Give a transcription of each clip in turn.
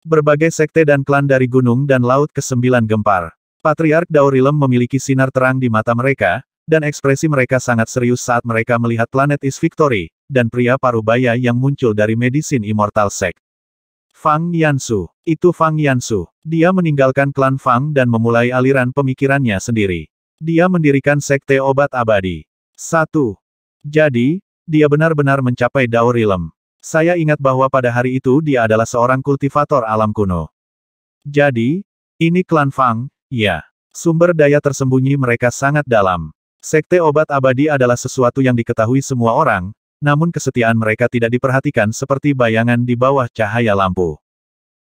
Berbagai sekte dan klan dari gunung dan laut ke kesembilan gempar. Patriark Daurilem memiliki sinar terang di mata mereka, dan ekspresi mereka sangat serius saat mereka melihat planet Is Victory, dan pria parubaya yang muncul dari Medisin Immortal Sek. Fang Yansu. Itu Fang Yansu. Dia meninggalkan klan Fang dan memulai aliran pemikirannya sendiri. Dia mendirikan sekte obat abadi. 1. Jadi, dia benar-benar mencapai Daurilem. Saya ingat bahwa pada hari itu dia adalah seorang kultivator alam kuno. Jadi, ini klan Fang, ya. Sumber daya tersembunyi mereka sangat dalam. Sekte obat abadi adalah sesuatu yang diketahui semua orang, namun kesetiaan mereka tidak diperhatikan seperti bayangan di bawah cahaya lampu.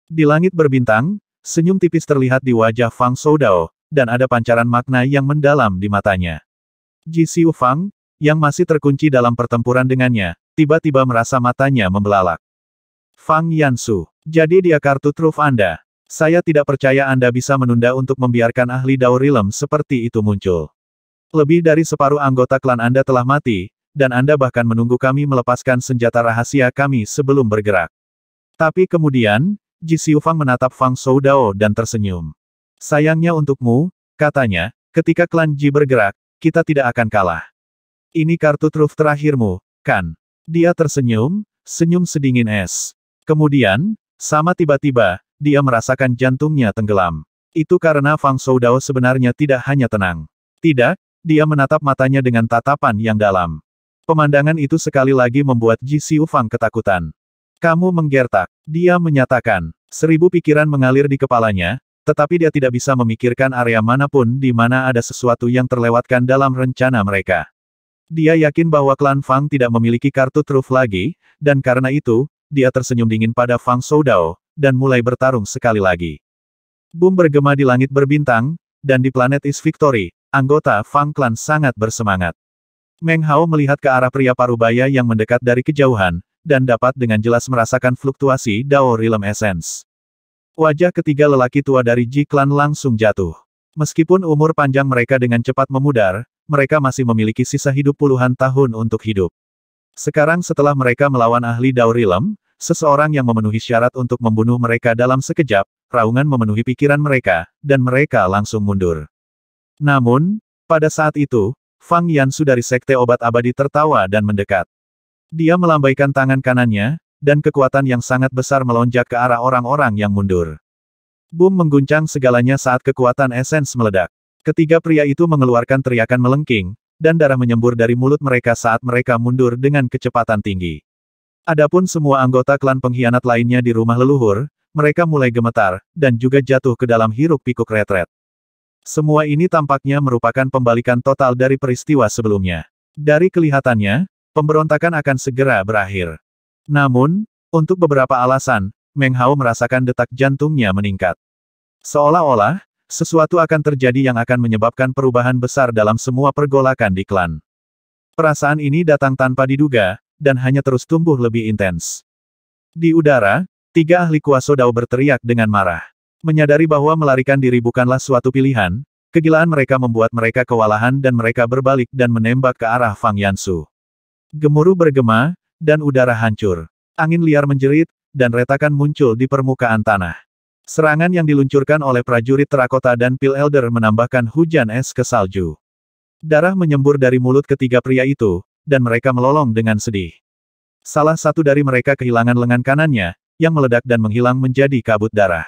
Di langit berbintang, senyum tipis terlihat di wajah Fang Soudao, dan ada pancaran makna yang mendalam di matanya. Ji Xiu Fang, yang masih terkunci dalam pertempuran dengannya, tiba-tiba merasa matanya membelalak. Fang Yansu, jadi dia kartu truf Anda. Saya tidak percaya Anda bisa menunda untuk membiarkan ahli Rilem seperti itu muncul. Lebih dari separuh anggota klan Anda telah mati, dan Anda bahkan menunggu kami melepaskan senjata rahasia kami sebelum bergerak. Tapi kemudian, Ji Fang menatap Fang Dao dan tersenyum. Sayangnya untukmu, katanya, ketika klan Ji bergerak, kita tidak akan kalah. Ini kartu truf terakhirmu, kan? Dia tersenyum, senyum sedingin es. Kemudian, sama tiba-tiba, dia merasakan jantungnya tenggelam. Itu karena Fang Soudao sebenarnya tidak hanya tenang. Tidak, dia menatap matanya dengan tatapan yang dalam. Pemandangan itu sekali lagi membuat Ji Xiu Fang ketakutan. Kamu menggertak, dia menyatakan. Seribu pikiran mengalir di kepalanya, tetapi dia tidak bisa memikirkan area manapun di mana ada sesuatu yang terlewatkan dalam rencana mereka. Dia yakin bahwa klan Fang tidak memiliki kartu truf lagi, dan karena itu, dia tersenyum dingin pada Fang Soudao, dan mulai bertarung sekali lagi. Bum bergema di langit berbintang, dan di planet Is Victory, anggota Fang Clan sangat bersemangat. Meng Hao melihat ke arah pria parubaya yang mendekat dari kejauhan, dan dapat dengan jelas merasakan fluktuasi Dao Realm Essence. Wajah ketiga lelaki tua dari Ji Clan langsung jatuh. Meskipun umur panjang mereka dengan cepat memudar, mereka masih memiliki sisa hidup puluhan tahun untuk hidup. Sekarang setelah mereka melawan ahli Daurilem, seseorang yang memenuhi syarat untuk membunuh mereka dalam sekejap, raungan memenuhi pikiran mereka, dan mereka langsung mundur. Namun, pada saat itu, Fang Yansu dari Sekte Obat Abadi tertawa dan mendekat. Dia melambaikan tangan kanannya, dan kekuatan yang sangat besar melonjak ke arah orang-orang yang mundur. Boom mengguncang segalanya saat kekuatan esens meledak. Ketiga pria itu mengeluarkan teriakan melengking, dan darah menyembur dari mulut mereka saat mereka mundur dengan kecepatan tinggi. Adapun semua anggota klan pengkhianat lainnya di rumah leluhur, mereka mulai gemetar, dan juga jatuh ke dalam hiruk-pikuk retret. Semua ini tampaknya merupakan pembalikan total dari peristiwa sebelumnya. Dari kelihatannya, pemberontakan akan segera berakhir. Namun, untuk beberapa alasan, Meng Hao merasakan detak jantungnya meningkat. Seolah-olah, sesuatu akan terjadi yang akan menyebabkan perubahan besar dalam semua pergolakan di klan. Perasaan ini datang tanpa diduga, dan hanya terus tumbuh lebih intens. Di udara, tiga ahli kuasa Dao berteriak dengan marah. Menyadari bahwa melarikan diri bukanlah suatu pilihan, kegilaan mereka membuat mereka kewalahan dan mereka berbalik dan menembak ke arah Fang Yansu. Gemuruh bergema, dan udara hancur. Angin liar menjerit, dan retakan muncul di permukaan tanah. Serangan yang diluncurkan oleh prajurit terakota dan pil elder menambahkan hujan es ke salju. Darah menyembur dari mulut ketiga pria itu, dan mereka melolong dengan sedih. Salah satu dari mereka kehilangan lengan kanannya, yang meledak dan menghilang menjadi kabut darah.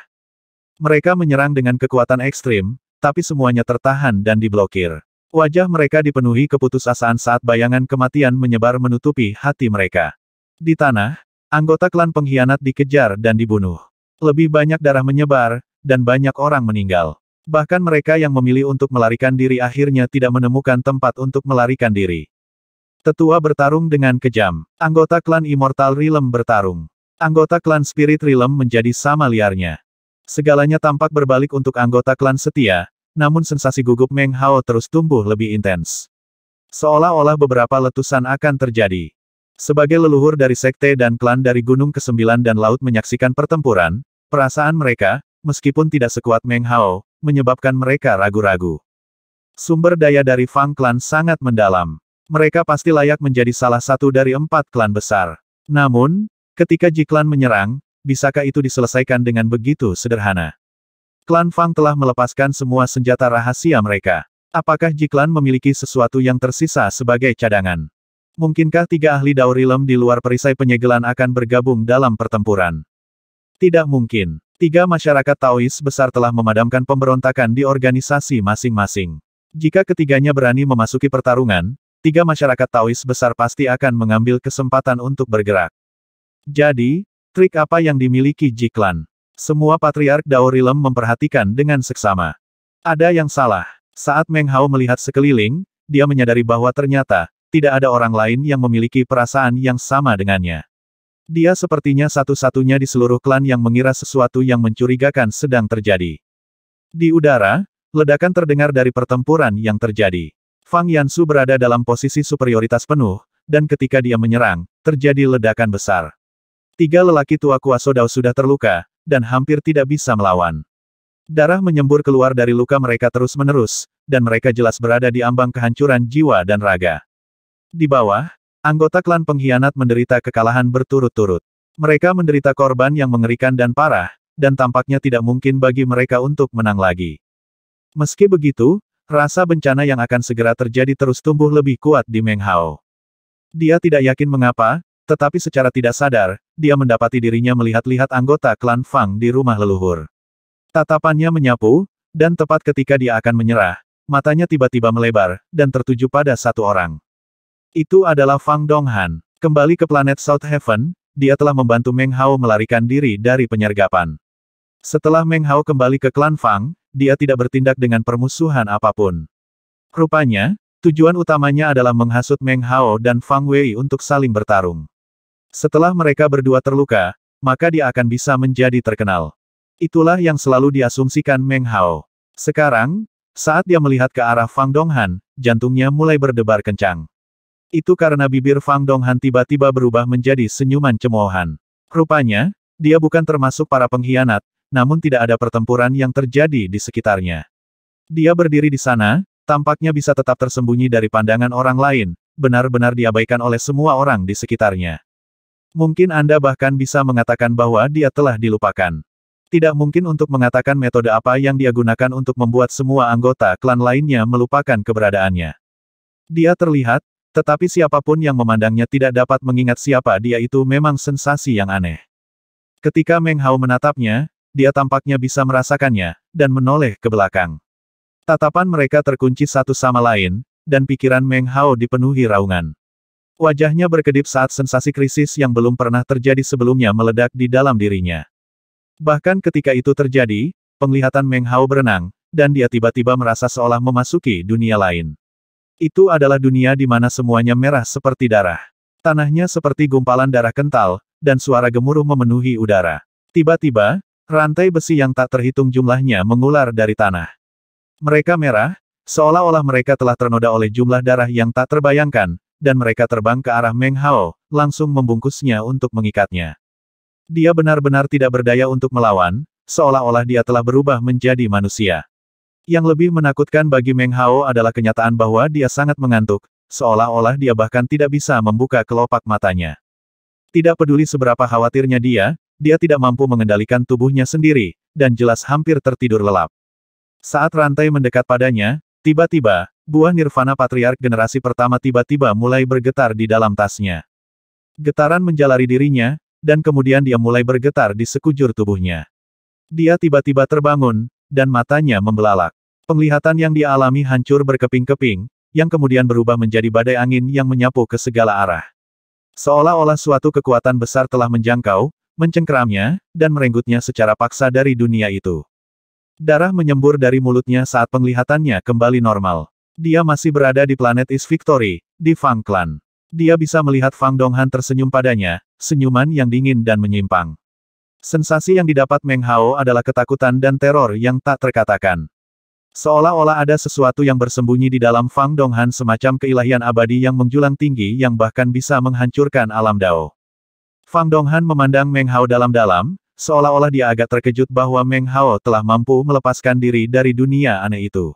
Mereka menyerang dengan kekuatan ekstrim, tapi semuanya tertahan dan diblokir. Wajah mereka dipenuhi keputusasaan saat bayangan kematian menyebar menutupi hati mereka. Di tanah, anggota klan pengkhianat dikejar dan dibunuh. Lebih banyak darah menyebar, dan banyak orang meninggal. Bahkan mereka yang memilih untuk melarikan diri akhirnya tidak menemukan tempat untuk melarikan diri. Tetua bertarung dengan kejam. Anggota klan Immortal Realm bertarung. Anggota klan Spirit Realm menjadi sama liarnya. Segalanya tampak berbalik untuk anggota klan setia, namun sensasi gugup Meng Hao terus tumbuh lebih intens. Seolah-olah beberapa letusan akan terjadi. Sebagai leluhur dari sekte dan klan dari Gunung Kesembilan dan Laut menyaksikan pertempuran, Perasaan mereka, meskipun tidak sekuat Meng Hao, menyebabkan mereka ragu-ragu. Sumber daya dari Fang Clan sangat mendalam. Mereka pasti layak menjadi salah satu dari empat klan besar. Namun, ketika Jiklan menyerang, bisakah itu diselesaikan dengan begitu sederhana? Klan Fang telah melepaskan semua senjata rahasia mereka. Apakah Jiklan memiliki sesuatu yang tersisa sebagai cadangan? Mungkinkah tiga ahli Daur Rilem di luar perisai penyegelan akan bergabung dalam pertempuran? Tidak mungkin. Tiga masyarakat Taois besar telah memadamkan pemberontakan di organisasi masing-masing. Jika ketiganya berani memasuki pertarungan, tiga masyarakat Taois besar pasti akan mengambil kesempatan untuk bergerak. Jadi, trik apa yang dimiliki Jiklan? Semua Patriark Dao memperhatikan dengan seksama. Ada yang salah. Saat Meng Hao melihat sekeliling, dia menyadari bahwa ternyata, tidak ada orang lain yang memiliki perasaan yang sama dengannya. Dia sepertinya satu-satunya di seluruh klan yang mengira sesuatu yang mencurigakan sedang terjadi. Di udara, ledakan terdengar dari pertempuran yang terjadi. Fang Yansu berada dalam posisi superioritas penuh, dan ketika dia menyerang, terjadi ledakan besar. Tiga lelaki tua Dao sudah terluka, dan hampir tidak bisa melawan. Darah menyembur keluar dari luka mereka terus-menerus, dan mereka jelas berada di ambang kehancuran jiwa dan raga. Di bawah, Anggota klan pengkhianat menderita kekalahan berturut-turut. Mereka menderita korban yang mengerikan dan parah, dan tampaknya tidak mungkin bagi mereka untuk menang lagi. Meski begitu, rasa bencana yang akan segera terjadi terus tumbuh lebih kuat di Meng Hao. Dia tidak yakin mengapa, tetapi secara tidak sadar, dia mendapati dirinya melihat-lihat anggota klan Fang di rumah leluhur. Tatapannya menyapu, dan tepat ketika dia akan menyerah, matanya tiba-tiba melebar, dan tertuju pada satu orang. Itu adalah Fang Donghan. Kembali ke planet South Heaven, dia telah membantu Meng Hao melarikan diri dari penyergapan. Setelah Meng Hao kembali ke klan Fang, dia tidak bertindak dengan permusuhan apapun. Rupanya, tujuan utamanya adalah menghasut Meng Hao dan Fang Wei untuk saling bertarung. Setelah mereka berdua terluka, maka dia akan bisa menjadi terkenal. Itulah yang selalu diasumsikan Meng Hao. Sekarang, saat dia melihat ke arah Fang Donghan, jantungnya mulai berdebar kencang. Itu karena bibir Fang Donghan tiba-tiba berubah menjadi senyuman cemoohan. Rupanya, dia bukan termasuk para pengkhianat, namun tidak ada pertempuran yang terjadi di sekitarnya. Dia berdiri di sana, tampaknya bisa tetap tersembunyi dari pandangan orang lain, benar-benar diabaikan oleh semua orang di sekitarnya. Mungkin Anda bahkan bisa mengatakan bahwa dia telah dilupakan. Tidak mungkin untuk mengatakan metode apa yang dia gunakan untuk membuat semua anggota klan lainnya melupakan keberadaannya. Dia terlihat, tetapi siapapun yang memandangnya tidak dapat mengingat siapa dia itu memang sensasi yang aneh. Ketika Meng Hao menatapnya, dia tampaknya bisa merasakannya, dan menoleh ke belakang. Tatapan mereka terkunci satu sama lain, dan pikiran Meng Hao dipenuhi raungan. Wajahnya berkedip saat sensasi krisis yang belum pernah terjadi sebelumnya meledak di dalam dirinya. Bahkan ketika itu terjadi, penglihatan Meng Hao berenang, dan dia tiba-tiba merasa seolah memasuki dunia lain. Itu adalah dunia di mana semuanya merah seperti darah. Tanahnya seperti gumpalan darah kental, dan suara gemuruh memenuhi udara. Tiba-tiba, rantai besi yang tak terhitung jumlahnya mengular dari tanah. Mereka merah, seolah-olah mereka telah ternoda oleh jumlah darah yang tak terbayangkan, dan mereka terbang ke arah Meng Hao, langsung membungkusnya untuk mengikatnya. Dia benar-benar tidak berdaya untuk melawan, seolah-olah dia telah berubah menjadi manusia. Yang lebih menakutkan bagi Meng Hao adalah kenyataan bahwa dia sangat mengantuk, seolah-olah dia bahkan tidak bisa membuka kelopak matanya. Tidak peduli seberapa khawatirnya dia, dia tidak mampu mengendalikan tubuhnya sendiri, dan jelas hampir tertidur lelap. Saat rantai mendekat padanya, tiba-tiba, buah nirvana patriark generasi pertama tiba-tiba mulai bergetar di dalam tasnya. Getaran menjalari dirinya, dan kemudian dia mulai bergetar di sekujur tubuhnya. Dia tiba-tiba terbangun, dan matanya membelalak. Penglihatan yang dia alami hancur berkeping-keping, yang kemudian berubah menjadi badai angin yang menyapu ke segala arah. Seolah-olah suatu kekuatan besar telah menjangkau, mencengkeramnya, dan merenggutnya secara paksa dari dunia itu. Darah menyembur dari mulutnya saat penglihatannya kembali normal. Dia masih berada di planet Is Victory, di Fang Clan. Dia bisa melihat Fang Donghan tersenyum padanya, senyuman yang dingin dan menyimpang. Sensasi yang didapat Meng Hao adalah ketakutan dan teror yang tak terkatakan. Seolah-olah ada sesuatu yang bersembunyi di dalam Fang Donghan semacam keilahian abadi yang menjulang tinggi yang bahkan bisa menghancurkan alam Dao. Fang Donghan memandang Meng Hao dalam-dalam, seolah-olah dia agak terkejut bahwa Meng Hao telah mampu melepaskan diri dari dunia aneh itu.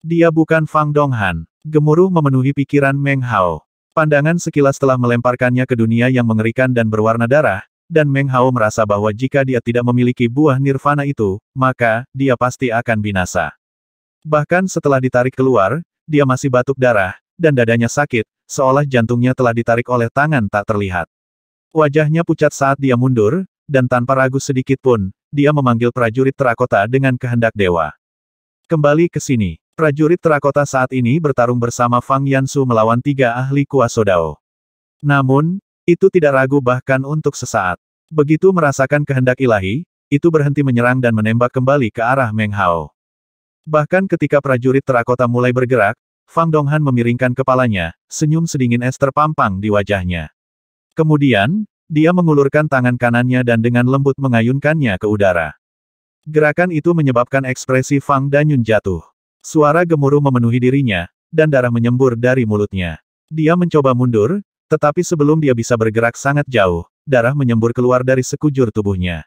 Dia bukan Fang Donghan. Gemuruh memenuhi pikiran Meng Hao. Pandangan sekilas telah melemparkannya ke dunia yang mengerikan dan berwarna darah, dan Meng Hao merasa bahwa jika dia tidak memiliki buah nirvana itu, maka, dia pasti akan binasa. Bahkan setelah ditarik keluar, dia masih batuk darah, dan dadanya sakit, seolah jantungnya telah ditarik oleh tangan tak terlihat. Wajahnya pucat saat dia mundur, dan tanpa ragu sedikit pun, dia memanggil prajurit terakota dengan kehendak dewa. Kembali ke sini, prajurit terakota saat ini bertarung bersama Fang Yansu melawan tiga ahli Kuasodao. Namun, itu tidak ragu bahkan untuk sesaat. Begitu merasakan kehendak ilahi, itu berhenti menyerang dan menembak kembali ke arah Meng Hao. Bahkan ketika prajurit terakota mulai bergerak, Fang Donghan memiringkan kepalanya, senyum sedingin es terpampang di wajahnya. Kemudian, dia mengulurkan tangan kanannya dan dengan lembut mengayunkannya ke udara. Gerakan itu menyebabkan ekspresi Fang Danyun jatuh. Suara gemuruh memenuhi dirinya, dan darah menyembur dari mulutnya. Dia mencoba mundur, tetapi sebelum dia bisa bergerak sangat jauh, darah menyembur keluar dari sekujur tubuhnya.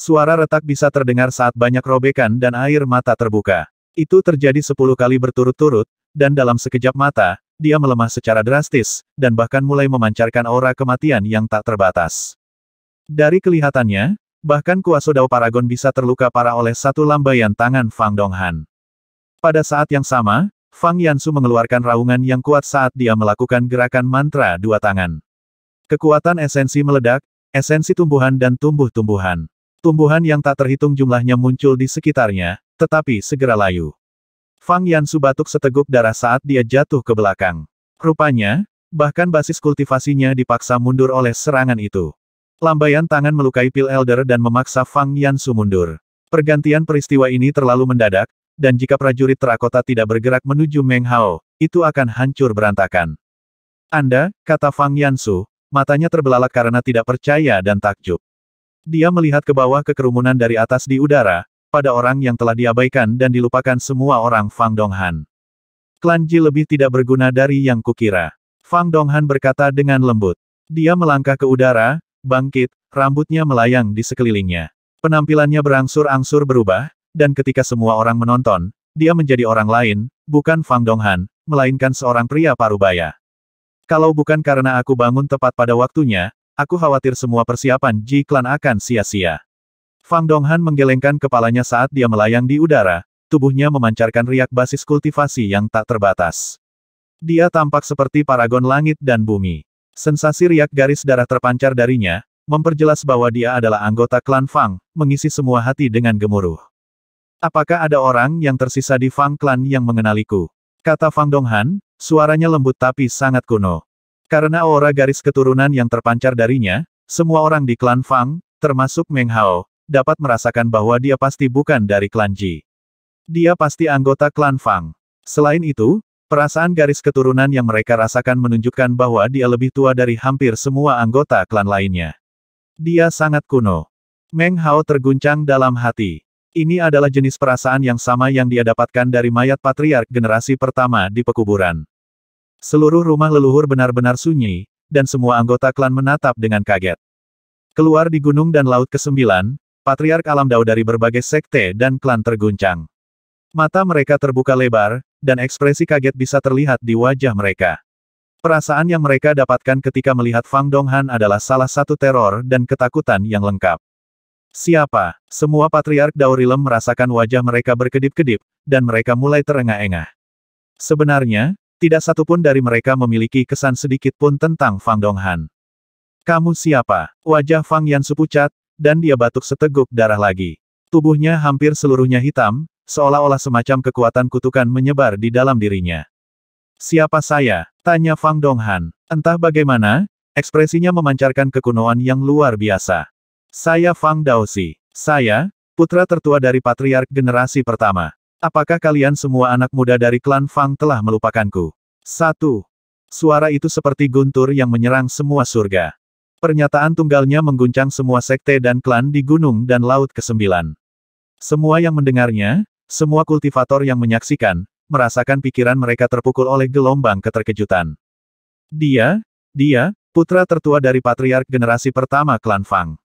Suara retak bisa terdengar saat banyak robekan dan air mata terbuka. Itu terjadi sepuluh kali berturut-turut, dan dalam sekejap mata, dia melemah secara drastis, dan bahkan mulai memancarkan aura kematian yang tak terbatas. Dari kelihatannya, bahkan kuasa Dao Paragon bisa terluka parah oleh satu lambaian tangan Fang Donghan. Pada saat yang sama, Fang Yansu mengeluarkan raungan yang kuat saat dia melakukan gerakan mantra dua tangan. Kekuatan esensi meledak, esensi tumbuhan dan tumbuh-tumbuhan. Tumbuhan yang tak terhitung jumlahnya muncul di sekitarnya, tetapi segera layu. Fang Yansu batuk seteguk darah saat dia jatuh ke belakang. Rupanya, bahkan basis kultivasinya dipaksa mundur oleh serangan itu. Lambaian tangan melukai Pil Elder dan memaksa Fang Yansu mundur. Pergantian peristiwa ini terlalu mendadak, dan jika prajurit terakota tidak bergerak menuju Meng Hao, itu akan hancur berantakan. Anda, kata Fang Yansu, matanya terbelalak karena tidak percaya dan takjub. Dia melihat ke bawah ke kerumunan dari atas di udara, pada orang yang telah diabaikan dan dilupakan semua orang Fang Donghan. Klan Ji lebih tidak berguna dari yang kukira. Fang Donghan berkata dengan lembut. Dia melangkah ke udara, bangkit, rambutnya melayang di sekelilingnya. Penampilannya berangsur-angsur berubah, dan ketika semua orang menonton, dia menjadi orang lain, bukan Fang Donghan, melainkan seorang pria parubaya. Kalau bukan karena aku bangun tepat pada waktunya, Aku khawatir semua persiapan Ji Klan akan sia-sia. Fang Donghan menggelengkan kepalanya saat dia melayang di udara, tubuhnya memancarkan riak basis kultivasi yang tak terbatas. Dia tampak seperti paragon langit dan bumi. Sensasi riak garis darah terpancar darinya, memperjelas bahwa dia adalah anggota klan Fang, mengisi semua hati dengan gemuruh. Apakah ada orang yang tersisa di Fang klan yang mengenaliku? Kata Fang Donghan, suaranya lembut tapi sangat kuno. Karena aura garis keturunan yang terpancar darinya, semua orang di klan Fang, termasuk Meng Hao, dapat merasakan bahwa dia pasti bukan dari klan Ji. Dia pasti anggota klan Fang. Selain itu, perasaan garis keturunan yang mereka rasakan menunjukkan bahwa dia lebih tua dari hampir semua anggota klan lainnya. Dia sangat kuno. Meng Hao terguncang dalam hati. Ini adalah jenis perasaan yang sama yang dia dapatkan dari mayat patriark generasi pertama di pekuburan. Seluruh rumah leluhur benar-benar sunyi, dan semua anggota klan menatap dengan kaget. Keluar di gunung dan laut ke-9, patriark alam dao dari berbagai sekte dan klan terguncang. Mata mereka terbuka lebar, dan ekspresi kaget bisa terlihat di wajah mereka. Perasaan yang mereka dapatkan ketika melihat Fang Donghan adalah salah satu teror dan ketakutan yang lengkap. Siapa? Semua patriark Daurilem merasakan wajah mereka berkedip-kedip, dan mereka mulai terengah-engah. Sebenarnya, tidak satupun dari mereka memiliki kesan sedikit pun tentang Fang Donghan. Kamu siapa? Wajah Fang Yan sepucat, dan dia batuk seteguk darah lagi. Tubuhnya hampir seluruhnya hitam, seolah-olah semacam kekuatan kutukan menyebar di dalam dirinya. Siapa saya? Tanya Fang Donghan. Entah bagaimana, ekspresinya memancarkan kekunoan yang luar biasa. Saya Fang Daosi. Saya, putra tertua dari patriark generasi pertama. Apakah kalian semua anak muda dari klan Fang telah melupakanku? Satu. Suara itu seperti guntur yang menyerang semua surga. Pernyataan tunggalnya mengguncang semua sekte dan klan di gunung dan laut kesembilan. Semua yang mendengarnya, semua kultivator yang menyaksikan, merasakan pikiran mereka terpukul oleh gelombang keterkejutan. Dia, dia, putra tertua dari patriark generasi pertama klan Fang.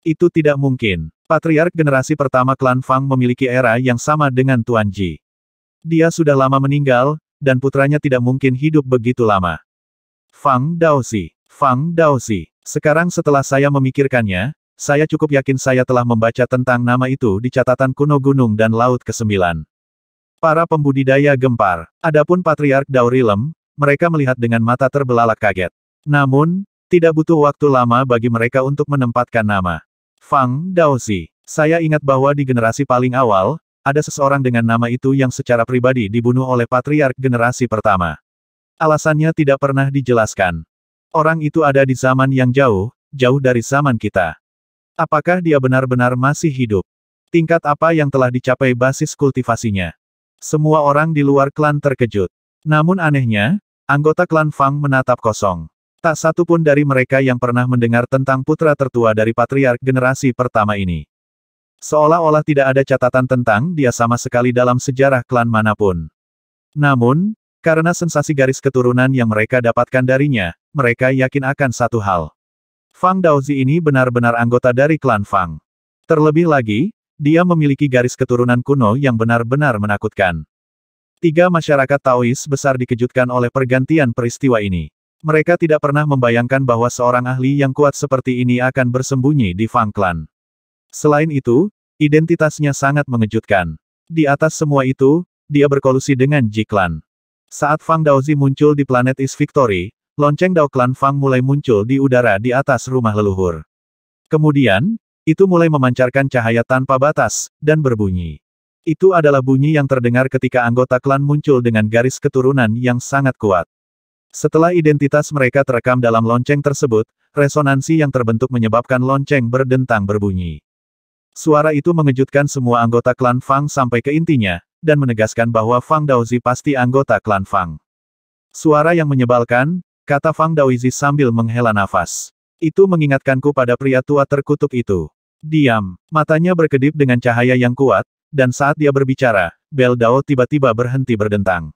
Itu tidak mungkin. Patriark generasi pertama klan Fang memiliki era yang sama dengan Tuan Ji. Dia sudah lama meninggal, dan putranya tidak mungkin hidup begitu lama. Fang Daosi, Fang Daosi. Sekarang setelah saya memikirkannya, saya cukup yakin saya telah membaca tentang nama itu di catatan kuno gunung dan laut ke-9. Para pembudidaya gempar, adapun Patriark Daurilem, mereka melihat dengan mata terbelalak kaget. Namun, tidak butuh waktu lama bagi mereka untuk menempatkan nama. Fang Daozi. Saya ingat bahwa di generasi paling awal, ada seseorang dengan nama itu yang secara pribadi dibunuh oleh patriark generasi pertama. Alasannya tidak pernah dijelaskan. Orang itu ada di zaman yang jauh, jauh dari zaman kita. Apakah dia benar-benar masih hidup? Tingkat apa yang telah dicapai basis kultivasinya? Semua orang di luar klan terkejut. Namun anehnya, anggota klan Fang menatap kosong. Tak satu pun dari mereka yang pernah mendengar tentang putra tertua dari patriark generasi pertama ini. Seolah-olah tidak ada catatan tentang dia sama sekali dalam sejarah klan manapun. Namun, karena sensasi garis keturunan yang mereka dapatkan darinya, mereka yakin akan satu hal. Fang Daozi ini benar-benar anggota dari klan Fang. Terlebih lagi, dia memiliki garis keturunan kuno yang benar-benar menakutkan. Tiga masyarakat Taois besar dikejutkan oleh pergantian peristiwa ini. Mereka tidak pernah membayangkan bahwa seorang ahli yang kuat seperti ini akan bersembunyi di Fang Clan. Selain itu, identitasnya sangat mengejutkan. Di atas semua itu, dia berkolusi dengan Ji Clan. Saat Fang Daozi muncul di planet Is Victory, lonceng Dao Clan Fang mulai muncul di udara di atas rumah leluhur. Kemudian, itu mulai memancarkan cahaya tanpa batas, dan berbunyi. Itu adalah bunyi yang terdengar ketika anggota klan muncul dengan garis keturunan yang sangat kuat. Setelah identitas mereka terekam dalam lonceng tersebut, resonansi yang terbentuk menyebabkan lonceng berdentang berbunyi. Suara itu mengejutkan semua anggota klan Fang sampai ke intinya, dan menegaskan bahwa Fang Daozi pasti anggota klan Fang. Suara yang menyebalkan, kata Fang Daozi sambil menghela nafas. Itu mengingatkanku pada pria tua terkutuk itu. Diam, matanya berkedip dengan cahaya yang kuat, dan saat dia berbicara, Bel Dao tiba-tiba berhenti berdentang.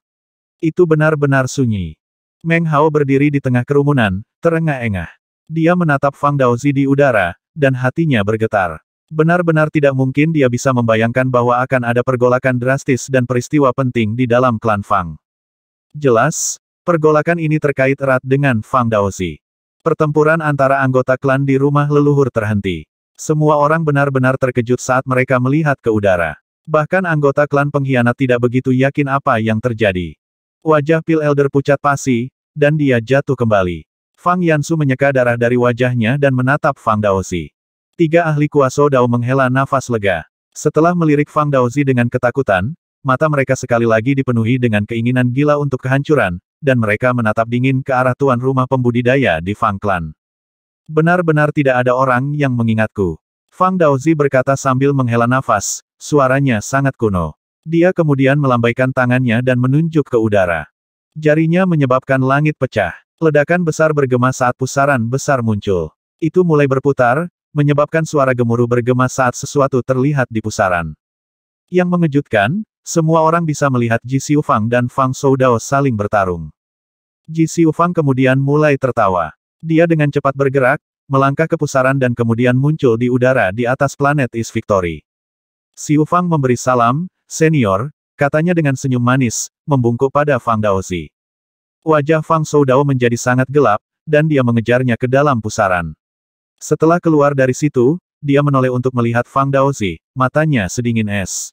Itu benar-benar sunyi. Meng Hao berdiri di tengah kerumunan, terengah-engah. Dia menatap Fang Daozi di udara, dan hatinya bergetar. Benar-benar tidak mungkin dia bisa membayangkan bahwa akan ada pergolakan drastis dan peristiwa penting di dalam klan Fang. Jelas, pergolakan ini terkait erat dengan Fang Daozi. Pertempuran antara anggota klan di rumah leluhur terhenti. Semua orang benar-benar terkejut saat mereka melihat ke udara. Bahkan anggota klan pengkhianat tidak begitu yakin apa yang terjadi. Wajah Pil Elder pucat pasi, dan dia jatuh kembali. Fang Yansu menyeka darah dari wajahnya dan menatap Fang Daozi. Tiga ahli kuaso Dao menghela nafas lega. Setelah melirik Fang Daozi dengan ketakutan, mata mereka sekali lagi dipenuhi dengan keinginan gila untuk kehancuran, dan mereka menatap dingin ke arah tuan rumah pembudidaya di Fang Clan. Benar-benar tidak ada orang yang mengingatku. Fang Daozi berkata sambil menghela nafas, suaranya sangat kuno. Dia kemudian melambaikan tangannya dan menunjuk ke udara. Jarinya menyebabkan langit pecah. Ledakan besar bergema saat pusaran besar muncul. Itu mulai berputar, menyebabkan suara gemuruh bergema saat sesuatu terlihat di pusaran. Yang mengejutkan, semua orang bisa melihat Ji Xiufang dan Fang Dao saling bertarung. Ji Xiufang kemudian mulai tertawa. Dia dengan cepat bergerak, melangkah ke pusaran dan kemudian muncul di udara di atas planet Is Victory. Xiufang memberi salam, Senior, katanya dengan senyum manis, membungkuk pada Fang Daozi. Wajah Fang Soudao menjadi sangat gelap, dan dia mengejarnya ke dalam pusaran. Setelah keluar dari situ, dia menoleh untuk melihat Fang Daozi, matanya sedingin es.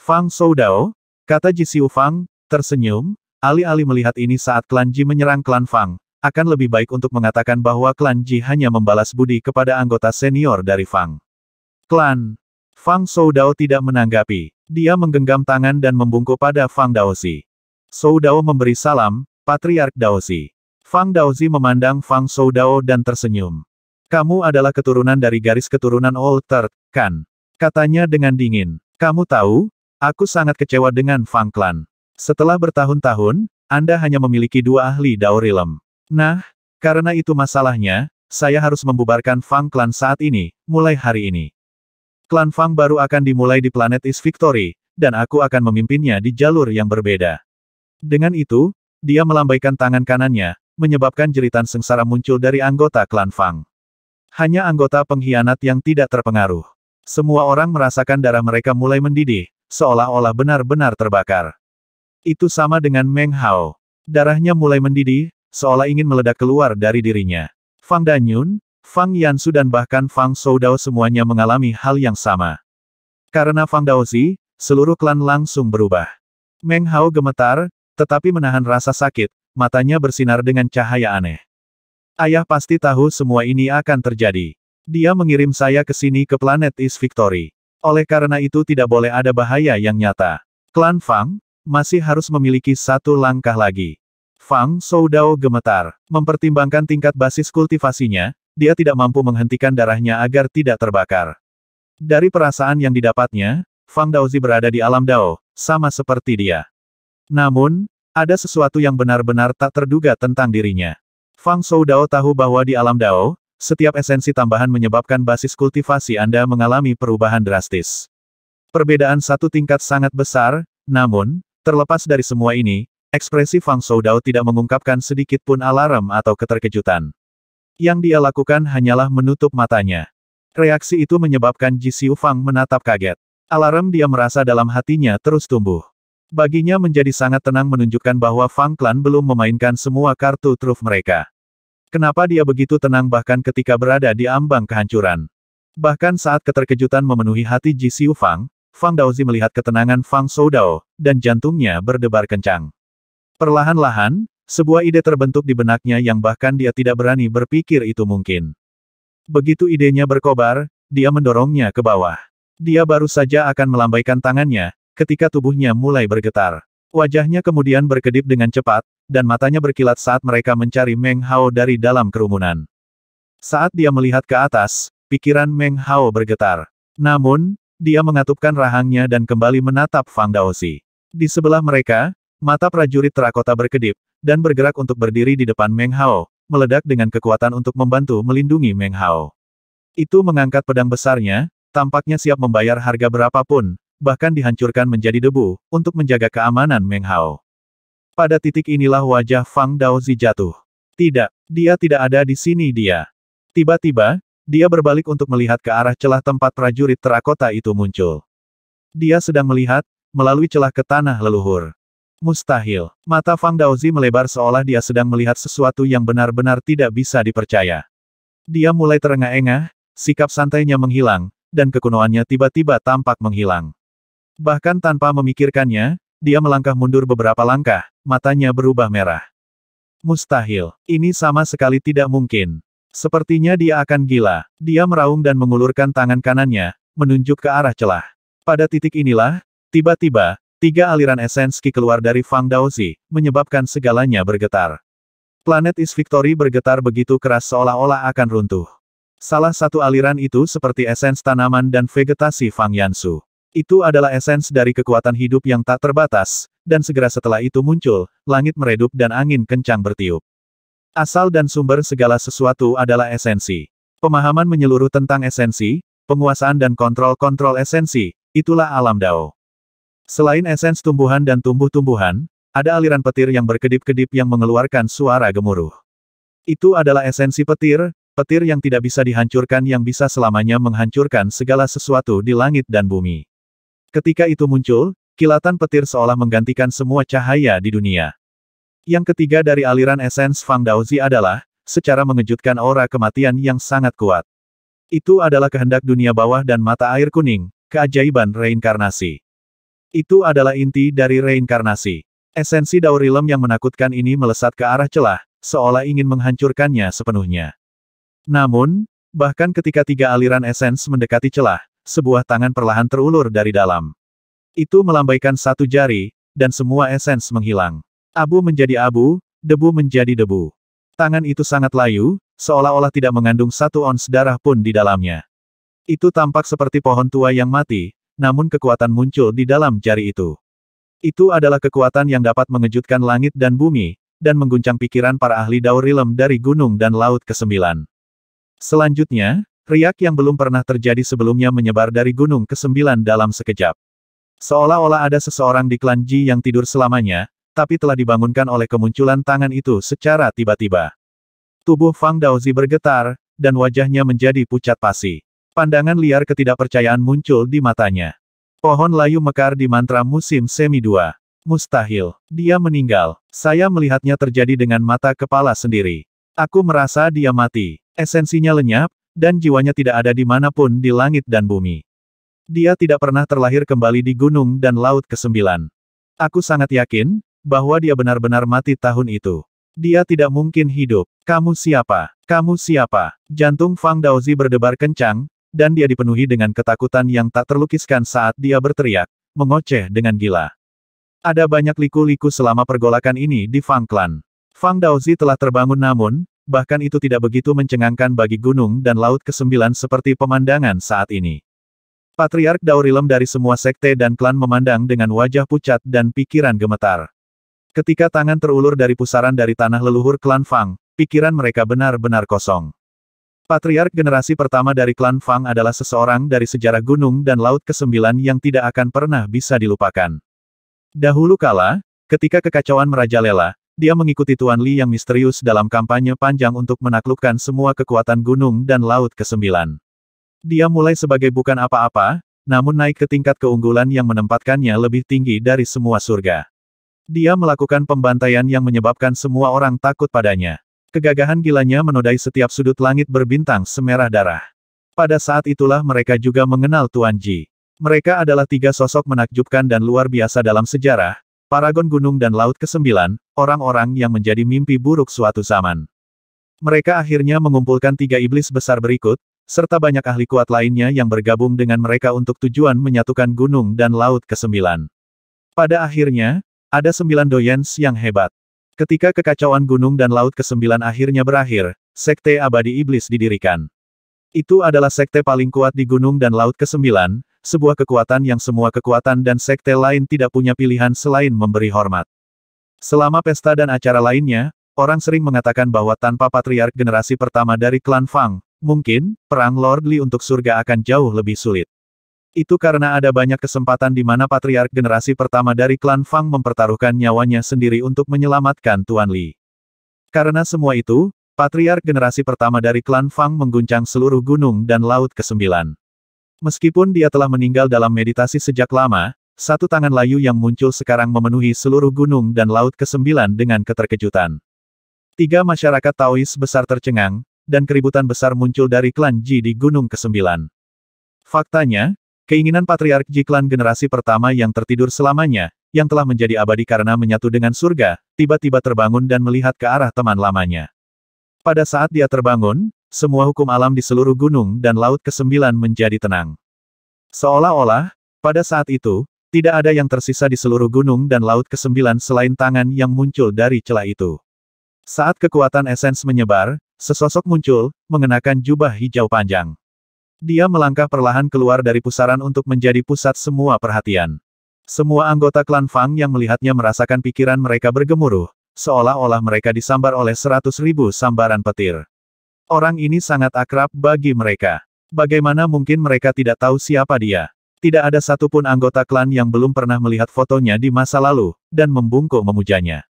Fang Soudao, kata Jisiu Fang, tersenyum, alih-alih melihat ini saat klan Ji menyerang klan Fang, akan lebih baik untuk mengatakan bahwa klan Ji hanya membalas budi kepada anggota senior dari Fang. Klan Fang Soudao tidak menanggapi. Dia menggenggam tangan dan membungkuk pada Fang Daozi. Soudao memberi salam, Patriark Daozi. Fang Daozi memandang Fang Soudao dan tersenyum. Kamu adalah keturunan dari garis keturunan Old Third, kan? Katanya dengan dingin. Kamu tahu, aku sangat kecewa dengan Fang Clan. Setelah bertahun-tahun, Anda hanya memiliki dua ahli Dao Realm. Nah, karena itu masalahnya, saya harus membubarkan Fang Clan saat ini, mulai hari ini. Klan Fang baru akan dimulai di planet Is Victory, dan aku akan memimpinnya di jalur yang berbeda. Dengan itu, dia melambaikan tangan kanannya, menyebabkan jeritan sengsara muncul dari anggota klan Fang. Hanya anggota pengkhianat yang tidak terpengaruh. Semua orang merasakan darah mereka mulai mendidih, seolah-olah benar-benar terbakar. Itu sama dengan Meng Hao. Darahnya mulai mendidih, seolah ingin meledak keluar dari dirinya. Fang Danyun, Fang Yansu dan bahkan Fang Soudao semuanya mengalami hal yang sama. Karena Fang Daozi, seluruh klan langsung berubah. Meng Hao gemetar, tetapi menahan rasa sakit, matanya bersinar dengan cahaya aneh. Ayah pasti tahu semua ini akan terjadi. Dia mengirim saya ke sini ke planet East Victory. Oleh karena itu tidak boleh ada bahaya yang nyata. Klan Fang, masih harus memiliki satu langkah lagi. Fang Soudao gemetar, mempertimbangkan tingkat basis kultivasinya, dia tidak mampu menghentikan darahnya agar tidak terbakar. Dari perasaan yang didapatnya, Fang Daozi berada di alam Dao, sama seperti dia. Namun, ada sesuatu yang benar-benar tak terduga tentang dirinya. Fang Shou Dao tahu bahwa di alam Dao, setiap esensi tambahan menyebabkan basis kultivasi Anda mengalami perubahan drastis. Perbedaan satu tingkat sangat besar, namun, terlepas dari semua ini, ekspresi Fang Shou Dao tidak mengungkapkan sedikit pun alarm atau keterkejutan. Yang dia lakukan hanyalah menutup matanya. Reaksi itu menyebabkan Ji Fang menatap kaget. Alarm dia merasa dalam hatinya terus tumbuh. Baginya menjadi sangat tenang menunjukkan bahwa Fang Clan belum memainkan semua kartu truf mereka. Kenapa dia begitu tenang bahkan ketika berada di ambang kehancuran? Bahkan saat keterkejutan memenuhi hati Ji Xiufang, Fang Daozi melihat ketenangan Fang Soudao, dan jantungnya berdebar kencang. Perlahan-lahan, sebuah ide terbentuk di benaknya yang bahkan dia tidak berani berpikir itu mungkin. Begitu idenya berkobar, dia mendorongnya ke bawah. Dia baru saja akan melambaikan tangannya, ketika tubuhnya mulai bergetar. Wajahnya kemudian berkedip dengan cepat, dan matanya berkilat saat mereka mencari Meng Hao dari dalam kerumunan. Saat dia melihat ke atas, pikiran Meng Hao bergetar. Namun, dia mengatupkan rahangnya dan kembali menatap Fang Daosi. Di sebelah mereka, mata prajurit terakota berkedip, dan bergerak untuk berdiri di depan Meng Hao, meledak dengan kekuatan untuk membantu melindungi Meng Hao. Itu mengangkat pedang besarnya, tampaknya siap membayar harga berapapun, bahkan dihancurkan menjadi debu, untuk menjaga keamanan Meng Hao. Pada titik inilah wajah Fang Daozi jatuh. Tidak, dia tidak ada di sini dia. Tiba-tiba, dia berbalik untuk melihat ke arah celah tempat prajurit terakota itu muncul. Dia sedang melihat, melalui celah ke tanah leluhur. Mustahil. Mata Fang Daozi melebar seolah dia sedang melihat sesuatu yang benar-benar tidak bisa dipercaya. Dia mulai terengah-engah, sikap santainya menghilang, dan kekunoannya tiba-tiba tampak menghilang. Bahkan tanpa memikirkannya, dia melangkah mundur beberapa langkah, matanya berubah merah. Mustahil. Ini sama sekali tidak mungkin. Sepertinya dia akan gila. Dia meraung dan mengulurkan tangan kanannya, menunjuk ke arah celah. Pada titik inilah, tiba-tiba, Tiga aliran esens keluar dari Fang Daozi, menyebabkan segalanya bergetar. Planet Is Victory bergetar begitu keras seolah-olah akan runtuh. Salah satu aliran itu seperti esens tanaman dan vegetasi Fang Yansu. Itu adalah esens dari kekuatan hidup yang tak terbatas, dan segera setelah itu muncul, langit meredup dan angin kencang bertiup. Asal dan sumber segala sesuatu adalah esensi. Pemahaman menyeluruh tentang esensi, penguasaan dan kontrol-kontrol esensi, itulah alam Dao. Selain esens tumbuhan dan tumbuh-tumbuhan, ada aliran petir yang berkedip-kedip yang mengeluarkan suara gemuruh. Itu adalah esensi petir, petir yang tidak bisa dihancurkan yang bisa selamanya menghancurkan segala sesuatu di langit dan bumi. Ketika itu muncul, kilatan petir seolah menggantikan semua cahaya di dunia. Yang ketiga dari aliran esens Fang Daozi adalah, secara mengejutkan aura kematian yang sangat kuat. Itu adalah kehendak dunia bawah dan mata air kuning, keajaiban reinkarnasi. Itu adalah inti dari reinkarnasi. Esensi daurilem yang menakutkan ini melesat ke arah celah, seolah ingin menghancurkannya sepenuhnya. Namun, bahkan ketika tiga aliran esens mendekati celah, sebuah tangan perlahan terulur dari dalam. Itu melambaikan satu jari, dan semua esens menghilang. Abu menjadi abu, debu menjadi debu. Tangan itu sangat layu, seolah-olah tidak mengandung satu ons darah pun di dalamnya. Itu tampak seperti pohon tua yang mati, namun kekuatan muncul di dalam jari itu. Itu adalah kekuatan yang dapat mengejutkan langit dan bumi, dan mengguncang pikiran para ahli Daurilem dari gunung dan laut ke-9. Selanjutnya, riak yang belum pernah terjadi sebelumnya menyebar dari gunung ke-9 dalam sekejap. Seolah-olah ada seseorang di klan Ji yang tidur selamanya, tapi telah dibangunkan oleh kemunculan tangan itu secara tiba-tiba. Tubuh Fang Daozi bergetar, dan wajahnya menjadi pucat pasi. Pandangan liar ketidakpercayaan muncul di matanya. Pohon layu mekar di mantra musim semi dua. Mustahil. Dia meninggal. Saya melihatnya terjadi dengan mata kepala sendiri. Aku merasa dia mati. Esensinya lenyap, dan jiwanya tidak ada di manapun di langit dan bumi. Dia tidak pernah terlahir kembali di gunung dan laut kesembilan. Aku sangat yakin, bahwa dia benar-benar mati tahun itu. Dia tidak mungkin hidup. Kamu siapa? Kamu siapa? Jantung Fang Daozi berdebar kencang, dan dia dipenuhi dengan ketakutan yang tak terlukiskan saat dia berteriak, mengoceh dengan gila. Ada banyak liku-liku selama pergolakan ini di Fang Clan. Fang Daozi telah terbangun namun, bahkan itu tidak begitu mencengangkan bagi gunung dan laut kesembilan seperti pemandangan saat ini. Patriark Daurilem dari semua sekte dan klan memandang dengan wajah pucat dan pikiran gemetar. Ketika tangan terulur dari pusaran dari tanah leluhur klan Fang, pikiran mereka benar-benar kosong. Patriark generasi pertama dari klan Fang adalah seseorang dari sejarah gunung dan laut ke-9 yang tidak akan pernah bisa dilupakan. Dahulu kala, ketika kekacauan merajalela, dia mengikuti Tuan Li yang misterius dalam kampanye panjang untuk menaklukkan semua kekuatan gunung dan laut ke-9. Dia mulai sebagai bukan apa-apa, namun naik ke tingkat keunggulan yang menempatkannya lebih tinggi dari semua surga. Dia melakukan pembantaian yang menyebabkan semua orang takut padanya. Kegagahan gilanya menodai setiap sudut langit berbintang semerah darah. Pada saat itulah mereka juga mengenal Tuan Ji. Mereka adalah tiga sosok menakjubkan dan luar biasa dalam sejarah, paragon gunung dan laut kesembilan, orang-orang yang menjadi mimpi buruk suatu zaman. Mereka akhirnya mengumpulkan tiga iblis besar berikut, serta banyak ahli kuat lainnya yang bergabung dengan mereka untuk tujuan menyatukan gunung dan laut kesembilan. Pada akhirnya, ada sembilan doyens yang hebat. Ketika kekacauan gunung dan laut ke-9 akhirnya berakhir, Sekte Abadi Iblis didirikan. Itu adalah sekte paling kuat di gunung dan laut ke-9, sebuah kekuatan yang semua kekuatan dan sekte lain tidak punya pilihan selain memberi hormat. Selama pesta dan acara lainnya, orang sering mengatakan bahwa tanpa patriark generasi pertama dari klan Fang, mungkin, perang Lord Li untuk surga akan jauh lebih sulit. Itu karena ada banyak kesempatan di mana patriark generasi pertama dari klan Fang mempertaruhkan nyawanya sendiri untuk menyelamatkan Tuan Li. Karena semua itu, patriark generasi pertama dari klan Fang mengguncang seluruh gunung dan laut ke-9. Meskipun dia telah meninggal dalam meditasi sejak lama, satu tangan layu yang muncul sekarang memenuhi seluruh gunung dan laut ke-9 dengan keterkejutan. Tiga masyarakat Taois besar tercengang, dan keributan besar muncul dari klan Ji di gunung ke-9. Faktanya, Keinginan Patriark Jiklan generasi pertama yang tertidur selamanya, yang telah menjadi abadi karena menyatu dengan surga, tiba-tiba terbangun dan melihat ke arah teman lamanya. Pada saat dia terbangun, semua hukum alam di seluruh gunung dan laut kesembilan menjadi tenang. Seolah-olah, pada saat itu, tidak ada yang tersisa di seluruh gunung dan laut kesembilan selain tangan yang muncul dari celah itu. Saat kekuatan esens menyebar, sesosok muncul, mengenakan jubah hijau panjang. Dia melangkah perlahan keluar dari pusaran untuk menjadi pusat semua perhatian. Semua anggota klan Fang yang melihatnya merasakan pikiran mereka bergemuruh, seolah-olah mereka disambar oleh seratus ribu sambaran petir. Orang ini sangat akrab bagi mereka. Bagaimana mungkin mereka tidak tahu siapa dia? Tidak ada satupun anggota klan yang belum pernah melihat fotonya di masa lalu, dan membungkuk memujanya.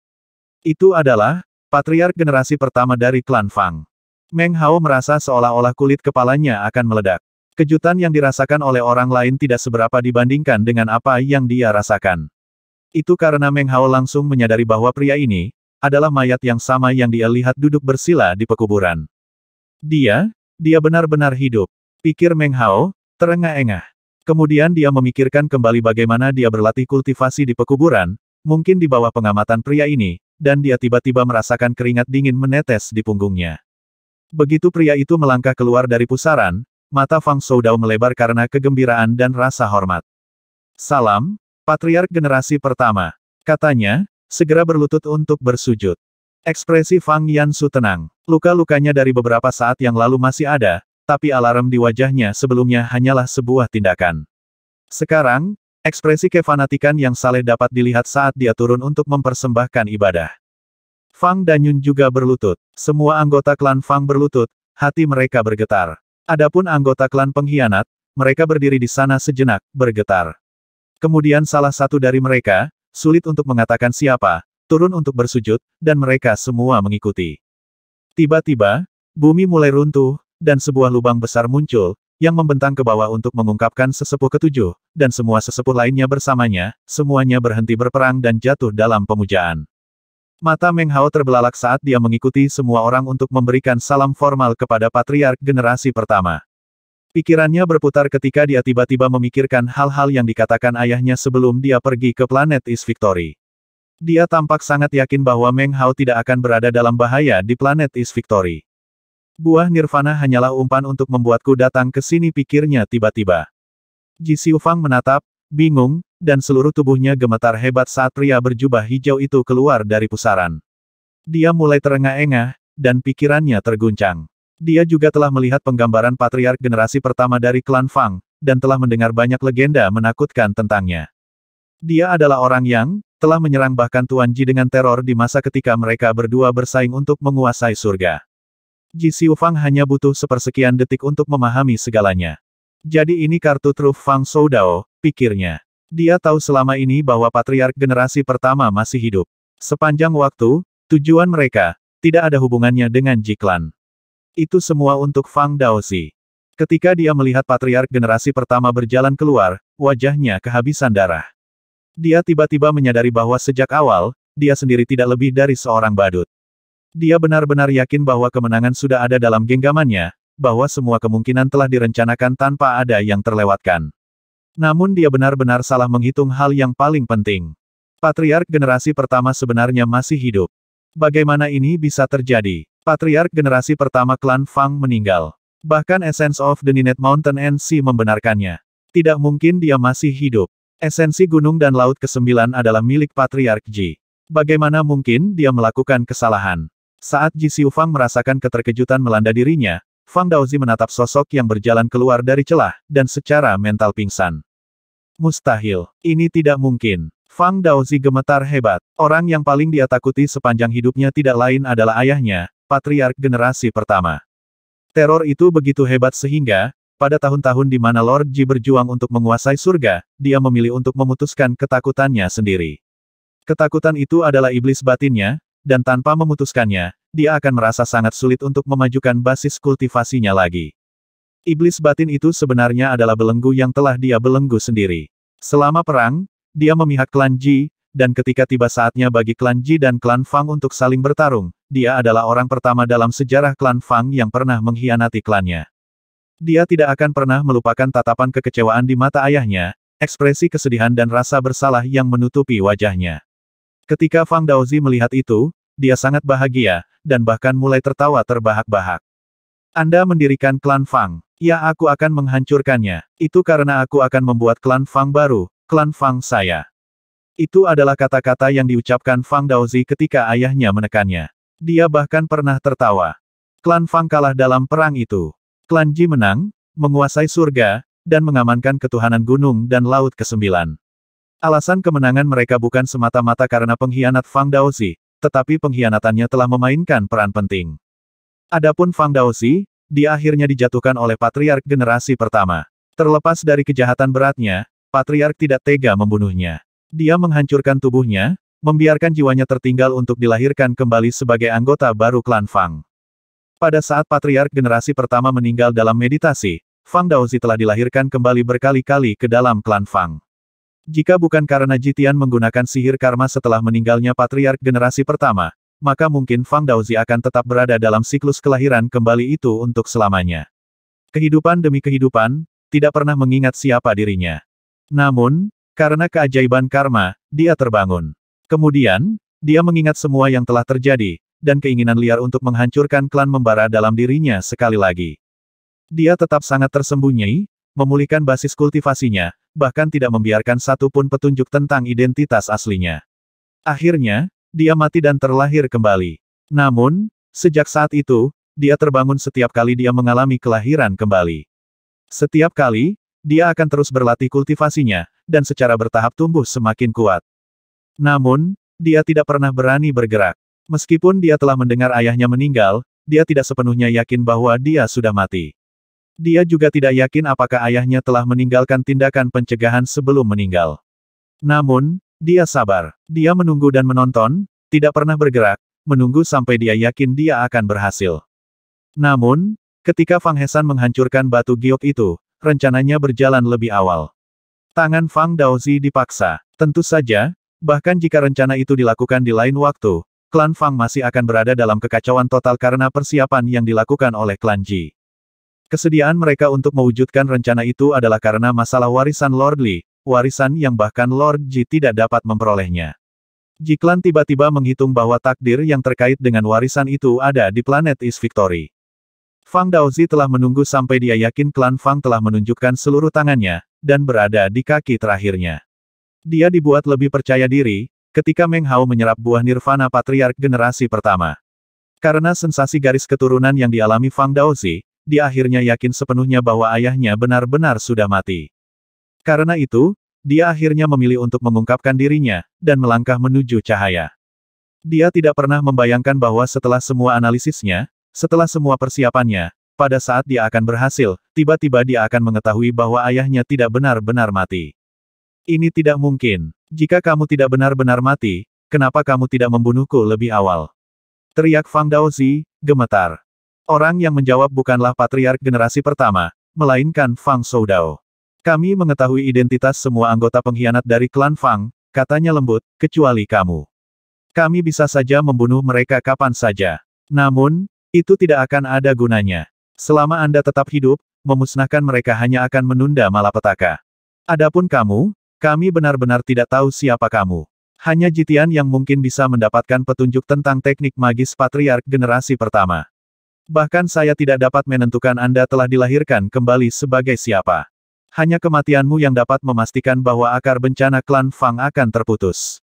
Itu adalah, patriark generasi pertama dari klan Fang. Meng Hao merasa seolah-olah kulit kepalanya akan meledak. Kejutan yang dirasakan oleh orang lain tidak seberapa dibandingkan dengan apa yang dia rasakan. Itu karena Meng Hao langsung menyadari bahwa pria ini adalah mayat yang sama yang dia lihat duduk bersila di pekuburan. Dia, dia benar-benar hidup, pikir Meng Hao, terengah-engah. Kemudian dia memikirkan kembali bagaimana dia berlatih kultivasi di pekuburan, mungkin di bawah pengamatan pria ini, dan dia tiba-tiba merasakan keringat dingin menetes di punggungnya. Begitu pria itu melangkah keluar dari pusaran, mata Fang Soudao melebar karena kegembiraan dan rasa hormat. Salam, Patriark Generasi Pertama. Katanya, segera berlutut untuk bersujud. Ekspresi Fang Yansu tenang. Luka-lukanya dari beberapa saat yang lalu masih ada, tapi alarm di wajahnya sebelumnya hanyalah sebuah tindakan. Sekarang, ekspresi kefanatikan yang saleh dapat dilihat saat dia turun untuk mempersembahkan ibadah. Fang Danyun juga berlutut. Semua anggota klan Fang berlutut, hati mereka bergetar. Adapun anggota klan pengkhianat, mereka berdiri di sana sejenak, bergetar. Kemudian salah satu dari mereka, sulit untuk mengatakan siapa, turun untuk bersujud, dan mereka semua mengikuti. Tiba-tiba, bumi mulai runtuh, dan sebuah lubang besar muncul, yang membentang ke bawah untuk mengungkapkan sesepuh ketujuh, dan semua sesepuh lainnya bersamanya, semuanya berhenti berperang dan jatuh dalam pemujaan. Mata Meng Hao terbelalak saat dia mengikuti semua orang untuk memberikan salam formal kepada patriark generasi pertama. Pikirannya berputar ketika dia tiba-tiba memikirkan hal-hal yang dikatakan ayahnya sebelum dia pergi ke planet Is Victory. Dia tampak sangat yakin bahwa Meng Hao tidak akan berada dalam bahaya di planet Is Victory. Buah nirvana hanyalah umpan untuk membuatku datang ke sini pikirnya tiba-tiba. Ji Fang menatap, bingung, dan seluruh tubuhnya gemetar hebat saat pria berjubah hijau itu keluar dari pusaran. Dia mulai terengah-engah, dan pikirannya terguncang. Dia juga telah melihat penggambaran patriark generasi pertama dari klan Fang, dan telah mendengar banyak legenda menakutkan tentangnya. Dia adalah orang yang telah menyerang bahkan Tuan Ji dengan teror di masa ketika mereka berdua bersaing untuk menguasai surga. Ji Xiufang hanya butuh sepersekian detik untuk memahami segalanya. Jadi ini kartu truf Fang Soudao, pikirnya. Dia tahu selama ini bahwa patriark generasi pertama masih hidup. Sepanjang waktu, tujuan mereka tidak ada hubungannya dengan Jiklan. Itu semua untuk Fang Daosi. Ketika dia melihat patriark generasi pertama berjalan keluar, wajahnya kehabisan darah. Dia tiba-tiba menyadari bahwa sejak awal, dia sendiri tidak lebih dari seorang badut. Dia benar-benar yakin bahwa kemenangan sudah ada dalam genggamannya, bahwa semua kemungkinan telah direncanakan tanpa ada yang terlewatkan. Namun dia benar-benar salah menghitung hal yang paling penting. Patriark generasi pertama sebenarnya masih hidup. Bagaimana ini bisa terjadi? Patriark generasi pertama klan Fang meninggal. Bahkan Essence of the Ninet Mountain and membenarkannya. Tidak mungkin dia masih hidup. Esensi gunung dan laut kesembilan adalah milik Patriark Ji. Bagaimana mungkin dia melakukan kesalahan? Saat Ji Fang merasakan keterkejutan melanda dirinya, Fang Daozi menatap sosok yang berjalan keluar dari celah, dan secara mental pingsan. Mustahil. Ini tidak mungkin. Fang Daozi gemetar hebat. Orang yang paling dia takuti sepanjang hidupnya tidak lain adalah ayahnya, patriark generasi pertama. Teror itu begitu hebat sehingga, pada tahun-tahun di mana Lord Ji berjuang untuk menguasai surga, dia memilih untuk memutuskan ketakutannya sendiri. Ketakutan itu adalah iblis batinnya, dan tanpa memutuskannya, dia akan merasa sangat sulit untuk memajukan basis kultivasinya lagi. Iblis batin itu sebenarnya adalah belenggu yang telah dia belenggu sendiri. Selama perang, dia memihak klan Ji, dan ketika tiba saatnya bagi klan Ji dan klan Fang untuk saling bertarung, dia adalah orang pertama dalam sejarah klan Fang yang pernah mengkhianati klannya. Dia tidak akan pernah melupakan tatapan kekecewaan di mata ayahnya, ekspresi kesedihan dan rasa bersalah yang menutupi wajahnya. Ketika Fang Daozi melihat itu, dia sangat bahagia, dan bahkan mulai tertawa terbahak-bahak. Anda mendirikan klan Fang. Ya aku akan menghancurkannya. Itu karena aku akan membuat klan Fang baru, klan Fang saya. Itu adalah kata-kata yang diucapkan Fang Daozi ketika ayahnya menekannya. Dia bahkan pernah tertawa. Klan Fang kalah dalam perang itu. Klan Ji menang, menguasai surga, dan mengamankan ketuhanan gunung dan laut kesembilan. Alasan kemenangan mereka bukan semata-mata karena pengkhianat Fang Daozi, tetapi pengkhianatannya telah memainkan peran penting. Adapun Fang Daozi, dia akhirnya dijatuhkan oleh patriark generasi pertama. Terlepas dari kejahatan beratnya, patriark tidak tega membunuhnya. Dia menghancurkan tubuhnya, membiarkan jiwanya tertinggal untuk dilahirkan kembali sebagai anggota baru klan Fang. Pada saat patriark generasi pertama meninggal dalam meditasi, Fang Daozi telah dilahirkan kembali berkali-kali ke dalam klan Fang. Jika bukan karena Jitian menggunakan sihir karma setelah meninggalnya patriark generasi pertama, maka mungkin Fang Daozi akan tetap berada dalam siklus kelahiran kembali itu untuk selamanya. Kehidupan demi kehidupan, tidak pernah mengingat siapa dirinya. Namun, karena keajaiban karma, dia terbangun. Kemudian, dia mengingat semua yang telah terjadi, dan keinginan liar untuk menghancurkan klan membara dalam dirinya sekali lagi. Dia tetap sangat tersembunyi, memulihkan basis kultivasinya, bahkan tidak membiarkan satu pun petunjuk tentang identitas aslinya. Akhirnya, dia mati dan terlahir kembali. Namun, sejak saat itu, dia terbangun setiap kali dia mengalami kelahiran kembali. Setiap kali, dia akan terus berlatih kultivasinya, dan secara bertahap tumbuh semakin kuat. Namun, dia tidak pernah berani bergerak. Meskipun dia telah mendengar ayahnya meninggal, dia tidak sepenuhnya yakin bahwa dia sudah mati. Dia juga tidak yakin apakah ayahnya telah meninggalkan tindakan pencegahan sebelum meninggal. Namun, dia sabar. Dia menunggu dan menonton, tidak pernah bergerak, menunggu sampai dia yakin dia akan berhasil. Namun, ketika Fang Hesan menghancurkan batu giok itu, rencananya berjalan lebih awal. Tangan Fang Daozi dipaksa. Tentu saja, bahkan jika rencana itu dilakukan di lain waktu, klan Fang masih akan berada dalam kekacauan total karena persiapan yang dilakukan oleh klan Ji. Kesediaan mereka untuk mewujudkan rencana itu adalah karena masalah warisan Lord Li, warisan yang bahkan Lord Ji tidak dapat memperolehnya. Jiklan tiba-tiba menghitung bahwa takdir yang terkait dengan warisan itu ada di planet East Victory. Fang Daozi telah menunggu sampai dia yakin klan Fang telah menunjukkan seluruh tangannya, dan berada di kaki terakhirnya. Dia dibuat lebih percaya diri, ketika Meng Hao menyerap buah nirvana patriark generasi pertama. Karena sensasi garis keturunan yang dialami Fang Daozi, dia akhirnya yakin sepenuhnya bahwa ayahnya benar-benar sudah mati. Karena itu, dia akhirnya memilih untuk mengungkapkan dirinya, dan melangkah menuju cahaya. Dia tidak pernah membayangkan bahwa setelah semua analisisnya, setelah semua persiapannya, pada saat dia akan berhasil, tiba-tiba dia akan mengetahui bahwa ayahnya tidak benar-benar mati. Ini tidak mungkin. Jika kamu tidak benar-benar mati, kenapa kamu tidak membunuhku lebih awal? Teriak Fang Daozi, gemetar. Orang yang menjawab bukanlah patriark generasi pertama, melainkan Fang Soudao. Kami mengetahui identitas semua anggota pengkhianat dari klan Fang, katanya lembut, kecuali kamu. Kami bisa saja membunuh mereka kapan saja. Namun, itu tidak akan ada gunanya. Selama Anda tetap hidup, memusnahkan mereka hanya akan menunda malapetaka. Adapun kamu, kami benar-benar tidak tahu siapa kamu. Hanya Jitian yang mungkin bisa mendapatkan petunjuk tentang teknik magis patriark generasi pertama. Bahkan saya tidak dapat menentukan Anda telah dilahirkan kembali sebagai siapa. Hanya kematianmu yang dapat memastikan bahwa akar bencana klan Fang akan terputus.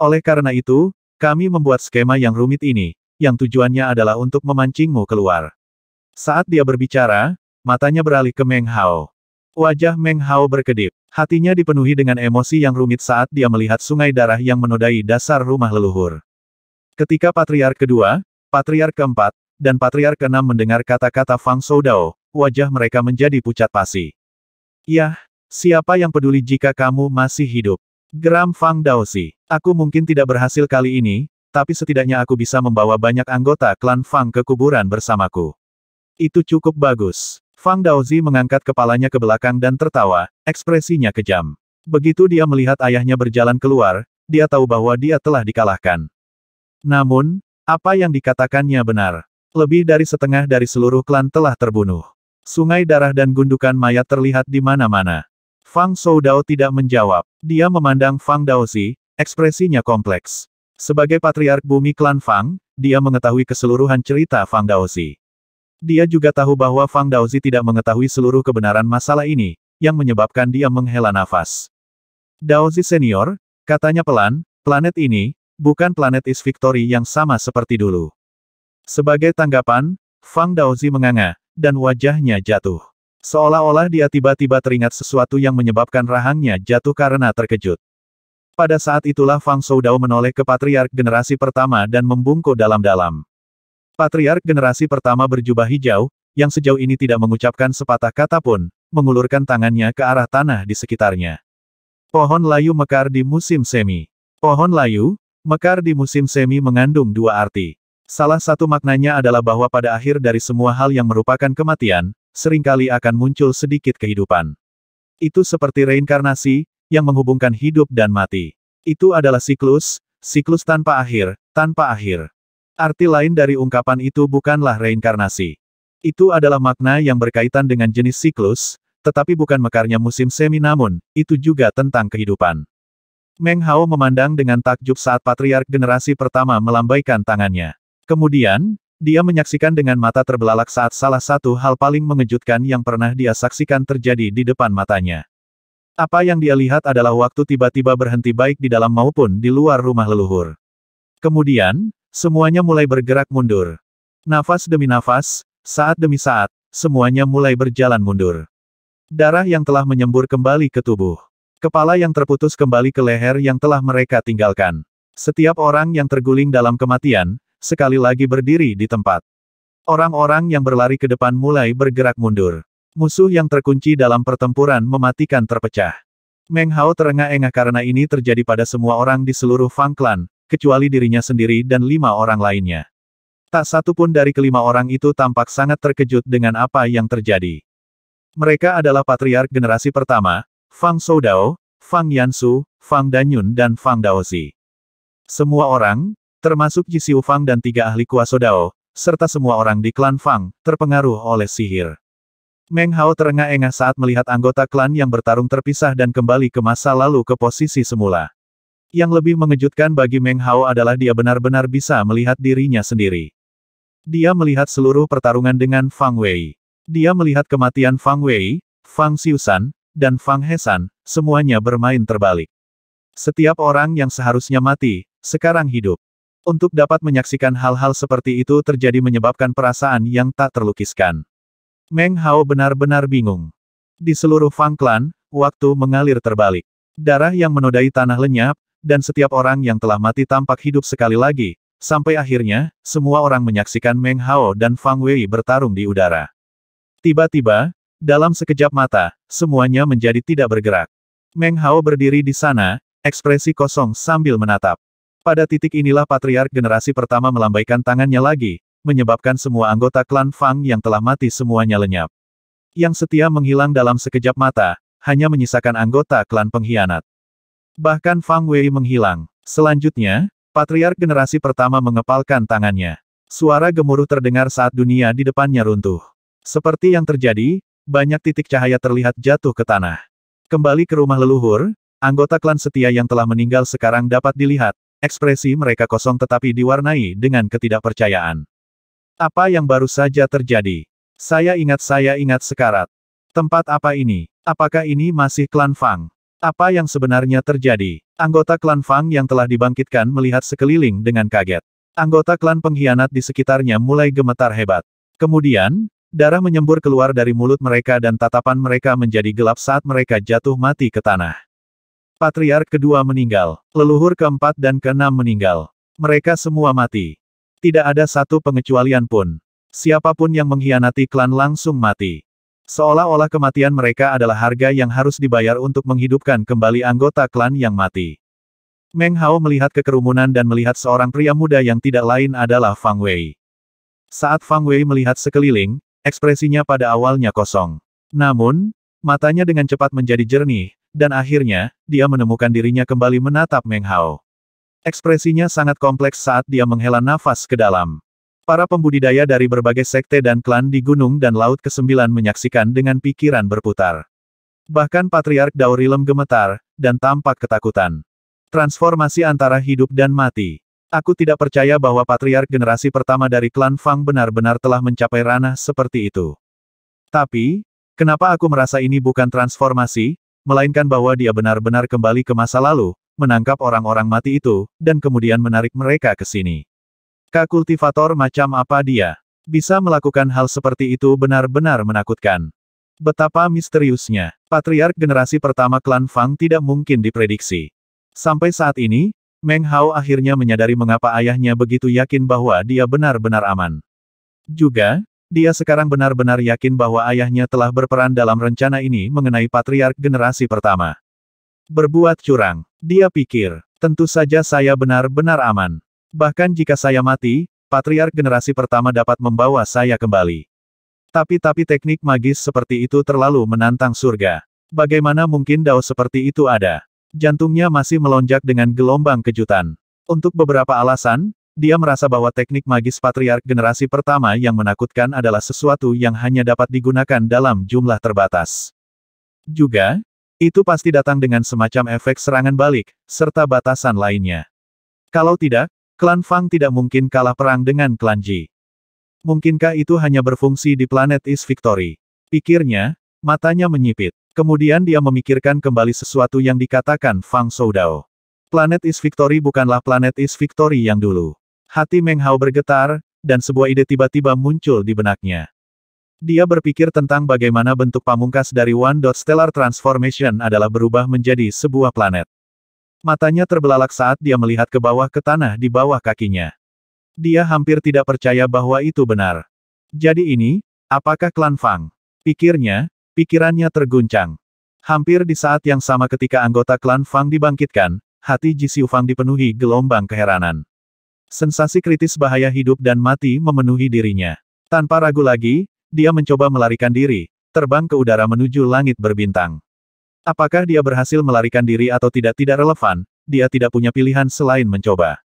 Oleh karena itu, kami membuat skema yang rumit ini, yang tujuannya adalah untuk memancingmu keluar. Saat dia berbicara, matanya beralih ke Meng Hao. Wajah Meng Hao berkedip, hatinya dipenuhi dengan emosi yang rumit saat dia melihat sungai darah yang menodai dasar rumah leluhur. Ketika Patriark kedua, Patriark keempat, dan Patriark keenam mendengar kata-kata Fang Soudao, wajah mereka menjadi pucat pasi. Yah, siapa yang peduli jika kamu masih hidup? Geram Fang Daosi. Aku mungkin tidak berhasil kali ini, tapi setidaknya aku bisa membawa banyak anggota klan Fang ke kuburan bersamaku. Itu cukup bagus. Fang Daozi mengangkat kepalanya ke belakang dan tertawa, ekspresinya kejam. Begitu dia melihat ayahnya berjalan keluar, dia tahu bahwa dia telah dikalahkan. Namun, apa yang dikatakannya benar. Lebih dari setengah dari seluruh klan telah terbunuh. Sungai darah dan gundukan mayat terlihat di mana-mana. Fang Soudao tidak menjawab. Dia memandang Fang Daozi, ekspresinya kompleks. Sebagai patriark bumi klan Fang, dia mengetahui keseluruhan cerita Fang Daozi. Dia juga tahu bahwa Fang Daozi tidak mengetahui seluruh kebenaran masalah ini, yang menyebabkan dia menghela nafas. Daozi senior, katanya pelan, planet ini, bukan planet Is Victory yang sama seperti dulu. Sebagai tanggapan, Fang Daozi menganga, dan wajahnya jatuh. Seolah-olah dia tiba-tiba teringat sesuatu yang menyebabkan rahangnya jatuh karena terkejut. Pada saat itulah Fang Soudao menoleh ke patriark generasi pertama dan membungkuk dalam-dalam. Patriark generasi pertama berjubah hijau, yang sejauh ini tidak mengucapkan sepatah kata pun, mengulurkan tangannya ke arah tanah di sekitarnya. Pohon layu mekar di musim semi. Pohon layu, mekar di musim semi mengandung dua arti. Salah satu maknanya adalah bahwa pada akhir dari semua hal yang merupakan kematian, seringkali akan muncul sedikit kehidupan. Itu seperti reinkarnasi, yang menghubungkan hidup dan mati. Itu adalah siklus, siklus tanpa akhir, tanpa akhir. Arti lain dari ungkapan itu bukanlah reinkarnasi. Itu adalah makna yang berkaitan dengan jenis siklus, tetapi bukan mekarnya musim semi namun, itu juga tentang kehidupan. Meng Hao memandang dengan takjub saat patriark generasi pertama melambaikan tangannya. Kemudian, dia menyaksikan dengan mata terbelalak saat salah satu hal paling mengejutkan yang pernah dia saksikan terjadi di depan matanya. Apa yang dia lihat adalah waktu tiba-tiba berhenti baik di dalam maupun di luar rumah leluhur. Kemudian, semuanya mulai bergerak mundur. Nafas demi nafas, saat demi saat, semuanya mulai berjalan mundur. Darah yang telah menyembur kembali ke tubuh. Kepala yang terputus kembali ke leher yang telah mereka tinggalkan. Setiap orang yang terguling dalam kematian, sekali lagi berdiri di tempat. Orang-orang yang berlari ke depan mulai bergerak mundur. Musuh yang terkunci dalam pertempuran mematikan terpecah. Meng Hao terengah-engah karena ini terjadi pada semua orang di seluruh Fang Clan, kecuali dirinya sendiri dan lima orang lainnya. Tak satu pun dari kelima orang itu tampak sangat terkejut dengan apa yang terjadi. Mereka adalah patriark generasi pertama, Fang shou dao Fang Yansu, Fang Danyun dan Fang Daozi. Semua orang, termasuk Jisiu Fang dan tiga ahli kuasodao, Dao, serta semua orang di klan Fang, terpengaruh oleh sihir. Meng Hao terengah-engah saat melihat anggota klan yang bertarung terpisah dan kembali ke masa lalu ke posisi semula. Yang lebih mengejutkan bagi Meng Hao adalah dia benar-benar bisa melihat dirinya sendiri. Dia melihat seluruh pertarungan dengan Fang Wei. Dia melihat kematian Fang Wei, Fang Xiusan, dan Fang Hesan, semuanya bermain terbalik. Setiap orang yang seharusnya mati, sekarang hidup. Untuk dapat menyaksikan hal-hal seperti itu terjadi menyebabkan perasaan yang tak terlukiskan. Meng Hao benar-benar bingung. Di seluruh Fang Clan, waktu mengalir terbalik. Darah yang menodai tanah lenyap, dan setiap orang yang telah mati tampak hidup sekali lagi, sampai akhirnya, semua orang menyaksikan Meng Hao dan Fang Wei bertarung di udara. Tiba-tiba, dalam sekejap mata, semuanya menjadi tidak bergerak. Meng Hao berdiri di sana, ekspresi kosong sambil menatap. Pada titik inilah patriark generasi pertama melambaikan tangannya lagi, menyebabkan semua anggota klan Fang yang telah mati semuanya lenyap. Yang setia menghilang dalam sekejap mata, hanya menyisakan anggota klan pengkhianat. Bahkan Fang Wei menghilang. Selanjutnya, patriark generasi pertama mengepalkan tangannya. Suara gemuruh terdengar saat dunia di depannya runtuh. Seperti yang terjadi, banyak titik cahaya terlihat jatuh ke tanah. Kembali ke rumah leluhur, anggota klan setia yang telah meninggal sekarang dapat dilihat, Ekspresi mereka kosong tetapi diwarnai dengan ketidakpercayaan. Apa yang baru saja terjadi? Saya ingat saya ingat sekarat. Tempat apa ini? Apakah ini masih klan Fang? Apa yang sebenarnya terjadi? Anggota klan Fang yang telah dibangkitkan melihat sekeliling dengan kaget. Anggota klan pengkhianat di sekitarnya mulai gemetar hebat. Kemudian, darah menyembur keluar dari mulut mereka dan tatapan mereka menjadi gelap saat mereka jatuh mati ke tanah. Patriark kedua meninggal, leluhur keempat dan keenam meninggal. Mereka semua mati. Tidak ada satu pengecualian pun. Siapapun yang mengkhianati klan langsung mati. Seolah-olah kematian mereka adalah harga yang harus dibayar untuk menghidupkan kembali anggota klan yang mati. Meng Hao melihat kekerumunan dan melihat seorang pria muda yang tidak lain adalah Fang Wei. Saat Fang Wei melihat sekeliling, ekspresinya pada awalnya kosong. Namun, matanya dengan cepat menjadi jernih, dan akhirnya, dia menemukan dirinya kembali menatap Meng Hao. Ekspresinya sangat kompleks saat dia menghela nafas ke dalam. Para pembudidaya dari berbagai sekte dan klan di gunung dan laut kesembilan menyaksikan dengan pikiran berputar. Bahkan Patriark Daurilem gemetar, dan tampak ketakutan. Transformasi antara hidup dan mati. Aku tidak percaya bahwa patriark generasi pertama dari klan Fang benar-benar telah mencapai ranah seperti itu. Tapi, kenapa aku merasa ini bukan transformasi, melainkan bahwa dia benar-benar kembali ke masa lalu, menangkap orang-orang mati itu, dan kemudian menarik mereka ke sini. Kakultivator macam apa dia? Bisa melakukan hal seperti itu benar-benar menakutkan. Betapa misteriusnya, patriark generasi pertama klan Fang tidak mungkin diprediksi. Sampai saat ini, Meng Hao akhirnya menyadari mengapa ayahnya begitu yakin bahwa dia benar-benar aman. Juga, dia sekarang benar-benar yakin bahwa ayahnya telah berperan dalam rencana ini mengenai patriark generasi pertama. Berbuat curang, dia pikir, tentu saja saya benar-benar aman. Bahkan jika saya mati, patriark generasi pertama dapat membawa saya kembali. Tapi-tapi teknik magis seperti itu terlalu menantang surga. Bagaimana mungkin dao seperti itu ada? Jantungnya masih melonjak dengan gelombang kejutan. Untuk beberapa alasan, dia merasa bahwa teknik magis patriark generasi pertama yang menakutkan adalah sesuatu yang hanya dapat digunakan dalam jumlah terbatas. Juga, itu pasti datang dengan semacam efek serangan balik, serta batasan lainnya. Kalau tidak, klan Fang tidak mungkin kalah perang dengan klan Ji. Mungkinkah itu hanya berfungsi di planet Is Victory? Pikirnya, matanya menyipit. Kemudian dia memikirkan kembali sesuatu yang dikatakan Fang Soudao. Planet Is Victory bukanlah planet Is Victory yang dulu. Hati Meng Hao bergetar, dan sebuah ide tiba-tiba muncul di benaknya. Dia berpikir tentang bagaimana bentuk pamungkas dari One Dot Stellar Transformation adalah berubah menjadi sebuah planet. Matanya terbelalak saat dia melihat ke bawah ke tanah di bawah kakinya. Dia hampir tidak percaya bahwa itu benar. Jadi ini, apakah klan Fang? Pikirnya, pikirannya terguncang. Hampir di saat yang sama ketika anggota klan Fang dibangkitkan, hati Ji Fang dipenuhi gelombang keheranan. Sensasi kritis bahaya hidup dan mati memenuhi dirinya. Tanpa ragu lagi, dia mencoba melarikan diri, terbang ke udara menuju langit berbintang. Apakah dia berhasil melarikan diri atau tidak tidak relevan, dia tidak punya pilihan selain mencoba.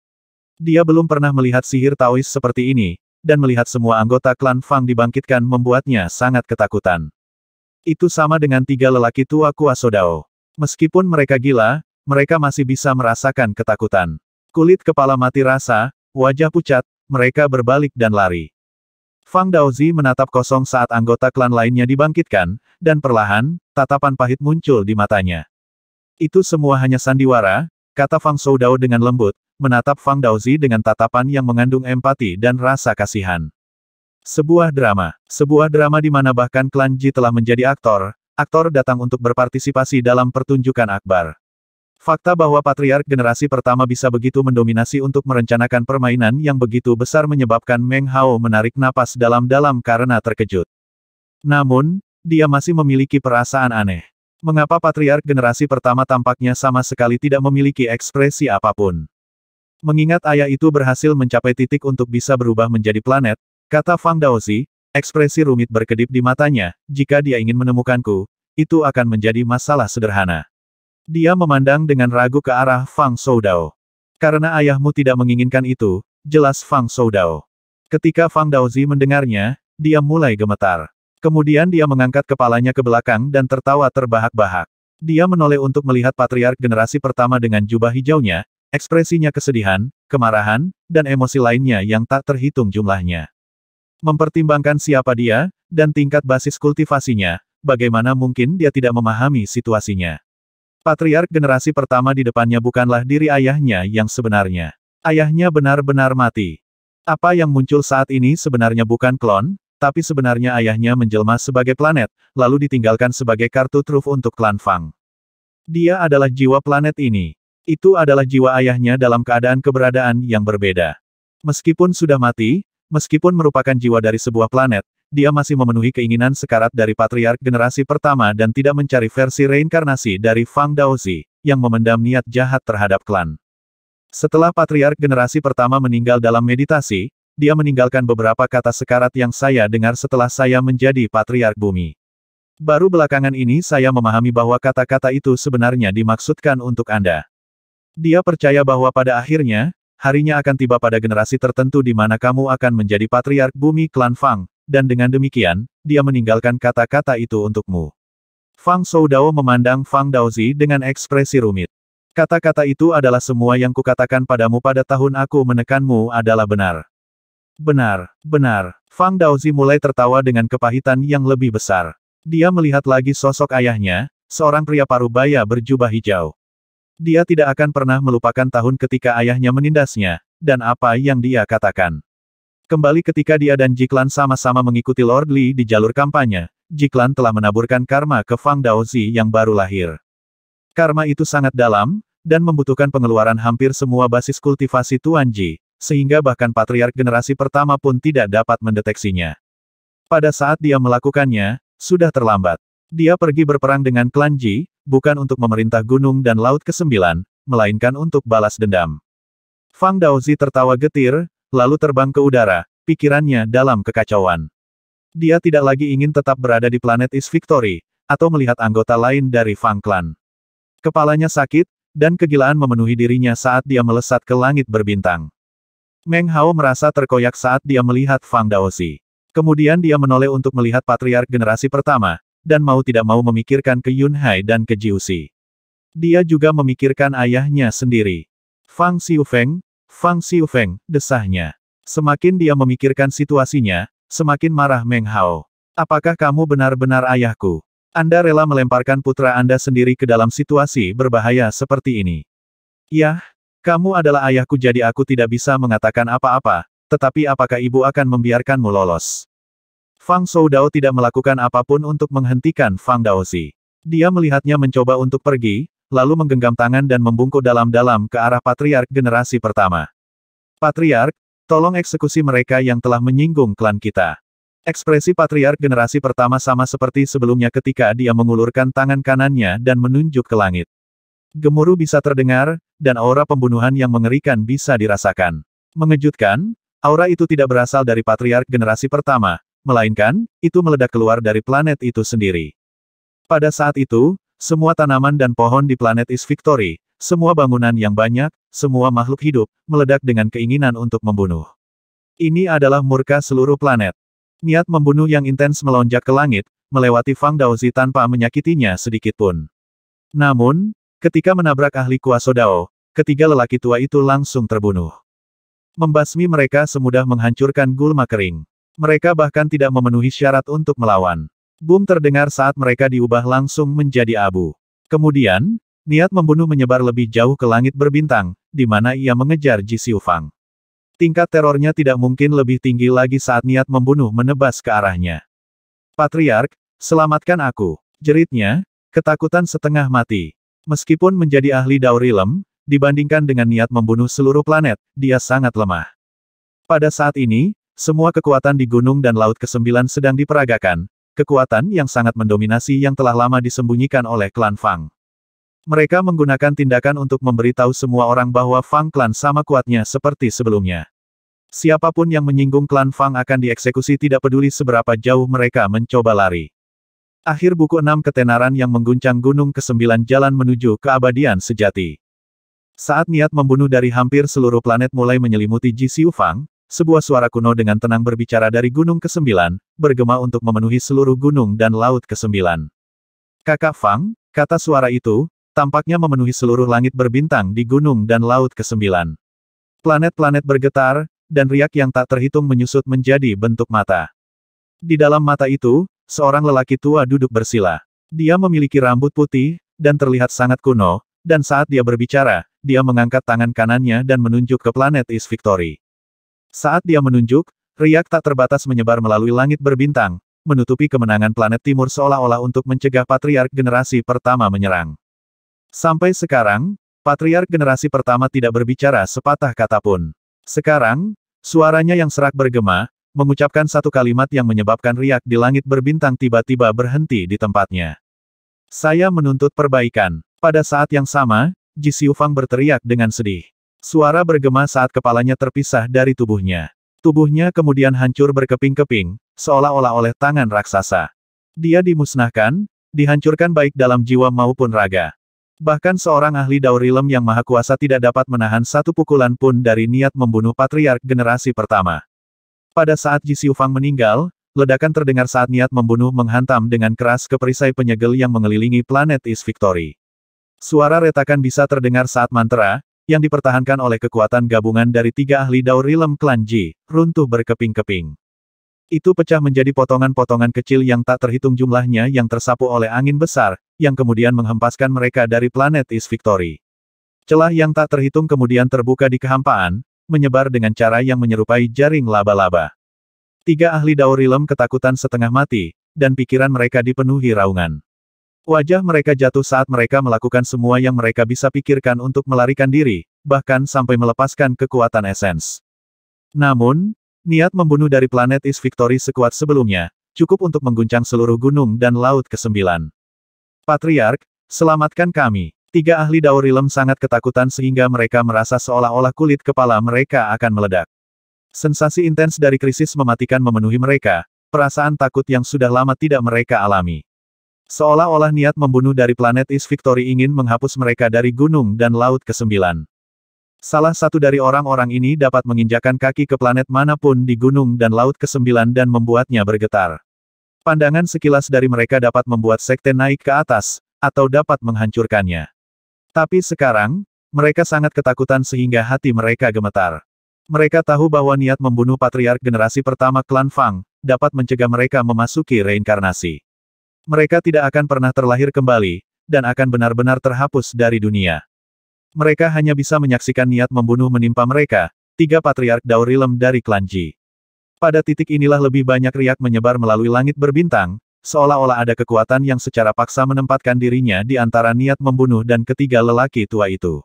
Dia belum pernah melihat sihir Taois seperti ini, dan melihat semua anggota klan Fang dibangkitkan membuatnya sangat ketakutan. Itu sama dengan tiga lelaki tua Kuasodao. Meskipun mereka gila, mereka masih bisa merasakan ketakutan. Kulit kepala mati rasa, wajah pucat, mereka berbalik dan lari. Fang Daozi menatap kosong saat anggota klan lainnya dibangkitkan, dan perlahan, tatapan pahit muncul di matanya. Itu semua hanya sandiwara, kata Fang Soudao dengan lembut, menatap Fang Daozi dengan tatapan yang mengandung empati dan rasa kasihan. Sebuah drama, sebuah drama di mana bahkan klan Ji telah menjadi aktor, aktor datang untuk berpartisipasi dalam pertunjukan akbar. Fakta bahwa patriark generasi pertama bisa begitu mendominasi untuk merencanakan permainan yang begitu besar menyebabkan Meng Hao menarik napas dalam-dalam karena terkejut. Namun, dia masih memiliki perasaan aneh. Mengapa patriark generasi pertama tampaknya sama sekali tidak memiliki ekspresi apapun? Mengingat ayah itu berhasil mencapai titik untuk bisa berubah menjadi planet, kata Fang Daozi, ekspresi rumit berkedip di matanya, jika dia ingin menemukanku, itu akan menjadi masalah sederhana. Dia memandang dengan ragu ke arah Fang Soudao. Karena ayahmu tidak menginginkan itu, jelas Fang Soudao. Ketika Fang Daozi mendengarnya, dia mulai gemetar. Kemudian dia mengangkat kepalanya ke belakang dan tertawa terbahak-bahak. Dia menoleh untuk melihat patriark generasi pertama dengan jubah hijaunya, ekspresinya kesedihan, kemarahan, dan emosi lainnya yang tak terhitung jumlahnya. Mempertimbangkan siapa dia, dan tingkat basis kultivasinya, bagaimana mungkin dia tidak memahami situasinya. Patriark generasi pertama di depannya bukanlah diri ayahnya yang sebenarnya. Ayahnya benar-benar mati. Apa yang muncul saat ini sebenarnya bukan klon, tapi sebenarnya ayahnya menjelma sebagai planet, lalu ditinggalkan sebagai kartu truf untuk klan Fang. Dia adalah jiwa planet ini. Itu adalah jiwa ayahnya dalam keadaan keberadaan yang berbeda. Meskipun sudah mati, meskipun merupakan jiwa dari sebuah planet, dia masih memenuhi keinginan sekarat dari patriark generasi pertama dan tidak mencari versi reinkarnasi dari Fang Daozi, yang memendam niat jahat terhadap klan. Setelah patriark generasi pertama meninggal dalam meditasi, dia meninggalkan beberapa kata sekarat yang saya dengar setelah saya menjadi patriark bumi. Baru belakangan ini saya memahami bahwa kata-kata itu sebenarnya dimaksudkan untuk Anda. Dia percaya bahwa pada akhirnya, harinya akan tiba pada generasi tertentu di mana kamu akan menjadi patriark bumi klan Fang, dan dengan demikian, dia meninggalkan kata-kata itu untukmu. Fang Soudao memandang Fang Daozi dengan ekspresi rumit. Kata-kata itu adalah semua yang kukatakan padamu pada tahun aku menekanmu adalah benar. Benar, benar. Fang Daozi mulai tertawa dengan kepahitan yang lebih besar. Dia melihat lagi sosok ayahnya, seorang pria parubaya berjubah hijau. Dia tidak akan pernah melupakan tahun ketika ayahnya menindasnya, dan apa yang dia katakan. Kembali ketika dia dan Jiklan sama-sama mengikuti Lord Li di jalur kampanye, Jiklan telah menaburkan karma ke Fang Daozi yang baru lahir. Karma itu sangat dalam, dan membutuhkan pengeluaran hampir semua basis kultivasi Tuan Ji, sehingga bahkan patriark generasi pertama pun tidak dapat mendeteksinya. Pada saat dia melakukannya, sudah terlambat. Dia pergi berperang dengan klan Ji, bukan untuk memerintah gunung dan laut ke-9, melainkan untuk balas dendam. Fang Daozi tertawa getir, lalu terbang ke udara, pikirannya dalam kekacauan. Dia tidak lagi ingin tetap berada di planet Is Victory, atau melihat anggota lain dari Fang Clan. Kepalanya sakit, dan kegilaan memenuhi dirinya saat dia melesat ke langit berbintang. Meng Hao merasa terkoyak saat dia melihat Fang Daosi. Kemudian dia menoleh untuk melihat patriark generasi pertama, dan mau tidak mau memikirkan ke Yun Hai dan ke Si. Dia juga memikirkan ayahnya sendiri. Fang Feng, Fang Xiufeng, desahnya. Semakin dia memikirkan situasinya, semakin marah Meng Hao. Apakah kamu benar-benar ayahku? Anda rela melemparkan putra Anda sendiri ke dalam situasi berbahaya seperti ini. Yah, kamu adalah ayahku jadi aku tidak bisa mengatakan apa-apa, tetapi apakah ibu akan membiarkanmu lolos? Fang Dao tidak melakukan apapun untuk menghentikan Fang Daozi. Dia melihatnya mencoba untuk pergi, lalu menggenggam tangan dan membungkuk dalam-dalam ke arah Patriark generasi pertama. Patriark, tolong eksekusi mereka yang telah menyinggung klan kita. Ekspresi Patriark generasi pertama sama seperti sebelumnya ketika dia mengulurkan tangan kanannya dan menunjuk ke langit. Gemuruh bisa terdengar, dan aura pembunuhan yang mengerikan bisa dirasakan. Mengejutkan, aura itu tidak berasal dari Patriark generasi pertama, melainkan, itu meledak keluar dari planet itu sendiri. Pada saat itu, semua tanaman dan pohon di planet Is Victory, semua bangunan yang banyak, semua makhluk hidup, meledak dengan keinginan untuk membunuh. Ini adalah murka seluruh planet. Niat membunuh yang intens melonjak ke langit, melewati Fang Daozi tanpa menyakitinya sedikit pun. Namun, ketika menabrak ahli kuasa Dao, ketiga lelaki tua itu langsung terbunuh. Membasmi mereka semudah menghancurkan gulma kering. Mereka bahkan tidak memenuhi syarat untuk melawan. Boom terdengar saat mereka diubah langsung menjadi abu. Kemudian, niat membunuh menyebar lebih jauh ke langit berbintang, di mana ia mengejar Ji Fang. Tingkat terornya tidak mungkin lebih tinggi lagi saat niat membunuh menebas ke arahnya. Patriark, selamatkan aku. Jeritnya, ketakutan setengah mati. Meskipun menjadi ahli Daurilem, dibandingkan dengan niat membunuh seluruh planet, dia sangat lemah. Pada saat ini, semua kekuatan di gunung dan laut kesembilan sedang diperagakan, kekuatan yang sangat mendominasi yang telah lama disembunyikan oleh klan Fang. Mereka menggunakan tindakan untuk memberitahu semua orang bahwa Fang klan sama kuatnya seperti sebelumnya. Siapapun yang menyinggung klan Fang akan dieksekusi tidak peduli seberapa jauh mereka mencoba lari. Akhir buku 6 ketenaran yang mengguncang gunung ke-9 jalan menuju keabadian sejati. Saat niat membunuh dari hampir seluruh planet mulai menyelimuti Ji Fang. Sebuah suara kuno dengan tenang berbicara dari gunung ke-9, bergema untuk memenuhi seluruh gunung dan laut ke-9. Kakak Fang, kata suara itu, tampaknya memenuhi seluruh langit berbintang di gunung dan laut ke-9. Planet-planet bergetar, dan riak yang tak terhitung menyusut menjadi bentuk mata. Di dalam mata itu, seorang lelaki tua duduk bersila. Dia memiliki rambut putih, dan terlihat sangat kuno, dan saat dia berbicara, dia mengangkat tangan kanannya dan menunjuk ke planet Is Victory. Saat dia menunjuk, riak tak terbatas menyebar melalui langit berbintang, menutupi kemenangan planet timur seolah-olah untuk mencegah patriark generasi pertama menyerang. Sampai sekarang, patriark generasi pertama tidak berbicara sepatah kata pun. Sekarang, suaranya yang serak bergema, mengucapkan satu kalimat yang menyebabkan riak di langit berbintang tiba-tiba berhenti di tempatnya. Saya menuntut perbaikan. Pada saat yang sama, Ji Xiufang berteriak dengan sedih. Suara bergema saat kepalanya terpisah dari tubuhnya. Tubuhnya kemudian hancur berkeping-keping, seolah-olah oleh tangan raksasa. Dia dimusnahkan, dihancurkan baik dalam jiwa maupun raga. Bahkan seorang ahli Daurilem yang maha kuasa tidak dapat menahan satu pukulan pun dari niat membunuh patriark generasi pertama. Pada saat Ji Xiufang meninggal, ledakan terdengar saat niat membunuh menghantam dengan keras ke perisai penyegel yang mengelilingi planet Is Victory. Suara retakan bisa terdengar saat mantra, yang dipertahankan oleh kekuatan gabungan dari tiga ahli Dao Rilem Klan Ji, runtuh berkeping-keping. Itu pecah menjadi potongan-potongan kecil yang tak terhitung jumlahnya yang tersapu oleh angin besar, yang kemudian menghempaskan mereka dari planet Is Victory. Celah yang tak terhitung kemudian terbuka di kehampaan, menyebar dengan cara yang menyerupai jaring laba-laba. Tiga ahli Dao Rilem ketakutan setengah mati, dan pikiran mereka dipenuhi raungan. Wajah mereka jatuh saat mereka melakukan semua yang mereka bisa pikirkan untuk melarikan diri, bahkan sampai melepaskan kekuatan esens. Namun, niat membunuh dari planet Is Victory sekuat sebelumnya, cukup untuk mengguncang seluruh gunung dan laut kesembilan. Patriark, selamatkan kami. Tiga ahli Daurilem sangat ketakutan sehingga mereka merasa seolah-olah kulit kepala mereka akan meledak. Sensasi intens dari krisis mematikan memenuhi mereka, perasaan takut yang sudah lama tidak mereka alami. Seolah-olah niat membunuh dari planet Is Victory ingin menghapus mereka dari gunung dan laut ke-9. Salah satu dari orang-orang ini dapat menginjakan kaki ke planet manapun di gunung dan laut ke-9 dan membuatnya bergetar. Pandangan sekilas dari mereka dapat membuat sekte naik ke atas, atau dapat menghancurkannya. Tapi sekarang, mereka sangat ketakutan sehingga hati mereka gemetar. Mereka tahu bahwa niat membunuh patriark generasi pertama klan Fang dapat mencegah mereka memasuki reinkarnasi. Mereka tidak akan pernah terlahir kembali, dan akan benar-benar terhapus dari dunia. Mereka hanya bisa menyaksikan niat membunuh menimpa mereka, tiga patriark Daurilem dari klan Ji. Pada titik inilah lebih banyak riak menyebar melalui langit berbintang, seolah-olah ada kekuatan yang secara paksa menempatkan dirinya di antara niat membunuh dan ketiga lelaki tua itu.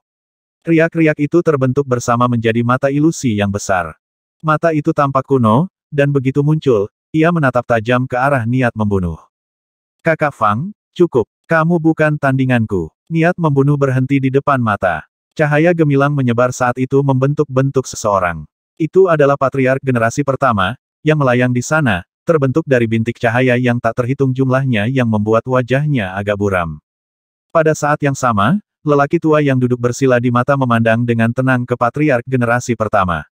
Riak-riak itu terbentuk bersama menjadi mata ilusi yang besar. Mata itu tampak kuno, dan begitu muncul, ia menatap tajam ke arah niat membunuh. Kakak Fang, cukup. Kamu bukan tandinganku. Niat membunuh berhenti di depan mata. Cahaya gemilang menyebar saat itu membentuk bentuk seseorang. Itu adalah patriark generasi pertama, yang melayang di sana, terbentuk dari bintik cahaya yang tak terhitung jumlahnya yang membuat wajahnya agak buram. Pada saat yang sama, lelaki tua yang duduk bersila di mata memandang dengan tenang ke patriark generasi pertama.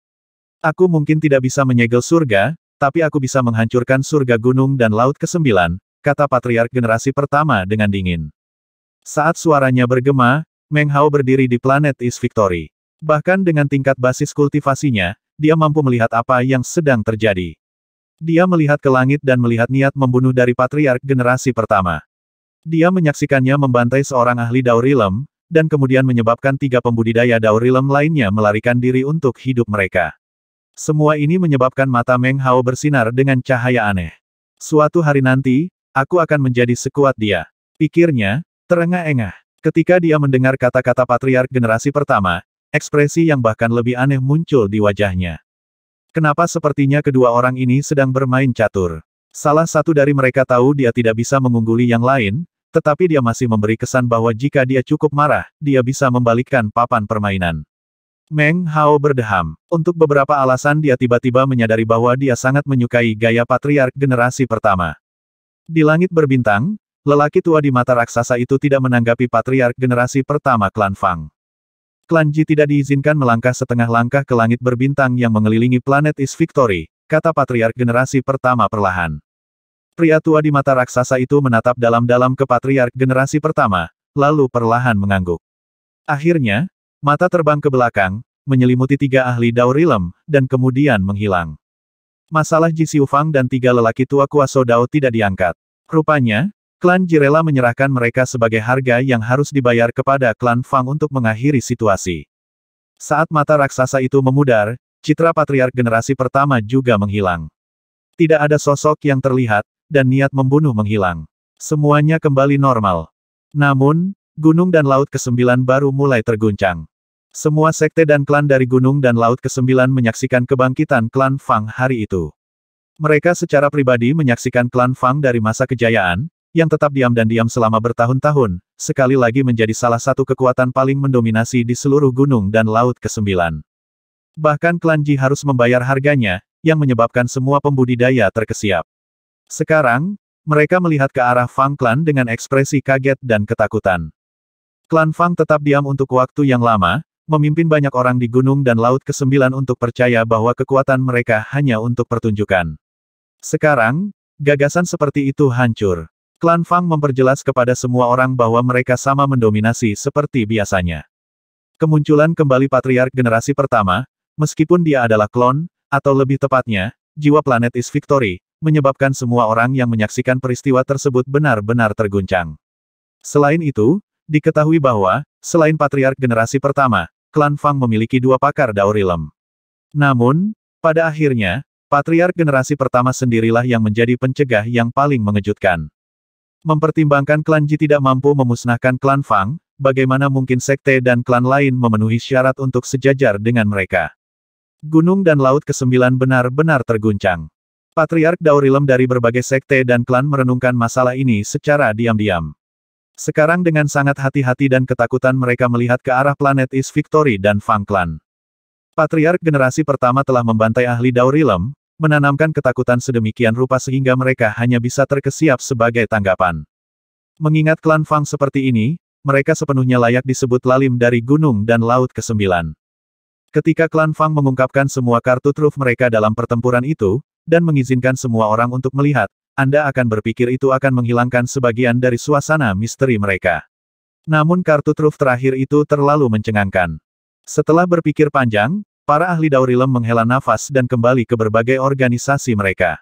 Aku mungkin tidak bisa menyegel surga, tapi aku bisa menghancurkan surga gunung dan laut kesembilan, kata patriark generasi pertama dengan dingin. Saat suaranya bergema, Meng Hao berdiri di planet East Victory. Bahkan dengan tingkat basis kultivasinya, dia mampu melihat apa yang sedang terjadi. Dia melihat ke langit dan melihat niat membunuh dari patriark generasi pertama. Dia menyaksikannya membantai seorang ahli Daurilem, dan kemudian menyebabkan tiga pembudidaya Daurilem lainnya melarikan diri untuk hidup mereka. Semua ini menyebabkan mata Meng Hao bersinar dengan cahaya aneh. Suatu hari nanti, Aku akan menjadi sekuat dia. Pikirnya, terengah-engah. Ketika dia mendengar kata-kata patriark generasi pertama, ekspresi yang bahkan lebih aneh muncul di wajahnya. Kenapa sepertinya kedua orang ini sedang bermain catur? Salah satu dari mereka tahu dia tidak bisa mengungguli yang lain, tetapi dia masih memberi kesan bahwa jika dia cukup marah, dia bisa membalikkan papan permainan. Meng Hao berdeham. Untuk beberapa alasan dia tiba-tiba menyadari bahwa dia sangat menyukai gaya patriark generasi pertama. Di langit berbintang, lelaki tua di mata raksasa itu tidak menanggapi patriark generasi pertama klan Fang. Klan Ji tidak diizinkan melangkah setengah langkah ke langit berbintang yang mengelilingi planet Is Victory, kata patriark generasi pertama perlahan. Pria tua di mata raksasa itu menatap dalam-dalam ke patriark generasi pertama, lalu perlahan mengangguk. Akhirnya, mata terbang ke belakang, menyelimuti tiga ahli Daurilem, dan kemudian menghilang. Masalah Ji Fang dan tiga lelaki tua kuasa Dao tidak diangkat. Rupanya, klan Jirela menyerahkan mereka sebagai harga yang harus dibayar kepada klan Fang untuk mengakhiri situasi. Saat mata raksasa itu memudar, citra patriark generasi pertama juga menghilang. Tidak ada sosok yang terlihat, dan niat membunuh menghilang. Semuanya kembali normal. Namun, gunung dan laut ke-9 baru mulai terguncang. Semua sekte dan klan dari gunung dan laut ke-9 menyaksikan kebangkitan klan Fang hari itu. Mereka secara pribadi menyaksikan klan Fang dari masa kejayaan, yang tetap diam dan diam selama bertahun-tahun, sekali lagi menjadi salah satu kekuatan paling mendominasi di seluruh gunung dan laut ke-9. Bahkan klan Ji harus membayar harganya, yang menyebabkan semua pembudidaya terkesiap. Sekarang, mereka melihat ke arah Fang Klan dengan ekspresi kaget dan ketakutan. Klan Fang tetap diam untuk waktu yang lama, memimpin banyak orang di gunung dan laut ke-9 untuk percaya bahwa kekuatan mereka hanya untuk pertunjukan. Sekarang, gagasan seperti itu hancur. Klan Fang memperjelas kepada semua orang bahwa mereka sama mendominasi seperti biasanya. Kemunculan kembali patriark generasi pertama, meskipun dia adalah klon, atau lebih tepatnya, jiwa planet is victory, menyebabkan semua orang yang menyaksikan peristiwa tersebut benar-benar terguncang. Selain itu, diketahui bahwa, selain patriark generasi pertama, klan Fang memiliki dua pakar Daurilem. Namun, pada akhirnya, Patriark generasi pertama sendirilah yang menjadi pencegah yang paling mengejutkan. Mempertimbangkan klan Ji tidak mampu memusnahkan klan Fang, bagaimana mungkin sekte dan klan lain memenuhi syarat untuk sejajar dengan mereka. Gunung dan Laut Kesembilan benar-benar terguncang. Patriark Daurilem dari berbagai sekte dan klan merenungkan masalah ini secara diam-diam. Sekarang dengan sangat hati-hati dan ketakutan mereka melihat ke arah planet Is Victory dan Fang Clan. Patriark generasi pertama telah membantai ahli Daurilem, menanamkan ketakutan sedemikian rupa sehingga mereka hanya bisa terkesiap sebagai tanggapan. Mengingat klan Fang seperti ini, mereka sepenuhnya layak disebut lalim dari gunung dan laut kesembilan. Ketika klan Fang mengungkapkan semua kartu truf mereka dalam pertempuran itu, dan mengizinkan semua orang untuk melihat, Anda akan berpikir itu akan menghilangkan sebagian dari suasana misteri mereka. Namun kartu truf terakhir itu terlalu mencengangkan. Setelah berpikir panjang, Para ahli Daurilem menghela nafas dan kembali ke berbagai organisasi mereka.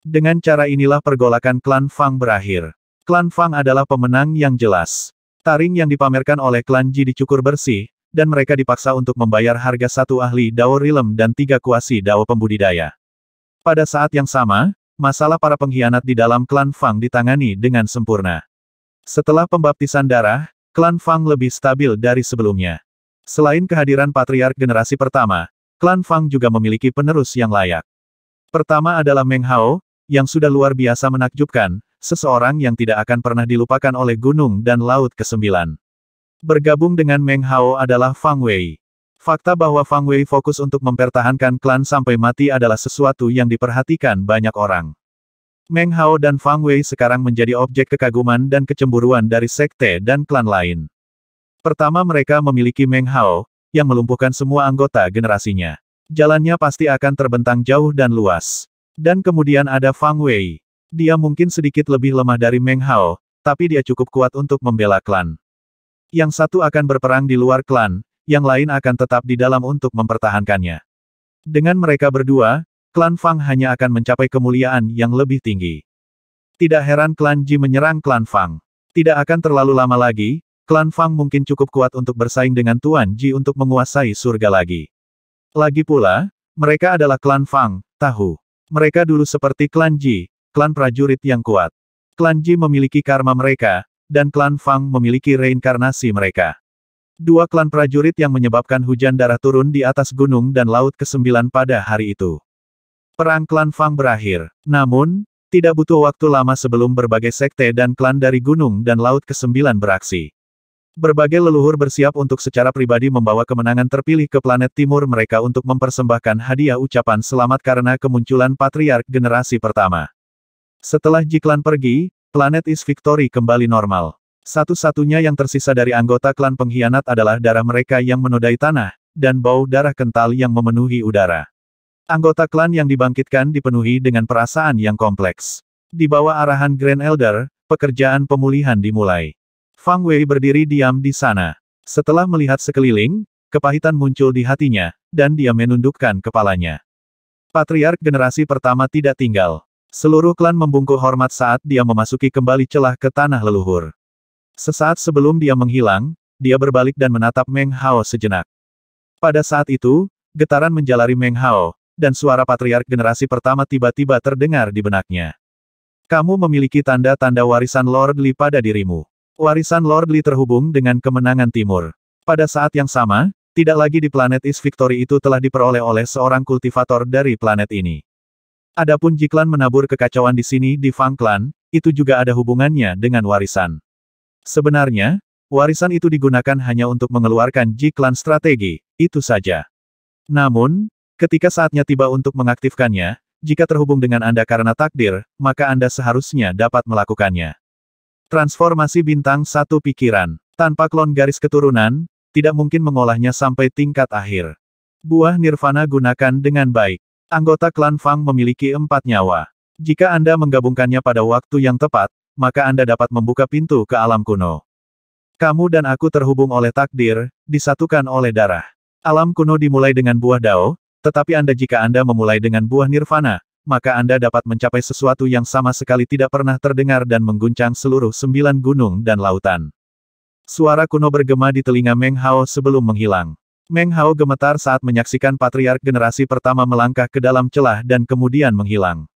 Dengan cara inilah pergolakan klan Fang berakhir. Klan Fang adalah pemenang yang jelas. Taring yang dipamerkan oleh klan Ji dicukur bersih, dan mereka dipaksa untuk membayar harga satu ahli Dao Rilem dan tiga kuasi Dao Pembudidaya. Pada saat yang sama, masalah para pengkhianat di dalam klan Fang ditangani dengan sempurna. Setelah pembaptisan darah, klan Fang lebih stabil dari sebelumnya. Selain kehadiran patriark generasi pertama, klan Fang juga memiliki penerus yang layak. Pertama adalah Meng Hao, yang sudah luar biasa menakjubkan, seseorang yang tidak akan pernah dilupakan oleh gunung dan laut kesembilan. Bergabung dengan Meng Hao adalah Fang Wei. Fakta bahwa Fang Wei fokus untuk mempertahankan klan sampai mati adalah sesuatu yang diperhatikan banyak orang. Meng Hao dan Fang Wei sekarang menjadi objek kekaguman dan kecemburuan dari sekte dan klan lain. Pertama mereka memiliki Meng Hao, yang melumpuhkan semua anggota generasinya. Jalannya pasti akan terbentang jauh dan luas. Dan kemudian ada Fang Wei. Dia mungkin sedikit lebih lemah dari Meng Hao, tapi dia cukup kuat untuk membela klan. Yang satu akan berperang di luar klan, yang lain akan tetap di dalam untuk mempertahankannya. Dengan mereka berdua, klan Fang hanya akan mencapai kemuliaan yang lebih tinggi. Tidak heran klan Ji menyerang klan Fang. Tidak akan terlalu lama lagi, Klan Fang mungkin cukup kuat untuk bersaing dengan Tuan Ji untuk menguasai surga lagi. Lagi pula, mereka adalah klan Fang, tahu. Mereka dulu seperti klan Ji, klan prajurit yang kuat. Klan Ji memiliki karma mereka, dan klan Fang memiliki reinkarnasi mereka. Dua klan prajurit yang menyebabkan hujan darah turun di atas gunung dan laut ke-9 pada hari itu. Perang klan Fang berakhir. Namun, tidak butuh waktu lama sebelum berbagai sekte dan klan dari gunung dan laut ke-9 beraksi. Berbagai leluhur bersiap untuk secara pribadi membawa kemenangan terpilih ke planet timur mereka untuk mempersembahkan hadiah ucapan selamat karena kemunculan patriark generasi pertama. Setelah Jiklan pergi, planet Is Victory kembali normal. Satu-satunya yang tersisa dari anggota klan pengkhianat adalah darah mereka yang menodai tanah, dan bau darah kental yang memenuhi udara. Anggota klan yang dibangkitkan dipenuhi dengan perasaan yang kompleks. Di bawah arahan Grand Elder, pekerjaan pemulihan dimulai. Fang Wei berdiri diam di sana. Setelah melihat sekeliling, kepahitan muncul di hatinya, dan dia menundukkan kepalanya. Patriark generasi pertama tidak tinggal. Seluruh klan membungkuk hormat saat dia memasuki kembali celah ke tanah leluhur. Sesaat sebelum dia menghilang, dia berbalik dan menatap Meng Hao sejenak. Pada saat itu, getaran menjalari Meng Hao, dan suara patriark generasi pertama tiba-tiba terdengar di benaknya. Kamu memiliki tanda-tanda warisan Lord Li pada dirimu. Warisan Lord Li terhubung dengan kemenangan timur. Pada saat yang sama, tidak lagi di planet Is Victory itu telah diperoleh oleh seorang kultivator dari planet ini. Adapun Jiklan menabur kekacauan di sini di Fang Clan, itu juga ada hubungannya dengan warisan. Sebenarnya, warisan itu digunakan hanya untuk mengeluarkan Jiklan strategi, itu saja. Namun, ketika saatnya tiba untuk mengaktifkannya, jika terhubung dengan Anda karena takdir, maka Anda seharusnya dapat melakukannya. Transformasi bintang satu pikiran. Tanpa klon garis keturunan, tidak mungkin mengolahnya sampai tingkat akhir. Buah nirvana gunakan dengan baik. Anggota klan Fang memiliki empat nyawa. Jika Anda menggabungkannya pada waktu yang tepat, maka Anda dapat membuka pintu ke alam kuno. Kamu dan aku terhubung oleh takdir, disatukan oleh darah. Alam kuno dimulai dengan buah dao, tetapi Anda jika Anda memulai dengan buah nirvana, maka Anda dapat mencapai sesuatu yang sama sekali tidak pernah terdengar dan mengguncang seluruh sembilan gunung dan lautan. Suara kuno bergema di telinga Meng Hao sebelum menghilang. Meng Hao gemetar saat menyaksikan patriark generasi pertama melangkah ke dalam celah dan kemudian menghilang.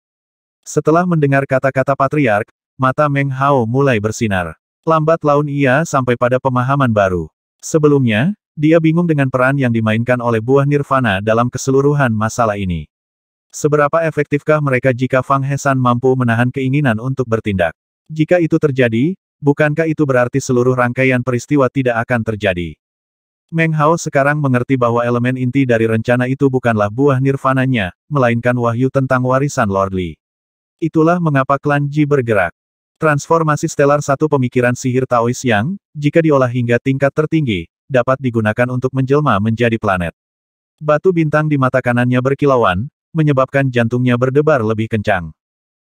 Setelah mendengar kata-kata patriark, mata Meng Hao mulai bersinar. Lambat laun ia sampai pada pemahaman baru. Sebelumnya, dia bingung dengan peran yang dimainkan oleh buah nirvana dalam keseluruhan masalah ini. Seberapa efektifkah mereka jika Fang Hesan mampu menahan keinginan untuk bertindak? Jika itu terjadi, bukankah itu berarti seluruh rangkaian peristiwa tidak akan terjadi? Meng Hao sekarang mengerti bahwa elemen inti dari rencana itu bukanlah buah nirvananya, melainkan wahyu tentang warisan Lord Li. Itulah mengapa klan Ji bergerak. Transformasi stelar satu pemikiran sihir Taois yang, jika diolah hingga tingkat tertinggi, dapat digunakan untuk menjelma menjadi planet. Batu bintang di mata kanannya berkilauan, menyebabkan jantungnya berdebar lebih kencang.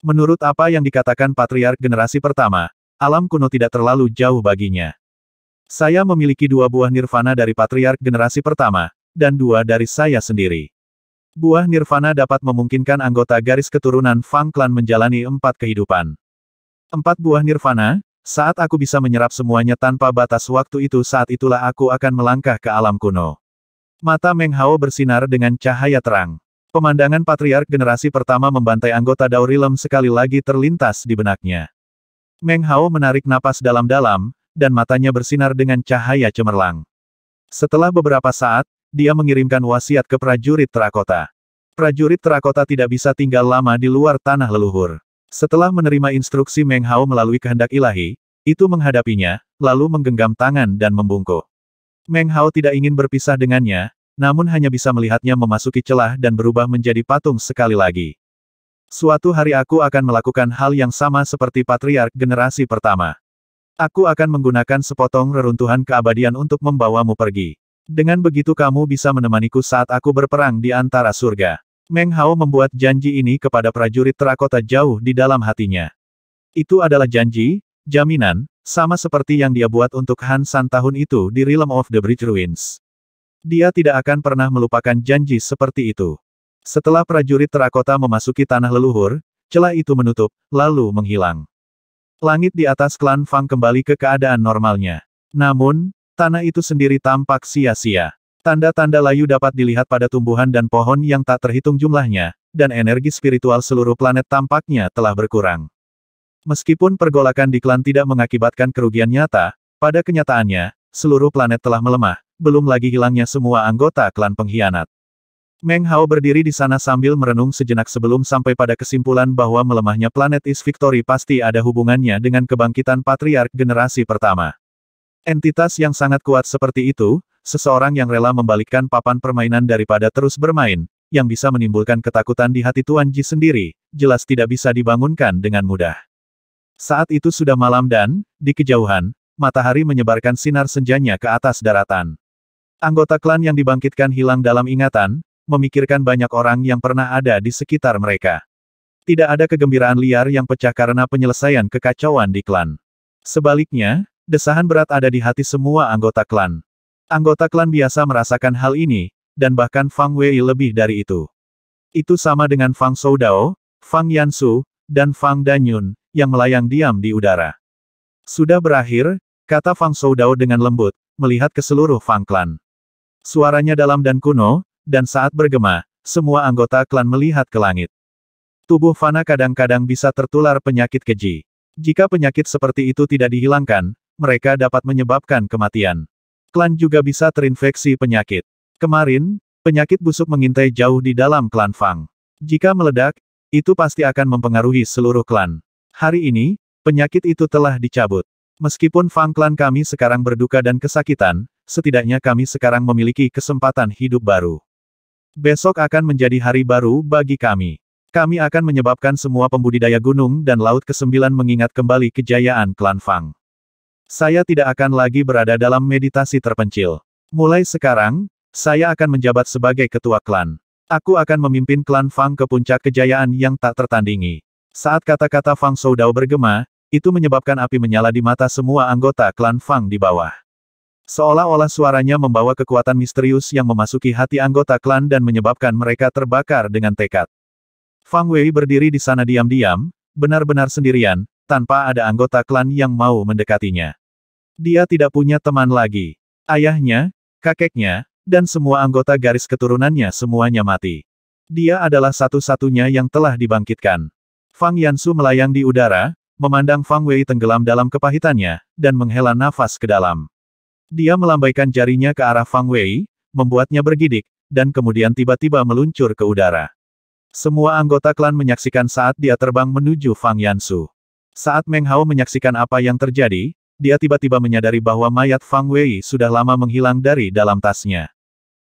Menurut apa yang dikatakan patriark generasi pertama, alam kuno tidak terlalu jauh baginya. Saya memiliki dua buah nirvana dari patriark generasi pertama, dan dua dari saya sendiri. Buah nirvana dapat memungkinkan anggota garis keturunan Fang Clan menjalani empat kehidupan. Empat buah nirvana, saat aku bisa menyerap semuanya tanpa batas waktu itu saat itulah aku akan melangkah ke alam kuno. Mata Meng Hao bersinar dengan cahaya terang. Pemandangan patriark generasi pertama membantai anggota Dao Realm sekali lagi terlintas di benaknya. Meng Hao menarik napas dalam-dalam, dan matanya bersinar dengan cahaya cemerlang. Setelah beberapa saat, dia mengirimkan wasiat ke prajurit terakota. Prajurit terakota tidak bisa tinggal lama di luar tanah leluhur. Setelah menerima instruksi Meng Hao melalui kehendak ilahi, itu menghadapinya, lalu menggenggam tangan dan membungkuk. Meng Hao tidak ingin berpisah dengannya, namun hanya bisa melihatnya memasuki celah dan berubah menjadi patung sekali lagi. Suatu hari aku akan melakukan hal yang sama seperti patriark generasi pertama. Aku akan menggunakan sepotong reruntuhan keabadian untuk membawamu pergi. Dengan begitu kamu bisa menemaniku saat aku berperang di antara surga. Meng Hao membuat janji ini kepada prajurit terakota jauh di dalam hatinya. Itu adalah janji, jaminan, sama seperti yang dia buat untuk Han San tahun itu di Realm of the Bridge Ruins. Dia tidak akan pernah melupakan janji seperti itu. Setelah prajurit terakota memasuki tanah leluhur, celah itu menutup, lalu menghilang. Langit di atas klan Fang kembali ke keadaan normalnya. Namun, tanah itu sendiri tampak sia-sia. Tanda-tanda layu dapat dilihat pada tumbuhan dan pohon yang tak terhitung jumlahnya, dan energi spiritual seluruh planet tampaknya telah berkurang. Meskipun pergolakan di klan tidak mengakibatkan kerugian nyata, pada kenyataannya, seluruh planet telah melemah, belum lagi hilangnya semua anggota klan pengkhianat. Meng Hao berdiri di sana sambil merenung sejenak sebelum sampai pada kesimpulan bahwa melemahnya planet East Victory pasti ada hubungannya dengan kebangkitan patriark generasi pertama. Entitas yang sangat kuat seperti itu, seseorang yang rela membalikkan papan permainan daripada terus bermain, yang bisa menimbulkan ketakutan di hati Tuan Ji sendiri, jelas tidak bisa dibangunkan dengan mudah. Saat itu sudah malam dan, di kejauhan, matahari menyebarkan sinar senjanya ke atas daratan. Anggota klan yang dibangkitkan hilang dalam ingatan, memikirkan banyak orang yang pernah ada di sekitar mereka. Tidak ada kegembiraan liar yang pecah karena penyelesaian kekacauan di klan. Sebaliknya, desahan berat ada di hati semua anggota klan. Anggota klan biasa merasakan hal ini, dan bahkan Fang Wei lebih dari itu. Itu sama dengan Fang Soudao, Fang Yansu, dan Fang Danyun, yang melayang diam di udara. Sudah berakhir, kata Fang Soudao dengan lembut, melihat ke seluruh Fang Klan. Suaranya dalam dan kuno, dan saat bergema, semua anggota klan melihat ke langit. Tubuh Fana kadang-kadang bisa tertular penyakit keji. Jika penyakit seperti itu tidak dihilangkan, mereka dapat menyebabkan kematian. Klan juga bisa terinfeksi penyakit. Kemarin, penyakit busuk mengintai jauh di dalam klan Fang. Jika meledak, itu pasti akan mempengaruhi seluruh klan. Hari ini, penyakit itu telah dicabut. Meskipun Fang klan kami sekarang berduka dan kesakitan, setidaknya kami sekarang memiliki kesempatan hidup baru. Besok akan menjadi hari baru bagi kami. Kami akan menyebabkan semua pembudidaya gunung dan laut kesembilan mengingat kembali kejayaan klan Fang. Saya tidak akan lagi berada dalam meditasi terpencil. Mulai sekarang, saya akan menjabat sebagai ketua klan. Aku akan memimpin klan Fang ke puncak kejayaan yang tak tertandingi. Saat kata-kata Fang Soudao bergema, itu menyebabkan api menyala di mata semua anggota klan Fang di bawah. Seolah-olah suaranya membawa kekuatan misterius yang memasuki hati anggota klan dan menyebabkan mereka terbakar dengan tekad. Fang Wei berdiri di sana diam-diam, benar-benar sendirian, tanpa ada anggota klan yang mau mendekatinya. Dia tidak punya teman lagi. Ayahnya, kakeknya, dan semua anggota garis keturunannya semuanya mati. Dia adalah satu-satunya yang telah dibangkitkan. Fang Yansu melayang di udara, memandang Fang Wei tenggelam dalam kepahitannya, dan menghela nafas ke dalam. Dia melambaikan jarinya ke arah Fang Wei, membuatnya bergidik, dan kemudian tiba-tiba meluncur ke udara. Semua anggota klan menyaksikan saat dia terbang menuju Fang Yansu. Saat Meng Hao menyaksikan apa yang terjadi, dia tiba-tiba menyadari bahwa mayat Fang Wei sudah lama menghilang dari dalam tasnya.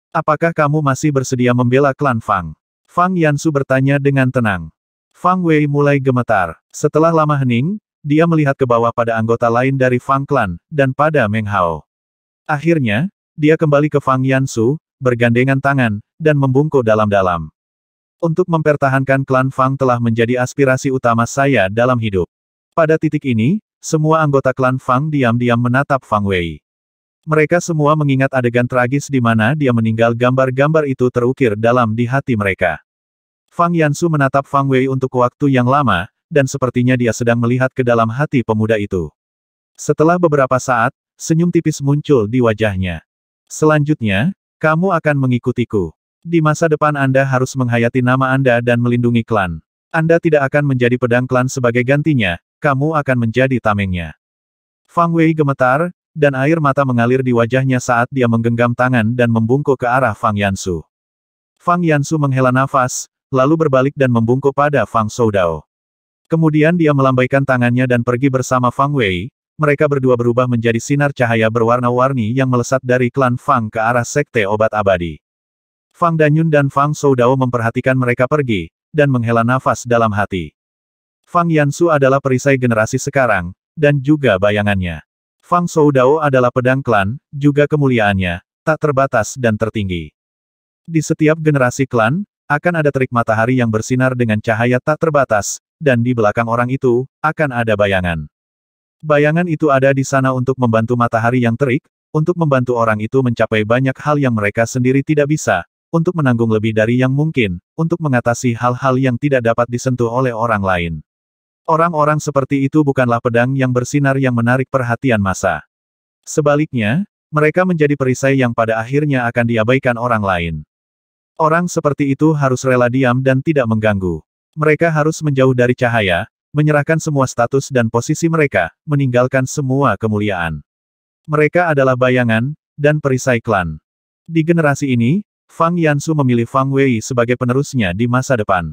Apakah kamu masih bersedia membela klan Fang? Fang Yansu bertanya dengan tenang. Fang Wei mulai gemetar. Setelah lama hening, dia melihat ke bawah pada anggota lain dari Fang Clan, dan pada Meng Hao. Akhirnya, dia kembali ke Fang Yansu, bergandengan tangan, dan membungkuk dalam-dalam. Untuk mempertahankan klan Fang telah menjadi aspirasi utama saya dalam hidup. Pada titik ini, semua anggota klan Fang diam-diam menatap Fang Wei. Mereka semua mengingat adegan tragis di mana dia meninggal gambar-gambar itu terukir dalam di hati mereka. Fang Yansu menatap Fang Wei untuk waktu yang lama, dan sepertinya dia sedang melihat ke dalam hati pemuda itu. Setelah beberapa saat, senyum tipis muncul di wajahnya. Selanjutnya, kamu akan mengikutiku. Di masa depan Anda harus menghayati nama Anda dan melindungi klan. Anda tidak akan menjadi pedang klan sebagai gantinya, kamu akan menjadi tamengnya. Fang Wei gemetar, dan air mata mengalir di wajahnya saat dia menggenggam tangan dan membungkuk ke arah Fang Yansu. Fang Yansu menghela nafas, lalu berbalik dan membungkuk pada Fang Soudao. Kemudian dia melambaikan tangannya dan pergi bersama Fang Wei, mereka berdua berubah menjadi sinar cahaya berwarna-warni yang melesat dari klan Fang ke arah Sekte Obat Abadi. Fang Danyun dan Fang Soudao memperhatikan mereka pergi, dan menghela nafas dalam hati. Fang Yansu adalah perisai generasi sekarang, dan juga bayangannya. Fang Soudao adalah pedang klan, juga kemuliaannya, tak terbatas dan tertinggi. Di setiap generasi klan, akan ada terik matahari yang bersinar dengan cahaya tak terbatas, dan di belakang orang itu, akan ada bayangan. Bayangan itu ada di sana untuk membantu matahari yang terik, untuk membantu orang itu mencapai banyak hal yang mereka sendiri tidak bisa, untuk menanggung lebih dari yang mungkin, untuk mengatasi hal-hal yang tidak dapat disentuh oleh orang lain. Orang-orang seperti itu bukanlah pedang yang bersinar yang menarik perhatian massa. Sebaliknya, mereka menjadi perisai yang pada akhirnya akan diabaikan orang lain. Orang seperti itu harus rela diam dan tidak mengganggu. Mereka harus menjauh dari cahaya, menyerahkan semua status dan posisi mereka, meninggalkan semua kemuliaan. Mereka adalah bayangan, dan perisai klan. Di generasi ini, Fang Yansu memilih Fang Wei sebagai penerusnya di masa depan.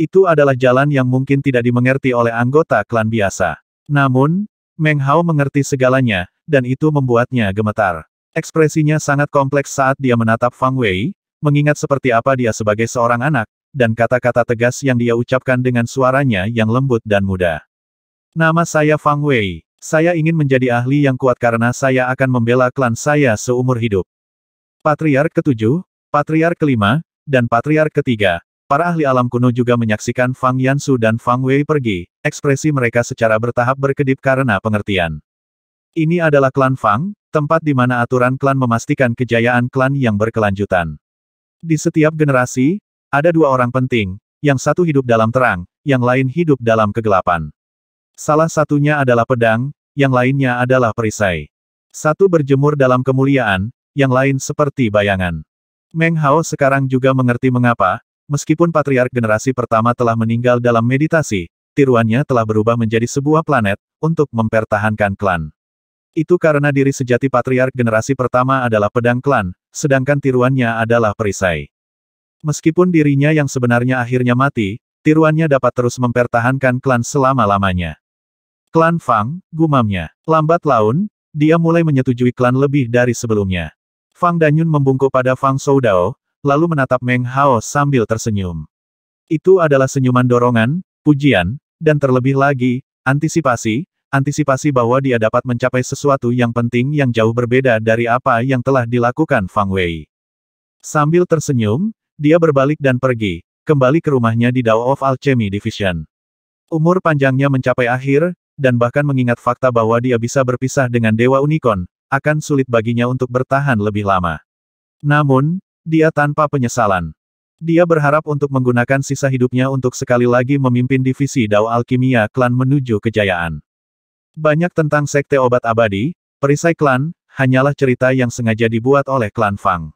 Itu adalah jalan yang mungkin tidak dimengerti oleh anggota klan biasa. Namun, Meng Hao mengerti segalanya, dan itu membuatnya gemetar. Ekspresinya sangat kompleks saat dia menatap Fang Wei, mengingat seperti apa dia sebagai seorang anak, dan kata-kata tegas yang dia ucapkan dengan suaranya yang lembut dan mudah. Nama saya Fang Wei. Saya ingin menjadi ahli yang kuat karena saya akan membela klan saya seumur hidup. Patriark ketujuh, Patriark kelima, dan Patriark ketiga, Para ahli alam kuno juga menyaksikan Fang Yansu dan Fang Wei pergi, ekspresi mereka secara bertahap berkedip karena pengertian. Ini adalah klan Fang, tempat di mana aturan klan memastikan kejayaan klan yang berkelanjutan. Di setiap generasi, ada dua orang penting, yang satu hidup dalam terang, yang lain hidup dalam kegelapan. Salah satunya adalah pedang, yang lainnya adalah perisai. Satu berjemur dalam kemuliaan, yang lain seperti bayangan. Meng Hao sekarang juga mengerti mengapa, meskipun patriark generasi pertama telah meninggal dalam meditasi, tiruannya telah berubah menjadi sebuah planet, untuk mempertahankan klan. Itu karena diri sejati patriark generasi pertama adalah pedang klan, sedangkan tiruannya adalah perisai. Meskipun dirinya yang sebenarnya akhirnya mati, tiruannya dapat terus mempertahankan klan selama-lamanya. Klan Fang, gumamnya. Lambat laun, dia mulai menyetujui klan lebih dari sebelumnya. Fang Danyun membungkuk pada Fang Soudao, lalu menatap Meng Hao sambil tersenyum. Itu adalah senyuman dorongan, pujian, dan terlebih lagi, antisipasi, antisipasi bahwa dia dapat mencapai sesuatu yang penting yang jauh berbeda dari apa yang telah dilakukan Fang Wei. Sambil tersenyum, dia berbalik dan pergi, kembali ke rumahnya di Dao of Alchemy Division. Umur panjangnya mencapai akhir, dan bahkan mengingat fakta bahwa dia bisa berpisah dengan Dewa Unicorn, akan sulit baginya untuk bertahan lebih lama. Namun, dia tanpa penyesalan. Dia berharap untuk menggunakan sisa hidupnya untuk sekali lagi memimpin divisi Dao Alkimia Klan menuju kejayaan. Banyak tentang Sekte Obat Abadi, Perisai Klan, hanyalah cerita yang sengaja dibuat oleh Klan Fang.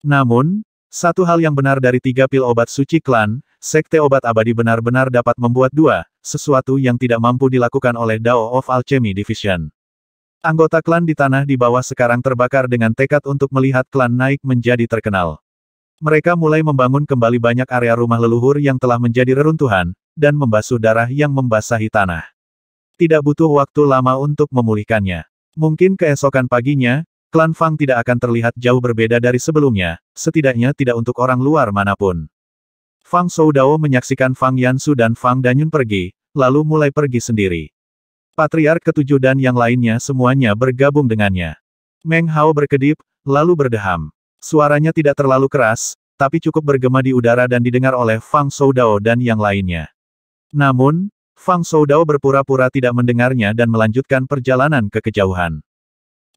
Namun, satu hal yang benar dari tiga pil obat suci klan, sekte obat abadi benar-benar dapat membuat dua, sesuatu yang tidak mampu dilakukan oleh Dao of Alchemy Division. Anggota klan di tanah di bawah sekarang terbakar dengan tekad untuk melihat klan naik menjadi terkenal. Mereka mulai membangun kembali banyak area rumah leluhur yang telah menjadi reruntuhan, dan membasuh darah yang membasahi tanah. Tidak butuh waktu lama untuk memulihkannya. Mungkin keesokan paginya, klan Fang tidak akan terlihat jauh berbeda dari sebelumnya, setidaknya tidak untuk orang luar manapun. Fang Soudao menyaksikan Fang Yansu dan Fang Danyun pergi, lalu mulai pergi sendiri. Patriark ketujuh dan yang lainnya semuanya bergabung dengannya. Meng Hao berkedip, lalu berdeham. Suaranya tidak terlalu keras, tapi cukup bergema di udara dan didengar oleh Fang Soudao dan yang lainnya. Namun, Fang Soudao berpura-pura tidak mendengarnya dan melanjutkan perjalanan ke kejauhan.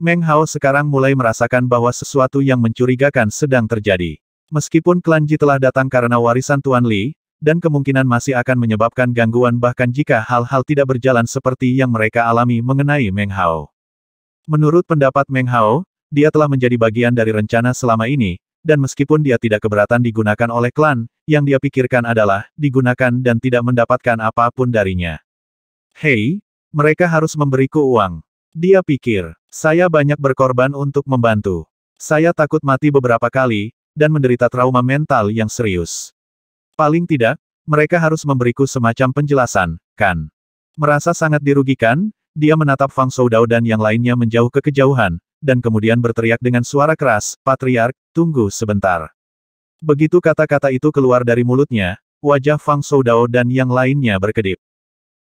Meng Hao sekarang mulai merasakan bahwa sesuatu yang mencurigakan sedang terjadi. Meskipun klan Ji telah datang karena warisan Tuan Li, dan kemungkinan masih akan menyebabkan gangguan bahkan jika hal-hal tidak berjalan seperti yang mereka alami mengenai Meng Hao. Menurut pendapat Meng Hao, dia telah menjadi bagian dari rencana selama ini, dan meskipun dia tidak keberatan digunakan oleh klan, yang dia pikirkan adalah digunakan dan tidak mendapatkan apapun darinya. Hei, mereka harus memberiku uang. Dia pikir. Saya banyak berkorban untuk membantu. Saya takut mati beberapa kali, dan menderita trauma mental yang serius. Paling tidak, mereka harus memberiku semacam penjelasan, kan? Merasa sangat dirugikan, dia menatap Fang Soudao dan yang lainnya menjauh ke kejauhan, dan kemudian berteriak dengan suara keras, Patriark, tunggu sebentar. Begitu kata-kata itu keluar dari mulutnya, wajah Fang Soudao dan yang lainnya berkedip.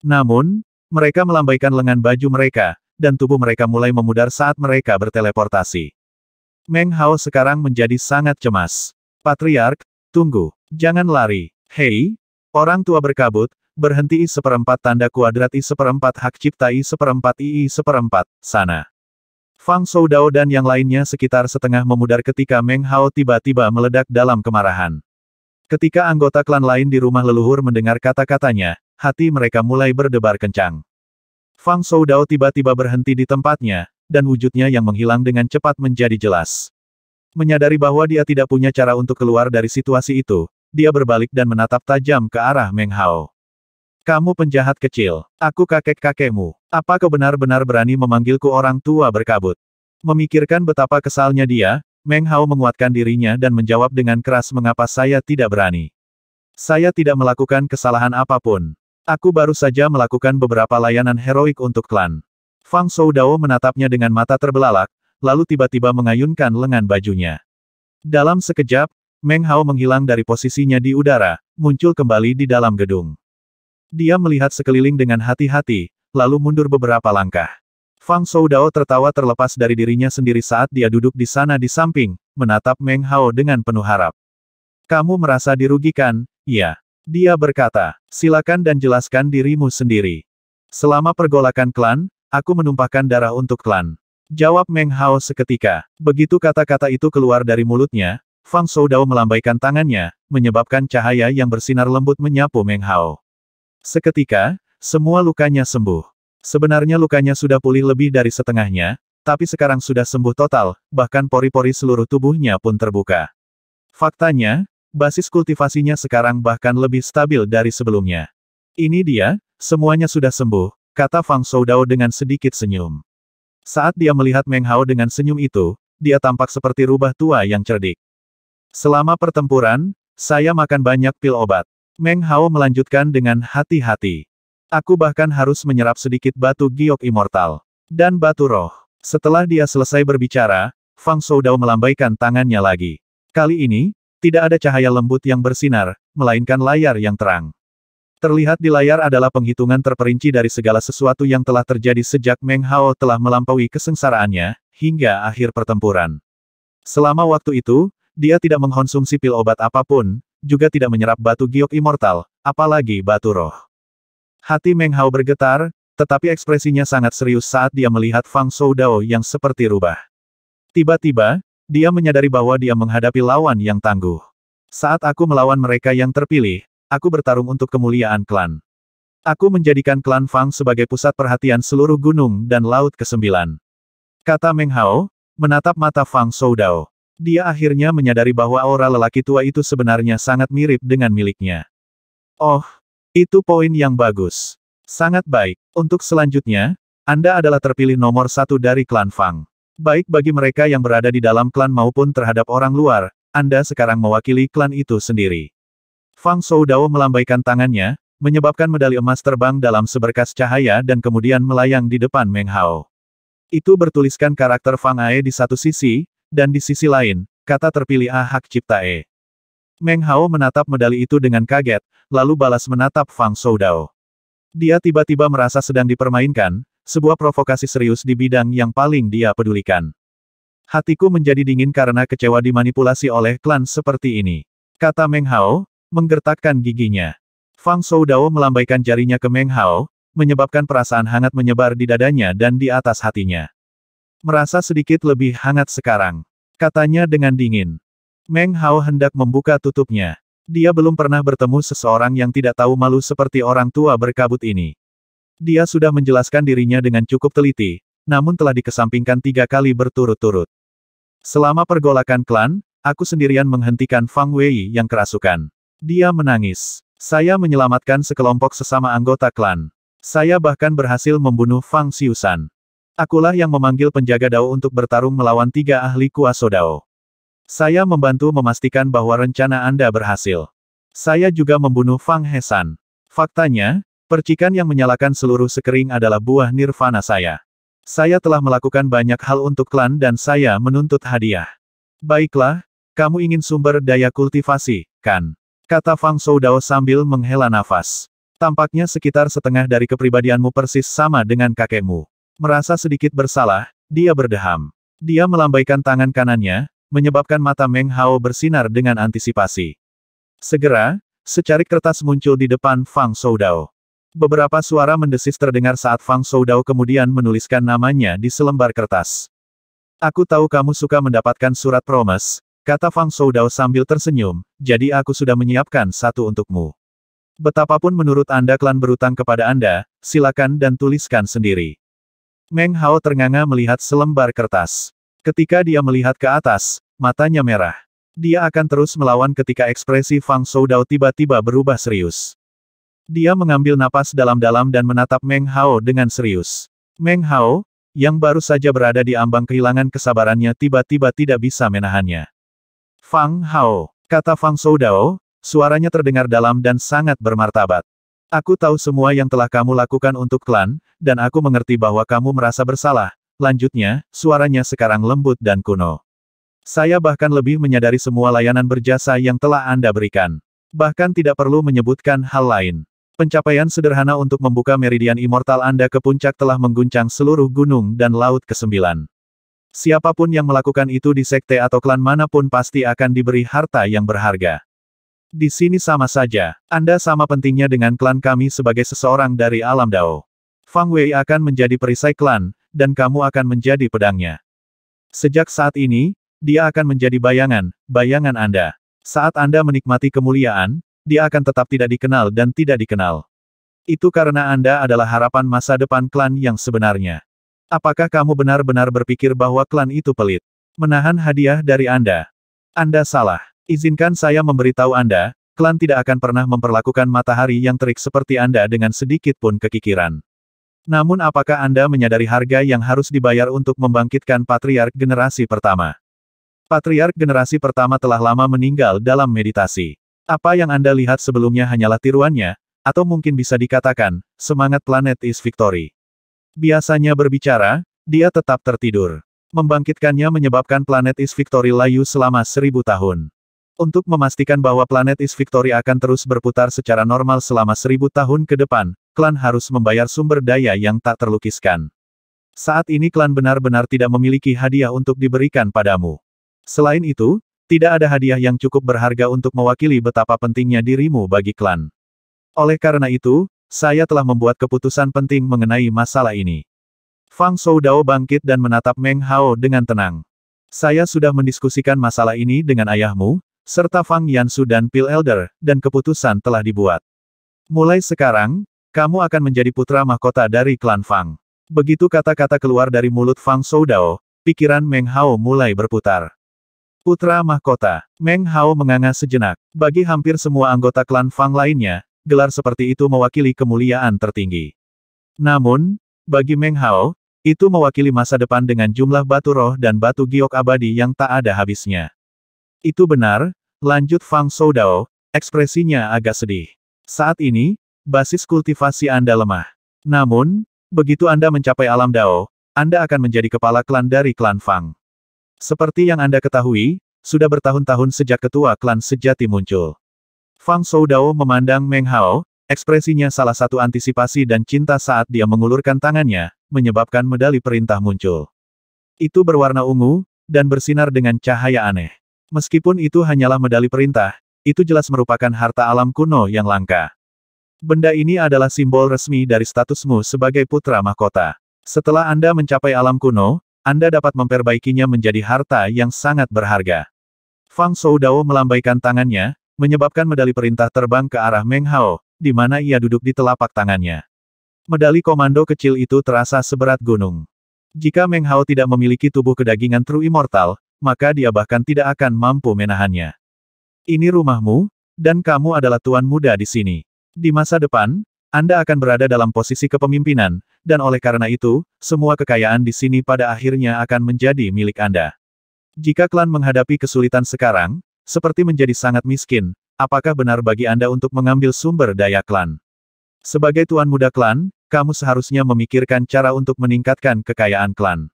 Namun, mereka melambaikan lengan baju mereka, dan tubuh mereka mulai memudar saat mereka berteleportasi. Meng Hao sekarang menjadi sangat cemas. Patriark, tunggu, jangan lari. Hei, orang tua berkabut, berhenti I seperempat tanda kuadrat I seperempat hak cipta I seperempat II seperempat, sana. Fang Dao dan yang lainnya sekitar setengah memudar ketika Meng Hao tiba-tiba meledak dalam kemarahan. Ketika anggota klan lain di rumah leluhur mendengar kata-katanya, hati mereka mulai berdebar kencang. Fang Dao tiba-tiba berhenti di tempatnya, dan wujudnya yang menghilang dengan cepat menjadi jelas. Menyadari bahwa dia tidak punya cara untuk keluar dari situasi itu, dia berbalik dan menatap tajam ke arah Meng Hao. Kamu penjahat kecil, aku kakek-kakekmu. Apa kau benar-benar berani memanggilku orang tua berkabut? Memikirkan betapa kesalnya dia, Meng Hao menguatkan dirinya dan menjawab dengan keras mengapa saya tidak berani. Saya tidak melakukan kesalahan apapun. Aku baru saja melakukan beberapa layanan heroik untuk klan. Fang Soudao menatapnya dengan mata terbelalak, lalu tiba-tiba mengayunkan lengan bajunya. Dalam sekejap, Meng Hao menghilang dari posisinya di udara, muncul kembali di dalam gedung. Dia melihat sekeliling dengan hati-hati, lalu mundur beberapa langkah. Fang Soudao tertawa terlepas dari dirinya sendiri saat dia duduk di sana di samping, menatap Meng Hao dengan penuh harap. Kamu merasa dirugikan, ya. Dia berkata, silakan dan jelaskan dirimu sendiri. Selama pergolakan klan, aku menumpahkan darah untuk klan. Jawab Meng Hao seketika. Begitu kata-kata itu keluar dari mulutnya, Fang Dao melambaikan tangannya, menyebabkan cahaya yang bersinar lembut menyapu Meng Hao. Seketika, semua lukanya sembuh. Sebenarnya lukanya sudah pulih lebih dari setengahnya, tapi sekarang sudah sembuh total, bahkan pori-pori seluruh tubuhnya pun terbuka. Faktanya, basis kultivasinya sekarang bahkan lebih stabil dari sebelumnya. Ini dia, semuanya sudah sembuh, kata Fang Soudao dengan sedikit senyum. Saat dia melihat Meng Hao dengan senyum itu, dia tampak seperti rubah tua yang cerdik. Selama pertempuran, saya makan banyak pil obat. Meng Hao melanjutkan dengan hati-hati. Aku bahkan harus menyerap sedikit batu giok immortal. Dan batu roh. Setelah dia selesai berbicara, Fang Soudao melambaikan tangannya lagi. Kali ini, tidak ada cahaya lembut yang bersinar, melainkan layar yang terang. Terlihat di layar adalah penghitungan terperinci dari segala sesuatu yang telah terjadi sejak Meng Hao telah melampaui kesengsaraannya, hingga akhir pertempuran. Selama waktu itu, dia tidak mengkonsumsi pil obat apapun, juga tidak menyerap batu giok immortal, apalagi batu roh. Hati Meng Hao bergetar, tetapi ekspresinya sangat serius saat dia melihat Fang Shou Dao yang seperti rubah. Tiba-tiba, dia menyadari bahwa dia menghadapi lawan yang tangguh. Saat aku melawan mereka yang terpilih, aku bertarung untuk kemuliaan klan. Aku menjadikan klan Fang sebagai pusat perhatian seluruh gunung dan laut kesembilan. Kata Meng Hao, menatap mata Fang Soudao. Dia akhirnya menyadari bahwa aura lelaki tua itu sebenarnya sangat mirip dengan miliknya. Oh, itu poin yang bagus. Sangat baik. Untuk selanjutnya, Anda adalah terpilih nomor satu dari klan Fang. Baik bagi mereka yang berada di dalam klan maupun terhadap orang luar, Anda sekarang mewakili klan itu sendiri. Fang Dao melambaikan tangannya, menyebabkan medali emas terbang dalam seberkas cahaya dan kemudian melayang di depan Meng Hao. Itu bertuliskan karakter Fang Ae di satu sisi, dan di sisi lain, kata terpilih A Hak Cipta E. Meng Hao menatap medali itu dengan kaget, lalu balas menatap Fang Dao. Dia tiba-tiba merasa sedang dipermainkan, sebuah provokasi serius di bidang yang paling dia pedulikan. Hatiku menjadi dingin karena kecewa dimanipulasi oleh klan seperti ini. Kata Meng Hao, menggertakkan giginya. Fang Dao melambaikan jarinya ke Meng Hao, menyebabkan perasaan hangat menyebar di dadanya dan di atas hatinya. Merasa sedikit lebih hangat sekarang. Katanya dengan dingin. Meng Hao hendak membuka tutupnya. Dia belum pernah bertemu seseorang yang tidak tahu malu seperti orang tua berkabut ini. Dia sudah menjelaskan dirinya dengan cukup teliti, namun telah dikesampingkan tiga kali berturut-turut. Selama pergolakan klan, aku sendirian menghentikan Fang Wei yang kerasukan. Dia menangis. Saya menyelamatkan sekelompok sesama anggota klan. Saya bahkan berhasil membunuh Fang Xiusan. Akulah yang memanggil penjaga Dao untuk bertarung melawan tiga ahli kuasa Dao. Saya membantu memastikan bahwa rencana Anda berhasil. Saya juga membunuh Fang Hesan. Faktanya, Percikan yang menyalakan seluruh sekering adalah buah nirvana saya. Saya telah melakukan banyak hal untuk klan dan saya menuntut hadiah. Baiklah, kamu ingin sumber daya kultivasi, kan? Kata Fang Soudao sambil menghela nafas. Tampaknya sekitar setengah dari kepribadianmu persis sama dengan kakekmu. Merasa sedikit bersalah, dia berdeham. Dia melambaikan tangan kanannya, menyebabkan mata Meng Hao bersinar dengan antisipasi. Segera, secarik kertas muncul di depan Fang Soudao. Beberapa suara mendesis terdengar saat Fang Shou Dao kemudian menuliskan namanya di selembar kertas. Aku tahu kamu suka mendapatkan surat promes, kata Fang Shou Dao sambil tersenyum, jadi aku sudah menyiapkan satu untukmu. Betapapun menurut Anda klan berutang kepada Anda, silakan dan tuliskan sendiri. Meng Hao ternganga melihat selembar kertas. Ketika dia melihat ke atas, matanya merah. Dia akan terus melawan ketika ekspresi Fang Shou Dao tiba-tiba berubah serius. Dia mengambil napas dalam-dalam dan menatap Meng Hao dengan serius. Meng Hao, yang baru saja berada di ambang kehilangan kesabarannya tiba-tiba tidak bisa menahannya. Fang Hao, kata Fang Soudao, suaranya terdengar dalam dan sangat bermartabat. Aku tahu semua yang telah kamu lakukan untuk klan, dan aku mengerti bahwa kamu merasa bersalah. Lanjutnya, suaranya sekarang lembut dan kuno. Saya bahkan lebih menyadari semua layanan berjasa yang telah Anda berikan. Bahkan tidak perlu menyebutkan hal lain. Pencapaian sederhana untuk membuka meridian immortal Anda ke puncak telah mengguncang seluruh gunung dan laut ke kesembilan. Siapapun yang melakukan itu di sekte atau klan manapun pasti akan diberi harta yang berharga. Di sini sama saja, Anda sama pentingnya dengan klan kami sebagai seseorang dari alam Dao. Fang Wei akan menjadi perisai klan, dan kamu akan menjadi pedangnya. Sejak saat ini, dia akan menjadi bayangan, bayangan Anda. Saat Anda menikmati kemuliaan, dia akan tetap tidak dikenal dan tidak dikenal. Itu karena Anda adalah harapan masa depan klan yang sebenarnya. Apakah kamu benar-benar berpikir bahwa klan itu pelit? Menahan hadiah dari Anda. Anda salah. Izinkan saya memberitahu Anda, klan tidak akan pernah memperlakukan matahari yang terik seperti Anda dengan sedikit pun kekikiran. Namun apakah Anda menyadari harga yang harus dibayar untuk membangkitkan patriark generasi pertama? Patriark generasi pertama telah lama meninggal dalam meditasi. Apa yang Anda lihat sebelumnya hanyalah tiruannya, atau mungkin bisa dikatakan, semangat planet is victory. Biasanya berbicara, dia tetap tertidur. Membangkitkannya menyebabkan planet is victory layu selama seribu tahun. Untuk memastikan bahwa planet is victory akan terus berputar secara normal selama seribu tahun ke depan, klan harus membayar sumber daya yang tak terlukiskan. Saat ini klan benar-benar tidak memiliki hadiah untuk diberikan padamu. Selain itu, tidak ada hadiah yang cukup berharga untuk mewakili betapa pentingnya dirimu bagi klan. Oleh karena itu, saya telah membuat keputusan penting mengenai masalah ini. Fang Soudao bangkit dan menatap Meng Hao dengan tenang. Saya sudah mendiskusikan masalah ini dengan ayahmu, serta Fang Yansu dan Pil Elder, dan keputusan telah dibuat. Mulai sekarang, kamu akan menjadi putra mahkota dari klan Fang. Begitu kata-kata keluar dari mulut Fang Soudao, pikiran Meng Hao mulai berputar. Putra Mahkota, Meng Hao menganga sejenak. Bagi hampir semua anggota klan Fang lainnya, gelar seperti itu mewakili kemuliaan tertinggi. Namun, bagi Meng Hao, itu mewakili masa depan dengan jumlah batu roh dan batu giok abadi yang tak ada habisnya. Itu benar, lanjut Fang Soudao, ekspresinya agak sedih. Saat ini, basis kultivasi Anda lemah. Namun, begitu Anda mencapai alam Dao, Anda akan menjadi kepala klan dari klan Fang. Seperti yang Anda ketahui, sudah bertahun-tahun sejak ketua klan sejati muncul. Fang Soudao memandang Meng Hao, ekspresinya salah satu antisipasi dan cinta saat dia mengulurkan tangannya, menyebabkan medali perintah muncul. Itu berwarna ungu, dan bersinar dengan cahaya aneh. Meskipun itu hanyalah medali perintah, itu jelas merupakan harta alam kuno yang langka. Benda ini adalah simbol resmi dari statusmu sebagai putra mahkota. Setelah Anda mencapai alam kuno, anda dapat memperbaikinya menjadi harta yang sangat berharga. Fang Soudao melambaikan tangannya, menyebabkan medali perintah terbang ke arah Meng Hao, di mana ia duduk di telapak tangannya. Medali komando kecil itu terasa seberat gunung. Jika Meng Hao tidak memiliki tubuh kedagingan True Immortal, maka dia bahkan tidak akan mampu menahannya. Ini rumahmu, dan kamu adalah tuan muda di sini. Di masa depan, anda akan berada dalam posisi kepemimpinan, dan oleh karena itu, semua kekayaan di sini pada akhirnya akan menjadi milik Anda. Jika klan menghadapi kesulitan sekarang, seperti menjadi sangat miskin, apakah benar bagi Anda untuk mengambil sumber daya klan? Sebagai tuan muda klan, kamu seharusnya memikirkan cara untuk meningkatkan kekayaan klan.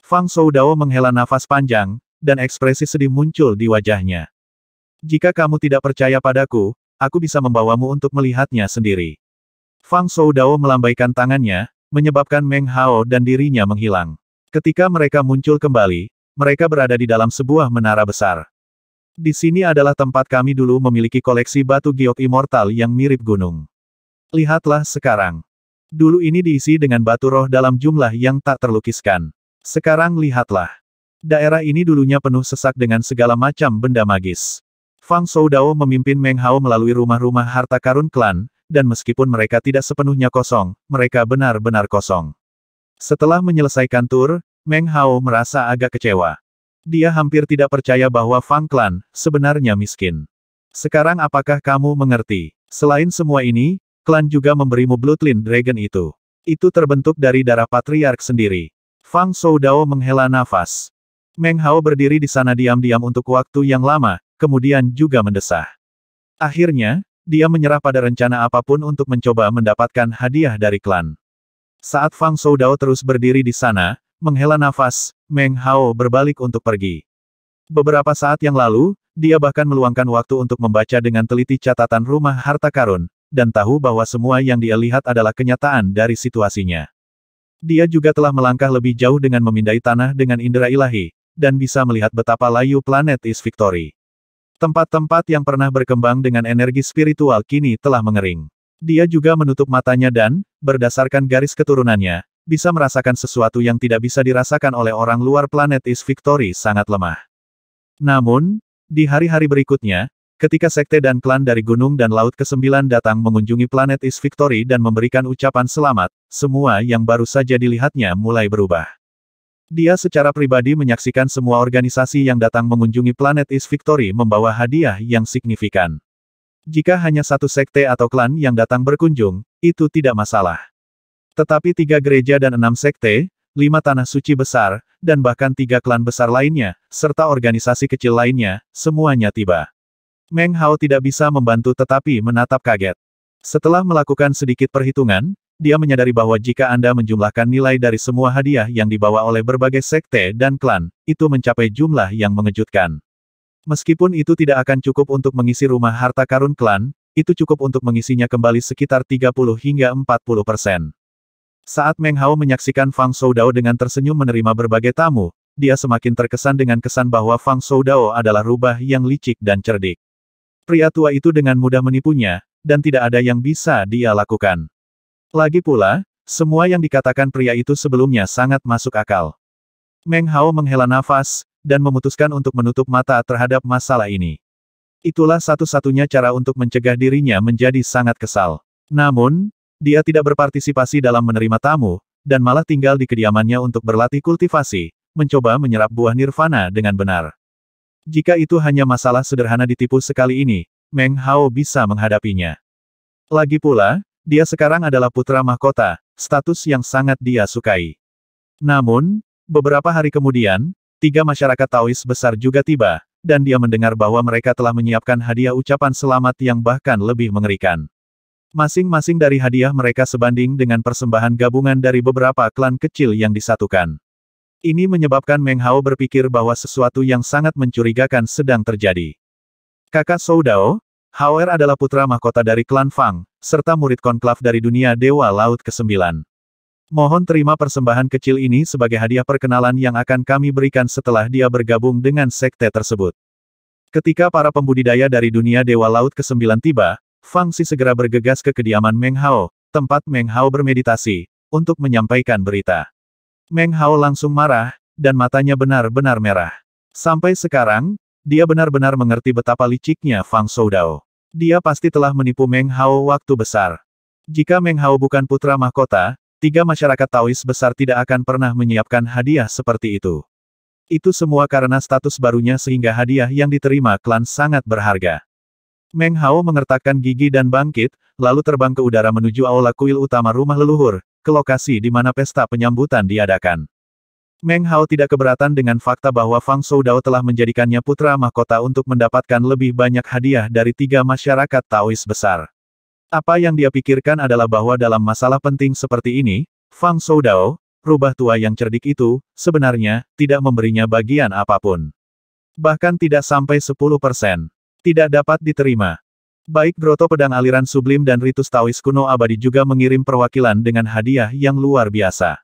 Fang Soudao menghela nafas panjang, dan ekspresi sedih muncul di wajahnya. Jika kamu tidak percaya padaku, aku bisa membawamu untuk melihatnya sendiri. Fang Soudao melambaikan tangannya, menyebabkan Meng Hao dan dirinya menghilang. Ketika mereka muncul kembali, mereka berada di dalam sebuah menara besar. Di sini adalah tempat kami dulu memiliki koleksi batu giok immortal yang mirip gunung. Lihatlah sekarang. Dulu ini diisi dengan batu roh dalam jumlah yang tak terlukiskan. Sekarang lihatlah. Daerah ini dulunya penuh sesak dengan segala macam benda magis. Fang Soudao memimpin Meng Hao melalui rumah-rumah harta karun klan, dan meskipun mereka tidak sepenuhnya kosong, mereka benar-benar kosong. Setelah menyelesaikan tur, Meng Hao merasa agak kecewa. Dia hampir tidak percaya bahwa Fang Clan sebenarnya miskin. Sekarang apakah kamu mengerti? Selain semua ini, klan juga memberimu Bloodline Dragon itu. Itu terbentuk dari darah patriark sendiri. Fang Soudao menghela nafas. Meng Hao berdiri di sana diam-diam untuk waktu yang lama, kemudian juga mendesah. Akhirnya, dia menyerah pada rencana apapun untuk mencoba mendapatkan hadiah dari klan. Saat Fang Shou Dao terus berdiri di sana, menghela nafas, Meng Hao berbalik untuk pergi. Beberapa saat yang lalu, dia bahkan meluangkan waktu untuk membaca dengan teliti catatan rumah harta karun, dan tahu bahwa semua yang dia lihat adalah kenyataan dari situasinya. Dia juga telah melangkah lebih jauh dengan memindai tanah dengan indera ilahi, dan bisa melihat betapa layu planet Is Victory. Tempat-tempat yang pernah berkembang dengan energi spiritual kini telah mengering. Dia juga menutup matanya dan, berdasarkan garis keturunannya, bisa merasakan sesuatu yang tidak bisa dirasakan oleh orang luar planet Is Victory sangat lemah. Namun, di hari-hari berikutnya, ketika sekte dan klan dari Gunung dan Laut ke-9 datang mengunjungi planet Is Victory dan memberikan ucapan selamat, semua yang baru saja dilihatnya mulai berubah. Dia secara pribadi menyaksikan semua organisasi yang datang mengunjungi planet Is Victory membawa hadiah yang signifikan. Jika hanya satu sekte atau klan yang datang berkunjung, itu tidak masalah. Tetapi tiga gereja dan enam sekte, lima tanah suci besar, dan bahkan tiga klan besar lainnya, serta organisasi kecil lainnya, semuanya tiba. Meng Hao tidak bisa membantu tetapi menatap kaget. Setelah melakukan sedikit perhitungan, dia menyadari bahwa jika Anda menjumlahkan nilai dari semua hadiah yang dibawa oleh berbagai sekte dan klan, itu mencapai jumlah yang mengejutkan. Meskipun itu tidak akan cukup untuk mengisi rumah harta karun klan, itu cukup untuk mengisinya kembali sekitar 30 hingga 40 persen. Saat Meng Hao menyaksikan Fang Shou Dao dengan tersenyum menerima berbagai tamu, dia semakin terkesan dengan kesan bahwa Fang Shou Dao adalah rubah yang licik dan cerdik. Pria tua itu dengan mudah menipunya, dan tidak ada yang bisa dia lakukan. Lagi pula, semua yang dikatakan pria itu sebelumnya sangat masuk akal. Meng Hao menghela nafas, dan memutuskan untuk menutup mata terhadap masalah ini. Itulah satu-satunya cara untuk mencegah dirinya menjadi sangat kesal. Namun, dia tidak berpartisipasi dalam menerima tamu, dan malah tinggal di kediamannya untuk berlatih kultivasi, mencoba menyerap buah nirvana dengan benar. Jika itu hanya masalah sederhana ditipu sekali ini, Meng Hao bisa menghadapinya. Lagi pula, dia sekarang adalah putra mahkota, status yang sangat dia sukai. Namun, beberapa hari kemudian, tiga masyarakat Taois besar juga tiba, dan dia mendengar bahwa mereka telah menyiapkan hadiah ucapan selamat yang bahkan lebih mengerikan. Masing-masing dari hadiah mereka sebanding dengan persembahan gabungan dari beberapa klan kecil yang disatukan. Ini menyebabkan Meng Hao berpikir bahwa sesuatu yang sangat mencurigakan sedang terjadi. Kakak Soudao, Hao Er adalah putra mahkota dari klan Fang, serta murid konklav dari dunia Dewa Laut ke-9. Mohon terima persembahan kecil ini sebagai hadiah perkenalan yang akan kami berikan setelah dia bergabung dengan sekte tersebut. Ketika para pembudidaya dari dunia Dewa Laut ke-9 tiba, Fang Si segera bergegas ke kediaman Meng Hao, tempat Meng Hao bermeditasi, untuk menyampaikan berita. Meng Hao langsung marah, dan matanya benar-benar merah. Sampai sekarang, dia benar-benar mengerti betapa liciknya Fang Soudao. Dia pasti telah menipu Meng Hao waktu besar. Jika Meng Hao bukan putra mahkota, tiga masyarakat Taois besar tidak akan pernah menyiapkan hadiah seperti itu. Itu semua karena status barunya sehingga hadiah yang diterima klan sangat berharga. Meng Hao mengertakkan gigi dan bangkit, lalu terbang ke udara menuju aula kuil utama rumah leluhur, ke lokasi di mana pesta penyambutan diadakan. Meng Hao tidak keberatan dengan fakta bahwa Fang Shou Dao telah menjadikannya putra mahkota untuk mendapatkan lebih banyak hadiah dari tiga masyarakat Taois besar. Apa yang dia pikirkan adalah bahwa dalam masalah penting seperti ini, Fang Shou Dao, rubah tua yang cerdik itu, sebenarnya, tidak memberinya bagian apapun. Bahkan tidak sampai 10 persen. Tidak dapat diterima. Baik Broto Pedang Aliran Sublim dan Ritus Taois Kuno Abadi juga mengirim perwakilan dengan hadiah yang luar biasa.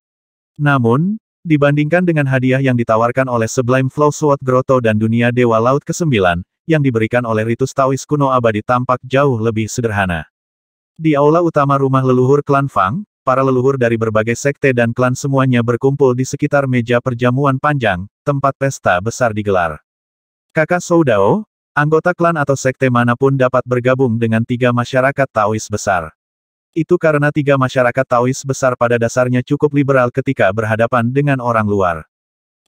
Namun, Dibandingkan dengan hadiah yang ditawarkan oleh Sublime Flow Sword Grotto dan Dunia Dewa Laut ke-9, yang diberikan oleh Ritus Tawis kuno abadi tampak jauh lebih sederhana. Di aula utama rumah leluhur klan Fang, para leluhur dari berbagai sekte dan klan semuanya berkumpul di sekitar meja perjamuan panjang, tempat pesta besar digelar. Kakak Soudao, anggota klan atau sekte manapun dapat bergabung dengan tiga masyarakat Taois besar. Itu karena tiga masyarakat Taois besar pada dasarnya cukup liberal ketika berhadapan dengan orang luar.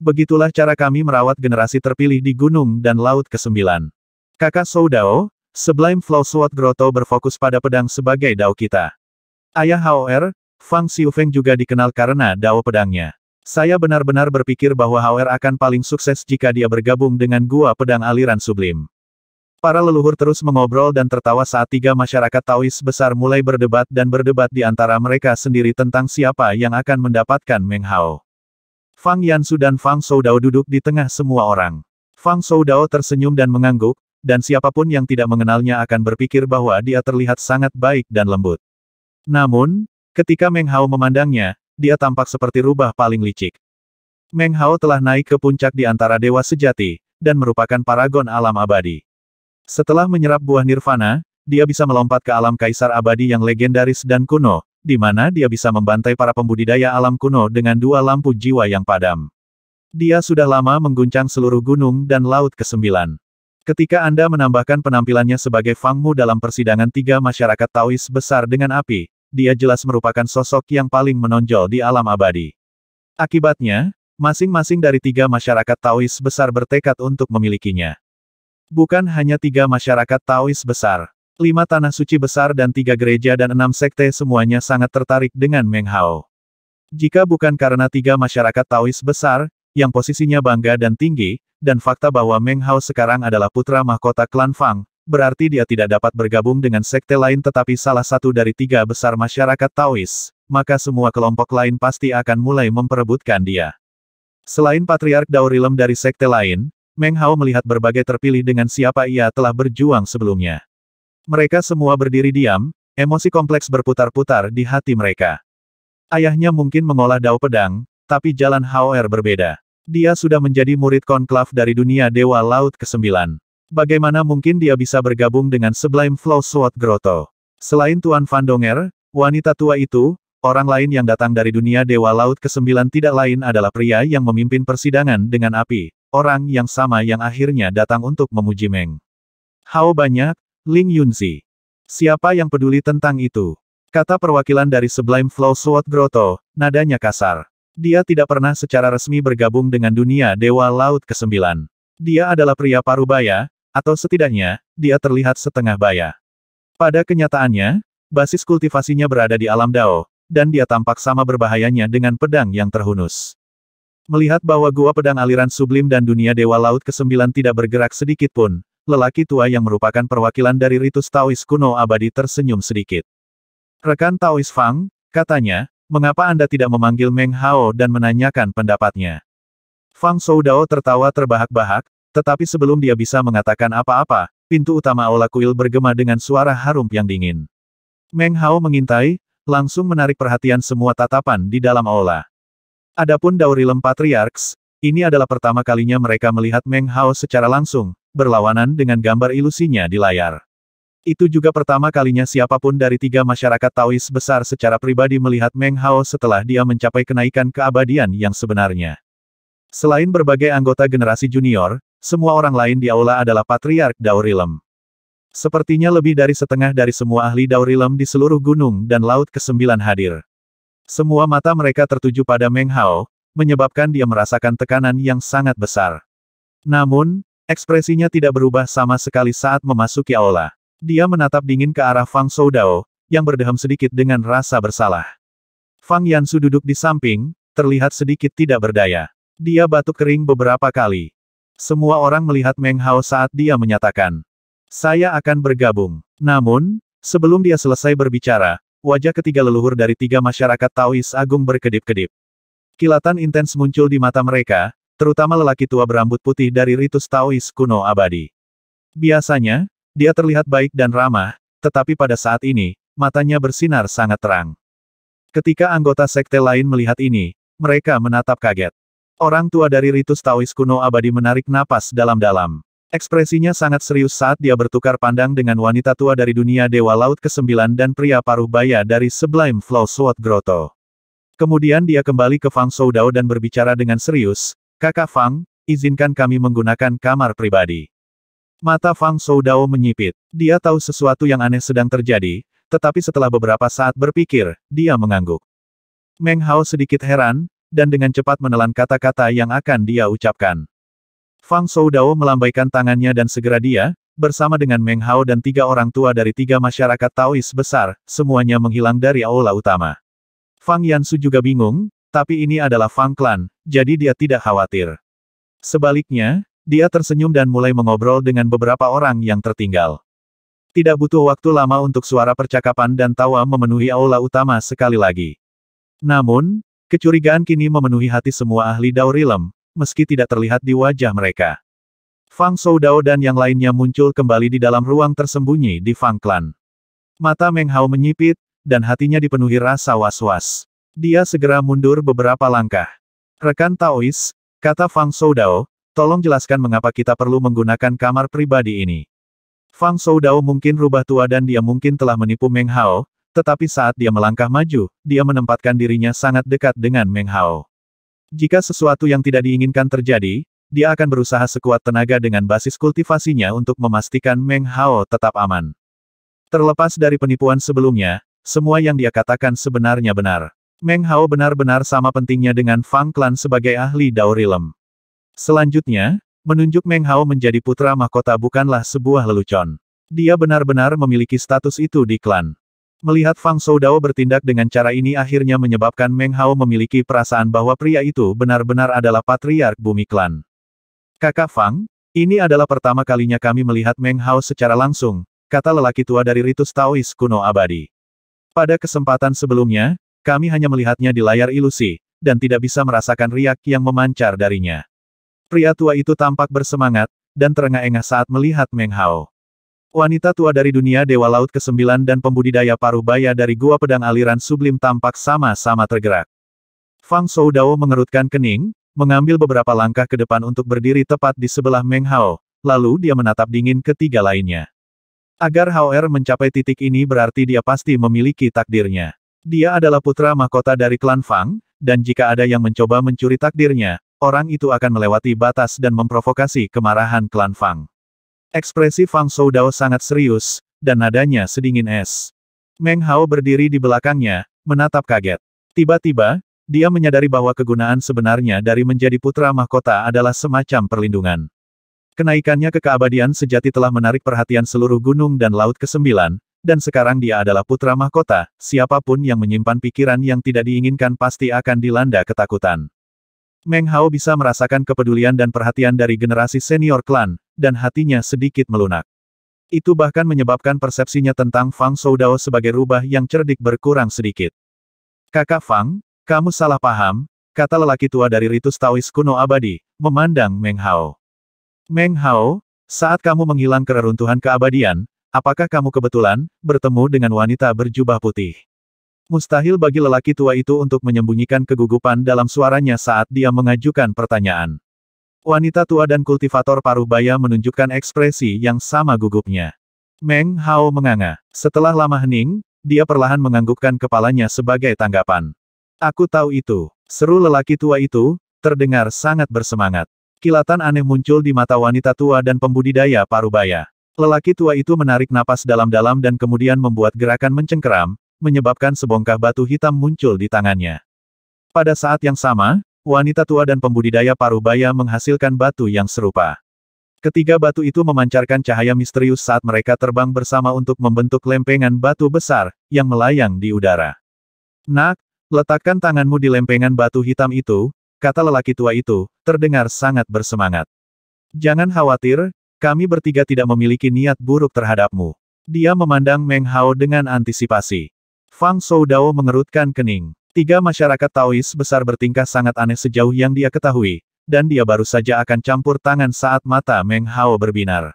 Begitulah cara kami merawat generasi terpilih di gunung dan laut ke-9. Kakak Soudao, Sublime Flow Sword Grotto berfokus pada pedang sebagai dao kita. Ayah Hower, Fang Xiufeng juga dikenal karena dao pedangnya. Saya benar-benar berpikir bahwa Hower akan paling sukses jika dia bergabung dengan gua pedang aliran sublim. Para leluhur terus mengobrol dan tertawa saat tiga masyarakat Taois besar mulai berdebat dan berdebat di antara mereka sendiri tentang siapa yang akan mendapatkan Meng Hao. Fang Yansu dan Fang Dao duduk di tengah semua orang. Fang Dao tersenyum dan mengangguk, dan siapapun yang tidak mengenalnya akan berpikir bahwa dia terlihat sangat baik dan lembut. Namun, ketika Meng Hao memandangnya, dia tampak seperti rubah paling licik. Meng Hao telah naik ke puncak di antara dewa sejati, dan merupakan paragon alam abadi. Setelah menyerap buah nirvana, dia bisa melompat ke alam kaisar abadi yang legendaris dan kuno, di mana dia bisa membantai para pembudidaya alam kuno dengan dua lampu jiwa yang padam. Dia sudah lama mengguncang seluruh gunung dan laut kesembilan. Ketika Anda menambahkan penampilannya sebagai Fangmu dalam persidangan tiga masyarakat Taois besar dengan api, dia jelas merupakan sosok yang paling menonjol di alam abadi. Akibatnya, masing-masing dari tiga masyarakat Taois besar bertekad untuk memilikinya. Bukan hanya tiga masyarakat Taois besar, lima tanah suci besar dan tiga gereja dan enam sekte semuanya sangat tertarik dengan Meng Hao. Jika bukan karena tiga masyarakat Taois besar, yang posisinya bangga dan tinggi, dan fakta bahwa Meng Hao sekarang adalah putra mahkota klan Fang, berarti dia tidak dapat bergabung dengan sekte lain tetapi salah satu dari tiga besar masyarakat Taois, maka semua kelompok lain pasti akan mulai memperebutkan dia. Selain Patriark Daurilem dari sekte lain, Meng Hao melihat berbagai terpilih dengan siapa ia telah berjuang sebelumnya. Mereka semua berdiri diam, emosi kompleks berputar-putar di hati mereka. Ayahnya mungkin mengolah dao pedang, tapi jalan Hao Er berbeda. Dia sudah menjadi murid konklav dari dunia Dewa Laut ke-9. Bagaimana mungkin dia bisa bergabung dengan Sublime Flow Sword Grotto? Selain Tuan Van Donger, wanita tua itu, Orang lain yang datang dari dunia Dewa Laut ke-9 tidak lain adalah pria yang memimpin persidangan dengan api, orang yang sama yang akhirnya datang untuk memuji Meng. Hao banyak, Ling Yunzi. Siapa yang peduli tentang itu? Kata perwakilan dari Sublime Flow Sword Grotto, nadanya kasar. Dia tidak pernah secara resmi bergabung dengan dunia Dewa Laut ke-9. Dia adalah pria parubaya, atau setidaknya, dia terlihat setengah baya. Pada kenyataannya, basis kultivasinya berada di alam Dao, dan dia tampak sama berbahayanya dengan pedang yang terhunus. Melihat bahwa gua pedang aliran sublim dan dunia Dewa Laut ke-9 tidak bergerak sedikit pun, lelaki tua yang merupakan perwakilan dari ritus Taois kuno abadi tersenyum sedikit. Rekan Taois Fang, katanya, mengapa Anda tidak memanggil Meng Hao dan menanyakan pendapatnya? Fang Soudao tertawa terbahak-bahak, tetapi sebelum dia bisa mengatakan apa-apa, pintu utama Aula Kuil bergema dengan suara harum yang dingin. Meng Hao mengintai, langsung menarik perhatian semua tatapan di dalam Aula. Adapun Daurilem Patriarchs, ini adalah pertama kalinya mereka melihat Meng Hao secara langsung, berlawanan dengan gambar ilusinya di layar. Itu juga pertama kalinya siapapun dari tiga masyarakat Taois besar secara pribadi melihat Meng Hao setelah dia mencapai kenaikan keabadian yang sebenarnya. Selain berbagai anggota generasi junior, semua orang lain di aula adalah Patriark Daurilem. Sepertinya lebih dari setengah dari semua ahli Daurilem di seluruh gunung dan laut ke-9 hadir. Semua mata mereka tertuju pada Meng Hao, menyebabkan dia merasakan tekanan yang sangat besar. Namun, ekspresinya tidak berubah sama sekali saat memasuki aula. Dia menatap dingin ke arah Fang Shou Dao, yang berdehem sedikit dengan rasa bersalah. Fang Yansu duduk di samping, terlihat sedikit tidak berdaya. Dia batuk kering beberapa kali. Semua orang melihat Meng Hao saat dia menyatakan, saya akan bergabung. Namun, sebelum dia selesai berbicara, Wajah ketiga leluhur dari tiga masyarakat Taois agung berkedip-kedip. Kilatan intens muncul di mata mereka, terutama lelaki tua berambut putih dari ritus Taois kuno abadi. Biasanya, dia terlihat baik dan ramah, tetapi pada saat ini, matanya bersinar sangat terang. Ketika anggota sekte lain melihat ini, mereka menatap kaget. Orang tua dari ritus Taois kuno abadi menarik napas dalam-dalam. Ekspresinya sangat serius saat dia bertukar pandang dengan wanita tua dari dunia Dewa Laut ke-9 dan pria paruh baya dari Sublime Flow Sword Grotto. Kemudian dia kembali ke Fang Soudao dan berbicara dengan serius, Kakak Fang, izinkan kami menggunakan kamar pribadi. Mata Fang Soudao menyipit. Dia tahu sesuatu yang aneh sedang terjadi, tetapi setelah beberapa saat berpikir, dia mengangguk. Meng Hao sedikit heran, dan dengan cepat menelan kata-kata yang akan dia ucapkan. Fang Soudao melambaikan tangannya dan segera dia, bersama dengan Meng Hao dan tiga orang tua dari tiga masyarakat Taois besar, semuanya menghilang dari aula utama. Fang Yansu juga bingung, tapi ini adalah Fang Clan, jadi dia tidak khawatir. Sebaliknya, dia tersenyum dan mulai mengobrol dengan beberapa orang yang tertinggal. Tidak butuh waktu lama untuk suara percakapan dan tawa memenuhi aula utama sekali lagi. Namun, kecurigaan kini memenuhi hati semua ahli Daurilem, meski tidak terlihat di wajah mereka. Fang Dao dan yang lainnya muncul kembali di dalam ruang tersembunyi di Fang Clan. Mata Meng Hao menyipit, dan hatinya dipenuhi rasa was-was. Dia segera mundur beberapa langkah. Rekan Taois, kata Fang Dao. tolong jelaskan mengapa kita perlu menggunakan kamar pribadi ini. Fang Dao mungkin rubah tua dan dia mungkin telah menipu Meng Hao, tetapi saat dia melangkah maju, dia menempatkan dirinya sangat dekat dengan Meng Hao. Jika sesuatu yang tidak diinginkan terjadi, dia akan berusaha sekuat tenaga dengan basis kultivasinya untuk memastikan Meng Hao tetap aman. Terlepas dari penipuan sebelumnya, semua yang dia katakan sebenarnya benar. Meng Hao benar-benar sama pentingnya dengan Fang Clan sebagai ahli Daurilem. Selanjutnya, menunjuk Meng Hao menjadi putra mahkota bukanlah sebuah lelucon. Dia benar-benar memiliki status itu di klan. Melihat Fang Dao bertindak dengan cara ini akhirnya menyebabkan Meng Hao memiliki perasaan bahwa pria itu benar-benar adalah patriark bumi klan. Kakak Fang, ini adalah pertama kalinya kami melihat Meng Hao secara langsung, kata lelaki tua dari ritus Taois kuno abadi. Pada kesempatan sebelumnya, kami hanya melihatnya di layar ilusi, dan tidak bisa merasakan riak yang memancar darinya. Pria tua itu tampak bersemangat, dan terengah-engah saat melihat Meng Hao. Wanita tua dari dunia Dewa Laut ke-9 dan pembudidaya paruh baya dari Gua Pedang Aliran Sublim tampak sama-sama tergerak. Fang Soudao mengerutkan kening, mengambil beberapa langkah ke depan untuk berdiri tepat di sebelah Meng Hao, lalu dia menatap dingin ketiga lainnya. Agar Hao Er mencapai titik ini berarti dia pasti memiliki takdirnya. Dia adalah putra mahkota dari klan Fang, dan jika ada yang mencoba mencuri takdirnya, orang itu akan melewati batas dan memprovokasi kemarahan klan Fang. Ekspresi Fang Dao sangat serius, dan nadanya sedingin es. Meng Hao berdiri di belakangnya, menatap kaget. Tiba-tiba, dia menyadari bahwa kegunaan sebenarnya dari menjadi putra mahkota adalah semacam perlindungan. Kenaikannya ke keabadian sejati telah menarik perhatian seluruh gunung dan laut ke kesembilan, dan sekarang dia adalah putra mahkota, siapapun yang menyimpan pikiran yang tidak diinginkan pasti akan dilanda ketakutan. Meng Hao bisa merasakan kepedulian dan perhatian dari generasi senior klan, dan hatinya sedikit melunak. Itu bahkan menyebabkan persepsinya tentang Fang Soudao sebagai rubah yang cerdik berkurang sedikit. Kakak Fang, kamu salah paham, kata lelaki tua dari ritus Taois kuno abadi, memandang Meng Hao. Meng Hao, saat kamu menghilang ke reruntuhan keabadian, apakah kamu kebetulan bertemu dengan wanita berjubah putih? Mustahil bagi lelaki tua itu untuk menyembunyikan kegugupan dalam suaranya saat dia mengajukan pertanyaan. Wanita tua dan kultivator paruh baya menunjukkan ekspresi yang sama gugupnya. Meng Hao menganga. Setelah lama hening, dia perlahan menganggukkan kepalanya sebagai tanggapan. Aku tahu itu. Seru lelaki tua itu, terdengar sangat bersemangat. Kilatan aneh muncul di mata wanita tua dan pembudidaya paruh baya. Lelaki tua itu menarik napas dalam-dalam dan kemudian membuat gerakan mencengkeram, menyebabkan sebongkah batu hitam muncul di tangannya. Pada saat yang sama, wanita tua dan pembudidaya paruh baya menghasilkan batu yang serupa. Ketiga batu itu memancarkan cahaya misterius saat mereka terbang bersama untuk membentuk lempengan batu besar, yang melayang di udara. Nak, letakkan tanganmu di lempengan batu hitam itu, kata lelaki tua itu, terdengar sangat bersemangat. Jangan khawatir, kami bertiga tidak memiliki niat buruk terhadapmu. Dia memandang Meng Hao dengan antisipasi. Fang Soudao mengerutkan kening. Tiga masyarakat Taois besar bertingkah sangat aneh sejauh yang dia ketahui, dan dia baru saja akan campur tangan saat mata Meng Hao berbinar.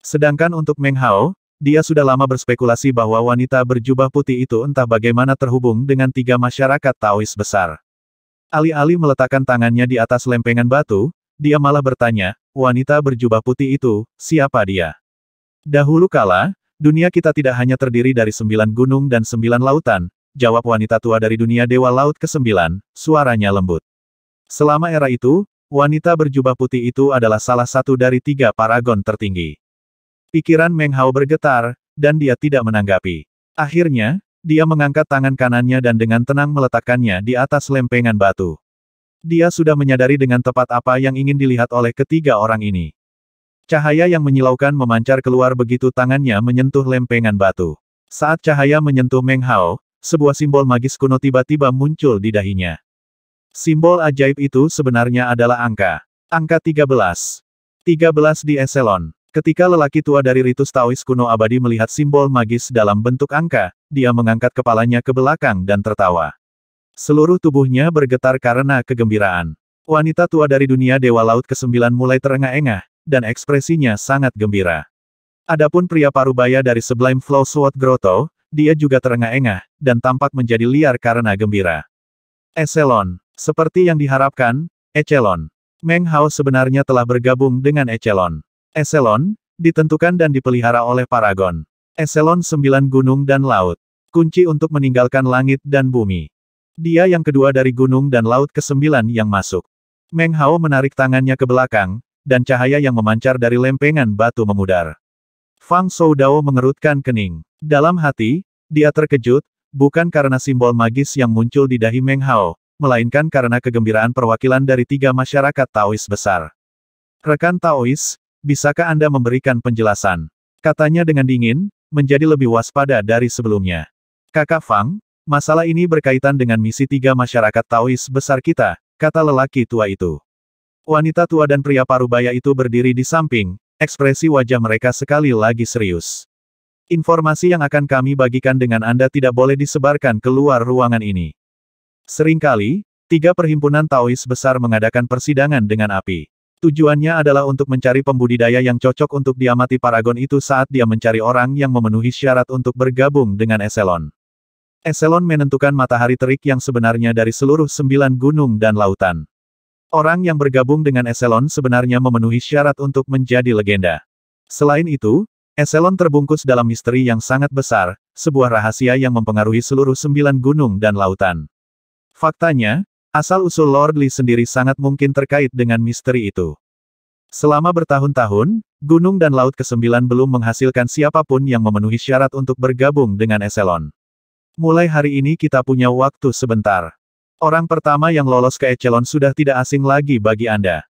Sedangkan untuk Meng Hao, dia sudah lama berspekulasi bahwa wanita berjubah putih itu entah bagaimana terhubung dengan tiga masyarakat Taois besar. Alih-alih meletakkan tangannya di atas lempengan batu, dia malah bertanya, wanita berjubah putih itu, siapa dia? Dahulu kala, dunia kita tidak hanya terdiri dari sembilan gunung dan sembilan lautan, jawab wanita tua dari dunia Dewa Laut ke-9, suaranya lembut. Selama era itu, wanita berjubah putih itu adalah salah satu dari tiga paragon tertinggi. Pikiran Meng Hao bergetar, dan dia tidak menanggapi. Akhirnya, dia mengangkat tangan kanannya dan dengan tenang meletakkannya di atas lempengan batu. Dia sudah menyadari dengan tepat apa yang ingin dilihat oleh ketiga orang ini. Cahaya yang menyilaukan memancar keluar begitu tangannya menyentuh lempengan batu. Saat cahaya menyentuh Meng Hao, sebuah simbol magis kuno tiba-tiba muncul di dahinya. Simbol ajaib itu sebenarnya adalah angka. Angka 13. 13 di Eselon. Ketika lelaki tua dari ritus Taois kuno abadi melihat simbol magis dalam bentuk angka, dia mengangkat kepalanya ke belakang dan tertawa. Seluruh tubuhnya bergetar karena kegembiraan. Wanita tua dari dunia Dewa Laut ke-9 mulai terengah-engah, dan ekspresinya sangat gembira. Adapun pria parubaya dari Sublime Flow Sword Grotto, dia juga terengah-engah, dan tampak menjadi liar karena gembira. Echelon. Seperti yang diharapkan, Echelon. Meng Hao sebenarnya telah bergabung dengan Echelon. Echelon, ditentukan dan dipelihara oleh Paragon. Echelon sembilan gunung dan laut. Kunci untuk meninggalkan langit dan bumi. Dia yang kedua dari gunung dan laut kesembilan yang masuk. Meng Hao menarik tangannya ke belakang, dan cahaya yang memancar dari lempengan batu memudar. Fang Soudao mengerutkan kening. Dalam hati, dia terkejut, bukan karena simbol magis yang muncul di dahi Meng Hao, melainkan karena kegembiraan perwakilan dari tiga masyarakat Taois besar. Rekan Taois, bisakah Anda memberikan penjelasan? Katanya dengan dingin, menjadi lebih waspada dari sebelumnya. Kakak Fang, masalah ini berkaitan dengan misi tiga masyarakat Taois besar kita, kata lelaki tua itu. Wanita tua dan pria parubaya itu berdiri di samping, Ekspresi wajah mereka sekali lagi serius. Informasi yang akan kami bagikan dengan Anda tidak boleh disebarkan keluar ruangan ini. Seringkali, tiga perhimpunan Taois besar mengadakan persidangan dengan api. Tujuannya adalah untuk mencari pembudidaya yang cocok untuk diamati Paragon itu saat dia mencari orang yang memenuhi syarat untuk bergabung dengan Eselon. Eselon menentukan matahari terik yang sebenarnya dari seluruh sembilan gunung dan lautan. Orang yang bergabung dengan Eselon sebenarnya memenuhi syarat untuk menjadi legenda. Selain itu, Eselon terbungkus dalam misteri yang sangat besar, sebuah rahasia yang mempengaruhi seluruh sembilan gunung dan lautan. Faktanya, asal-usul Lord Li sendiri sangat mungkin terkait dengan misteri itu. Selama bertahun-tahun, gunung dan laut ke-9 belum menghasilkan siapapun yang memenuhi syarat untuk bergabung dengan Eselon. Mulai hari ini kita punya waktu sebentar. Orang pertama yang lolos ke Echelon sudah tidak asing lagi bagi Anda.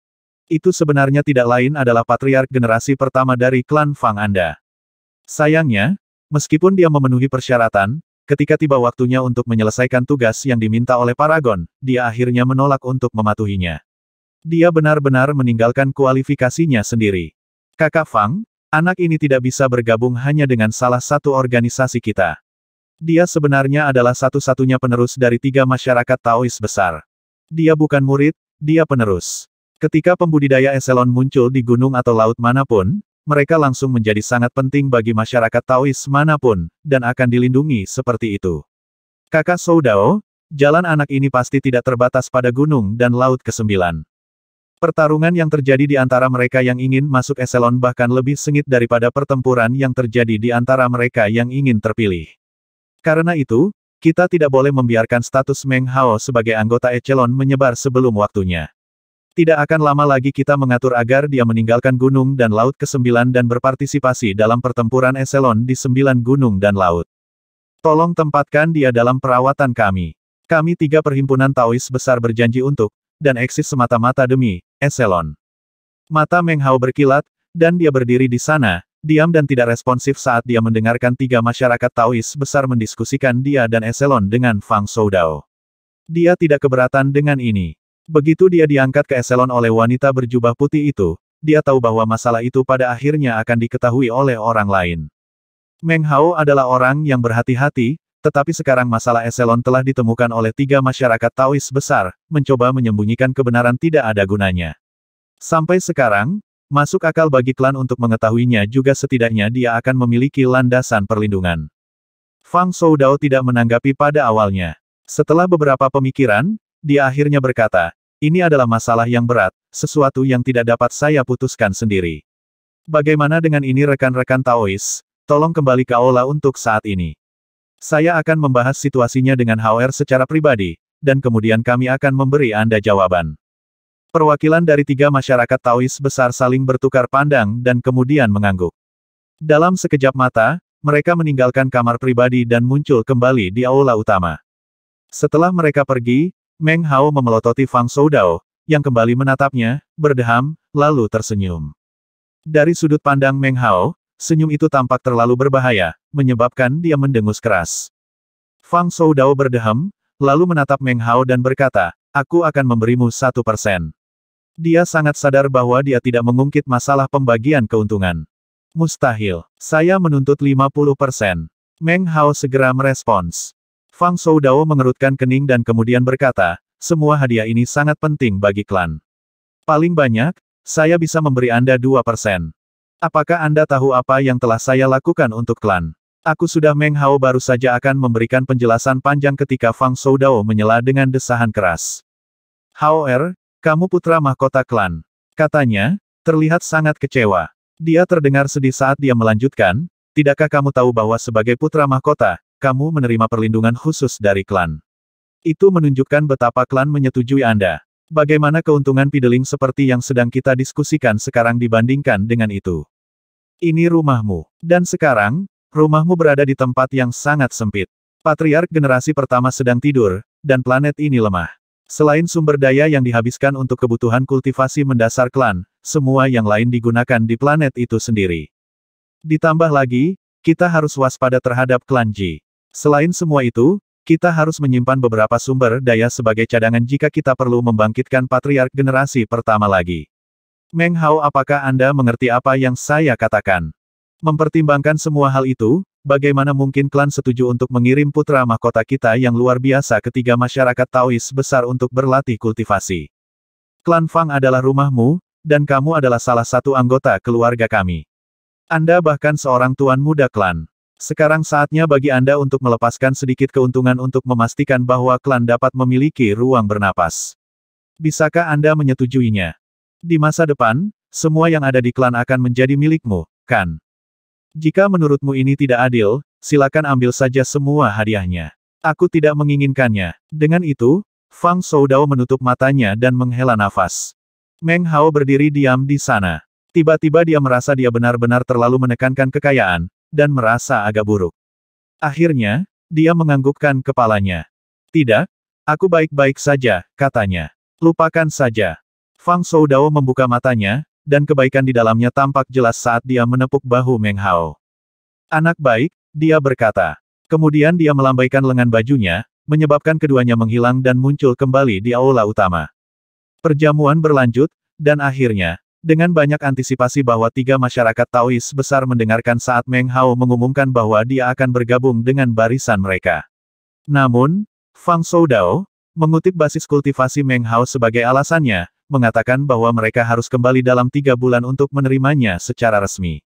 Itu sebenarnya tidak lain adalah patriark generasi pertama dari klan Fang Anda. Sayangnya, meskipun dia memenuhi persyaratan, ketika tiba waktunya untuk menyelesaikan tugas yang diminta oleh Paragon, dia akhirnya menolak untuk mematuhinya. Dia benar-benar meninggalkan kualifikasinya sendiri. Kakak Fang, anak ini tidak bisa bergabung hanya dengan salah satu organisasi kita. Dia sebenarnya adalah satu-satunya penerus dari tiga masyarakat Taois besar. Dia bukan murid, dia penerus. Ketika pembudidaya eselon muncul di gunung atau laut manapun, mereka langsung menjadi sangat penting bagi masyarakat Taois manapun, dan akan dilindungi seperti itu. Kakak Soudao, jalan anak ini pasti tidak terbatas pada gunung dan laut kesembilan. Pertarungan yang terjadi di antara mereka yang ingin masuk eselon bahkan lebih sengit daripada pertempuran yang terjadi di antara mereka yang ingin terpilih. Karena itu, kita tidak boleh membiarkan status Meng Hao sebagai anggota Echelon menyebar sebelum waktunya. Tidak akan lama lagi kita mengatur agar dia meninggalkan gunung dan laut ke sembilan dan berpartisipasi dalam pertempuran Echelon di sembilan gunung dan laut. Tolong tempatkan dia dalam perawatan kami. Kami tiga perhimpunan Taois besar berjanji untuk, dan eksis semata-mata demi, Echelon. Mata Meng Hao berkilat, dan dia berdiri di sana, Diam dan tidak responsif saat dia mendengarkan tiga masyarakat Taois besar mendiskusikan dia dan Eselon dengan Fang Soudao. Dia tidak keberatan dengan ini. Begitu dia diangkat ke Eselon oleh wanita berjubah putih itu, dia tahu bahwa masalah itu pada akhirnya akan diketahui oleh orang lain. Meng Hao adalah orang yang berhati-hati, tetapi sekarang masalah Eselon telah ditemukan oleh tiga masyarakat Taois besar, mencoba menyembunyikan kebenaran tidak ada gunanya. Sampai sekarang, Masuk akal bagi klan untuk mengetahuinya juga setidaknya dia akan memiliki landasan perlindungan. Fang Soudao tidak menanggapi pada awalnya. Setelah beberapa pemikiran, dia akhirnya berkata, ini adalah masalah yang berat, sesuatu yang tidak dapat saya putuskan sendiri. Bagaimana dengan ini rekan-rekan Taois? Tolong kembali ke aula untuk saat ini. Saya akan membahas situasinya dengan HR secara pribadi, dan kemudian kami akan memberi Anda jawaban. Perwakilan dari tiga masyarakat Taois besar saling bertukar pandang dan kemudian mengangguk. Dalam sekejap mata, mereka meninggalkan kamar pribadi dan muncul kembali di aula utama. Setelah mereka pergi, Meng Hao memelototi Fang Soudao, yang kembali menatapnya, berdeham, lalu tersenyum. Dari sudut pandang Meng Hao, senyum itu tampak terlalu berbahaya, menyebabkan dia mendengus keras. Fang Soudao berdeham, lalu menatap Meng Hao dan berkata, aku akan memberimu satu persen. Dia sangat sadar bahwa dia tidak mengungkit masalah pembagian keuntungan. Mustahil. Saya menuntut 50%. Meng Hao segera merespons. Fang Soudao mengerutkan kening dan kemudian berkata, semua hadiah ini sangat penting bagi klan. Paling banyak, saya bisa memberi Anda 2%. Apakah Anda tahu apa yang telah saya lakukan untuk klan? Aku sudah Meng Hao baru saja akan memberikan penjelasan panjang ketika Fang Soudao menyela dengan desahan keras. Hao Er, kamu putra mahkota klan. Katanya, terlihat sangat kecewa. Dia terdengar sedih saat dia melanjutkan, tidakkah kamu tahu bahwa sebagai putra mahkota, kamu menerima perlindungan khusus dari klan. Itu menunjukkan betapa klan menyetujui Anda. Bagaimana keuntungan pideling seperti yang sedang kita diskusikan sekarang dibandingkan dengan itu? Ini rumahmu. Dan sekarang, rumahmu berada di tempat yang sangat sempit. Patriark generasi pertama sedang tidur, dan planet ini lemah. Selain sumber daya yang dihabiskan untuk kebutuhan kultivasi mendasar klan, semua yang lain digunakan di planet itu sendiri. Ditambah lagi, kita harus waspada terhadap klan Ji. Selain semua itu, kita harus menyimpan beberapa sumber daya sebagai cadangan jika kita perlu membangkitkan patriark generasi pertama lagi. Meng Hao apakah Anda mengerti apa yang saya katakan? Mempertimbangkan semua hal itu, Bagaimana mungkin klan setuju untuk mengirim putra mahkota kita yang luar biasa ketiga masyarakat Taois besar untuk berlatih kultivasi? Klan Fang adalah rumahmu, dan kamu adalah salah satu anggota keluarga kami. Anda bahkan seorang tuan muda klan. Sekarang saatnya bagi Anda untuk melepaskan sedikit keuntungan untuk memastikan bahwa klan dapat memiliki ruang bernapas. Bisakah Anda menyetujuinya? Di masa depan, semua yang ada di klan akan menjadi milikmu, kan? Jika menurutmu ini tidak adil, silakan ambil saja semua hadiahnya. Aku tidak menginginkannya. Dengan itu, Fang Soudao menutup matanya dan menghela nafas. Meng Hao berdiri diam di sana. Tiba-tiba dia merasa dia benar-benar terlalu menekankan kekayaan, dan merasa agak buruk. Akhirnya, dia menganggukkan kepalanya. Tidak, aku baik-baik saja, katanya. Lupakan saja. Fang Soudao membuka matanya, dan kebaikan di dalamnya tampak jelas saat dia menepuk bahu Meng Hao. Anak baik, dia berkata. Kemudian dia melambaikan lengan bajunya, menyebabkan keduanya menghilang dan muncul kembali di aula utama. Perjamuan berlanjut, dan akhirnya, dengan banyak antisipasi bahwa tiga masyarakat Taois besar mendengarkan saat Meng Hao mengumumkan bahwa dia akan bergabung dengan barisan mereka. Namun, Fang Soudao mengutip basis kultivasi Meng Hao sebagai alasannya, mengatakan bahwa mereka harus kembali dalam tiga bulan untuk menerimanya secara resmi.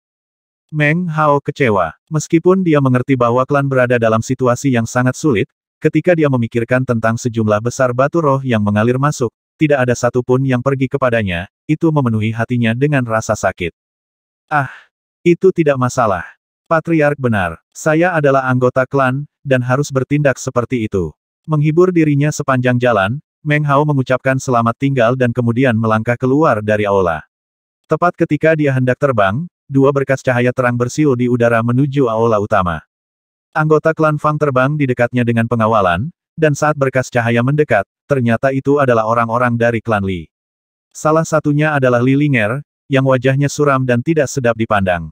Meng Hao kecewa. Meskipun dia mengerti bahwa klan berada dalam situasi yang sangat sulit, ketika dia memikirkan tentang sejumlah besar batu roh yang mengalir masuk, tidak ada satupun yang pergi kepadanya, itu memenuhi hatinya dengan rasa sakit. Ah, itu tidak masalah. Patriark benar, saya adalah anggota klan, dan harus bertindak seperti itu. Menghibur dirinya sepanjang jalan, Meng Hao mengucapkan selamat tinggal dan kemudian melangkah keluar dari aula. Tepat ketika dia hendak terbang, dua berkas cahaya terang bersiul di udara menuju aula utama. Anggota klan Fang terbang di dekatnya dengan pengawalan, dan saat berkas cahaya mendekat, ternyata itu adalah orang-orang dari klan Li. Salah satunya adalah Li Linger, yang wajahnya suram dan tidak sedap dipandang.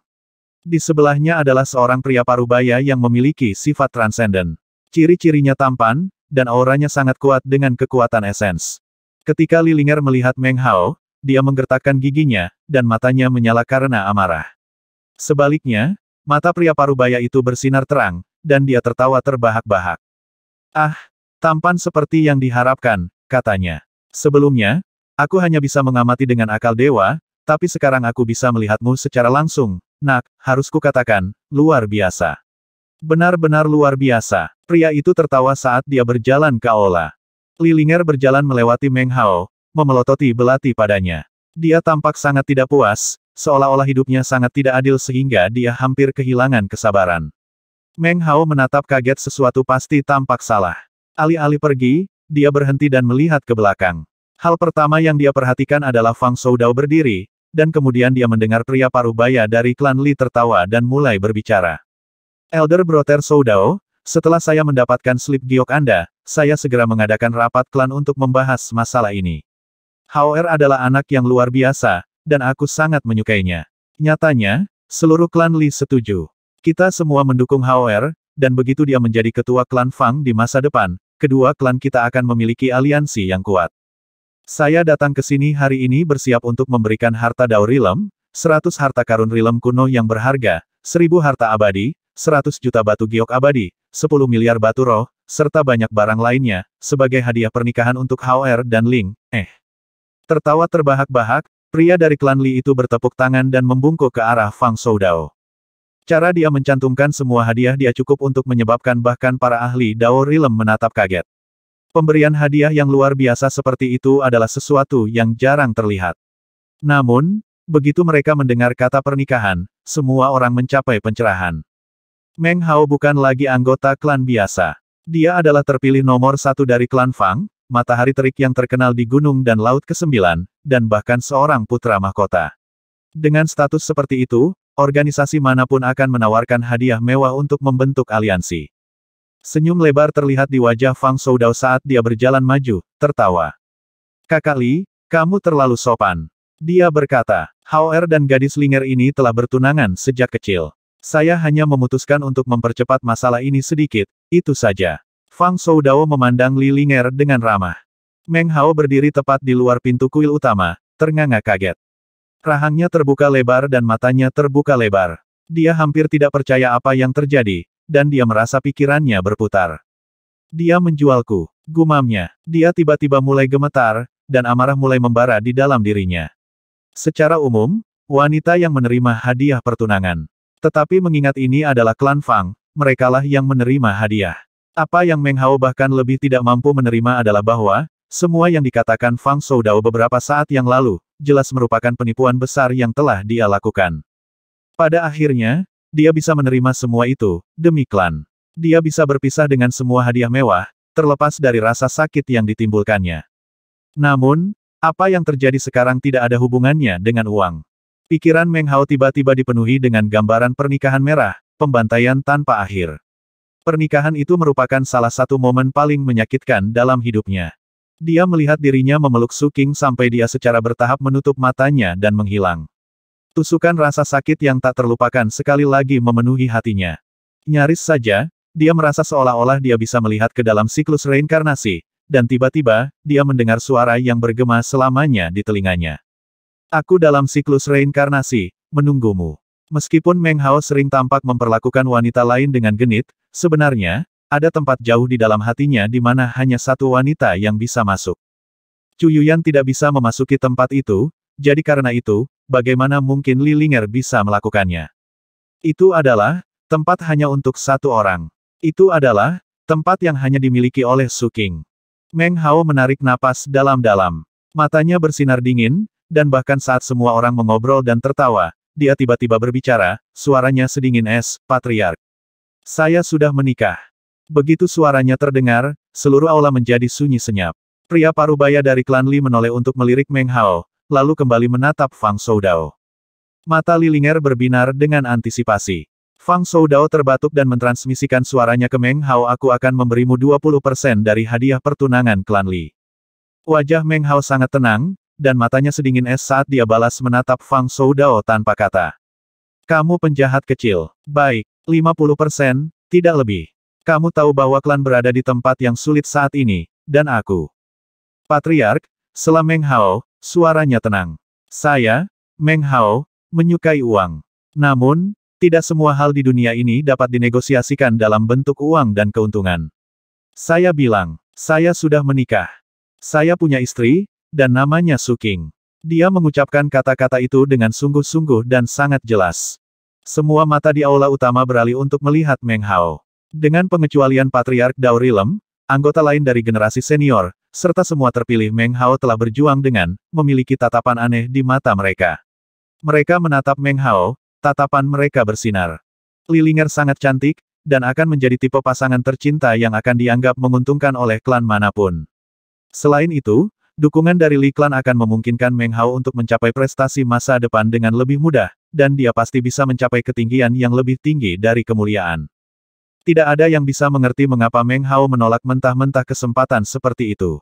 Di sebelahnya adalah seorang pria parubaya yang memiliki sifat transenden. Ciri-cirinya tampan, dan auranya sangat kuat dengan kekuatan esens. Ketika Lilinger melihat Meng Hao, dia menggertakkan giginya, dan matanya menyala karena amarah. Sebaliknya, mata pria parubaya itu bersinar terang, dan dia tertawa terbahak-bahak. Ah, tampan seperti yang diharapkan, katanya. Sebelumnya, aku hanya bisa mengamati dengan akal dewa, tapi sekarang aku bisa melihatmu secara langsung, nak, harus kukatakan, luar biasa. Benar-benar luar biasa. Pria itu tertawa saat dia berjalan ke aula. Ling'er berjalan melewati Meng Hao, memelototi belati padanya. Dia tampak sangat tidak puas, seolah-olah hidupnya sangat tidak adil sehingga dia hampir kehilangan kesabaran. Meng Hao menatap kaget sesuatu pasti tampak salah. Alih-alih pergi, dia berhenti dan melihat ke belakang. Hal pertama yang dia perhatikan adalah Fang Shou Dao berdiri, dan kemudian dia mendengar pria parubaya dari klan Li tertawa dan mulai berbicara. Elder Brother Soudao, setelah saya mendapatkan slip giok Anda, saya segera mengadakan rapat klan untuk membahas masalah ini. Hower adalah anak yang luar biasa, dan aku sangat menyukainya. Nyatanya, seluruh klan Li setuju. Kita semua mendukung Hower, dan begitu dia menjadi ketua klan Fang di masa depan, kedua klan kita akan memiliki aliansi yang kuat. Saya datang ke sini hari ini bersiap untuk memberikan harta daur Rilem, 100 harta karun Rilem kuno yang berharga, seribu harta abadi, 100 juta batu giok abadi, 10 miliar batu roh, serta banyak barang lainnya, sebagai hadiah pernikahan untuk Hao Er dan Ling, eh. Tertawa terbahak-bahak, pria dari klan Li itu bertepuk tangan dan membungkuk ke arah Fang Dao. Cara dia mencantumkan semua hadiah dia cukup untuk menyebabkan bahkan para ahli Dao Rilem menatap kaget. Pemberian hadiah yang luar biasa seperti itu adalah sesuatu yang jarang terlihat. Namun, begitu mereka mendengar kata pernikahan, semua orang mencapai pencerahan. Meng Hao bukan lagi anggota klan biasa. Dia adalah terpilih nomor satu dari klan Fang, matahari terik yang terkenal di gunung dan laut ke-9, dan bahkan seorang putra mahkota. Dengan status seperti itu, organisasi manapun akan menawarkan hadiah mewah untuk membentuk aliansi. Senyum lebar terlihat di wajah Fang Soudao saat dia berjalan maju, tertawa. Kakak Li, kamu terlalu sopan. Dia berkata, Hao Er dan gadis Linger ini telah bertunangan sejak kecil. Saya hanya memutuskan untuk mempercepat masalah ini sedikit, itu saja. Fang Soudao memandang Li Ling'er dengan ramah. Meng Hao berdiri tepat di luar pintu kuil utama, ternganga kaget. Rahangnya terbuka lebar dan matanya terbuka lebar. Dia hampir tidak percaya apa yang terjadi, dan dia merasa pikirannya berputar. Dia menjualku, gumamnya. Dia tiba-tiba mulai gemetar, dan amarah mulai membara di dalam dirinya. Secara umum, wanita yang menerima hadiah pertunangan tetapi mengingat ini adalah klan Fang, merekalah yang menerima hadiah. Apa yang Meng Hao bahkan lebih tidak mampu menerima adalah bahwa, semua yang dikatakan Fang Soudao beberapa saat yang lalu, jelas merupakan penipuan besar yang telah dia lakukan. Pada akhirnya, dia bisa menerima semua itu, demi klan. Dia bisa berpisah dengan semua hadiah mewah, terlepas dari rasa sakit yang ditimbulkannya. Namun, apa yang terjadi sekarang tidak ada hubungannya dengan uang. Pikiran Meng Hao tiba-tiba dipenuhi dengan gambaran pernikahan merah, pembantaian tanpa akhir. Pernikahan itu merupakan salah satu momen paling menyakitkan dalam hidupnya. Dia melihat dirinya memeluk Su Suking sampai dia secara bertahap menutup matanya dan menghilang. Tusukan rasa sakit yang tak terlupakan sekali lagi memenuhi hatinya. Nyaris saja, dia merasa seolah-olah dia bisa melihat ke dalam siklus reinkarnasi, dan tiba-tiba, dia mendengar suara yang bergema selamanya di telinganya. Aku dalam siklus reinkarnasi, menunggumu. Meskipun Meng Hao sering tampak memperlakukan wanita lain dengan genit, sebenarnya, ada tempat jauh di dalam hatinya di mana hanya satu wanita yang bisa masuk. Yuyan tidak bisa memasuki tempat itu, jadi karena itu, bagaimana mungkin Li Linger bisa melakukannya? Itu adalah, tempat hanya untuk satu orang. Itu adalah, tempat yang hanya dimiliki oleh Su Suking. Meng Hao menarik napas dalam-dalam. Matanya bersinar dingin, dan bahkan saat semua orang mengobrol dan tertawa, dia tiba-tiba berbicara, suaranya sedingin es, Patriark. Saya sudah menikah. Begitu suaranya terdengar, seluruh aula menjadi sunyi senyap. Pria parubaya dari klan Li menoleh untuk melirik Meng Hao, lalu kembali menatap Fang Soudao. Mata Lilinger berbinar dengan antisipasi. Fang Soudao terbatuk dan mentransmisikan suaranya ke Meng Hao aku akan memberimu 20% dari hadiah pertunangan klan Li. Wajah Meng Hao sangat tenang, dan matanya sedingin es saat dia balas menatap Fang Soudao tanpa kata. Kamu penjahat kecil. Baik, 50%, tidak lebih. Kamu tahu bahwa klan berada di tempat yang sulit saat ini, dan aku. Patriark, selam Meng Hao, suaranya tenang. Saya, Meng Hao, menyukai uang. Namun, tidak semua hal di dunia ini dapat dinegosiasikan dalam bentuk uang dan keuntungan. Saya bilang, saya sudah menikah. Saya punya istri, dan namanya Suking. Dia mengucapkan kata-kata itu dengan sungguh-sungguh dan sangat jelas. Semua mata di aula utama beralih untuk melihat Meng Hao. Dengan pengecualian Patriark Daurilem, anggota lain dari generasi senior, serta semua terpilih Meng Hao telah berjuang dengan, memiliki tatapan aneh di mata mereka. Mereka menatap Meng Hao, tatapan mereka bersinar. Lilinger sangat cantik, dan akan menjadi tipe pasangan tercinta yang akan dianggap menguntungkan oleh klan manapun. Selain itu, Dukungan dari Li Klan akan memungkinkan Meng Hao untuk mencapai prestasi masa depan dengan lebih mudah, dan dia pasti bisa mencapai ketinggian yang lebih tinggi dari kemuliaan. Tidak ada yang bisa mengerti mengapa Meng Hao menolak mentah-mentah kesempatan seperti itu.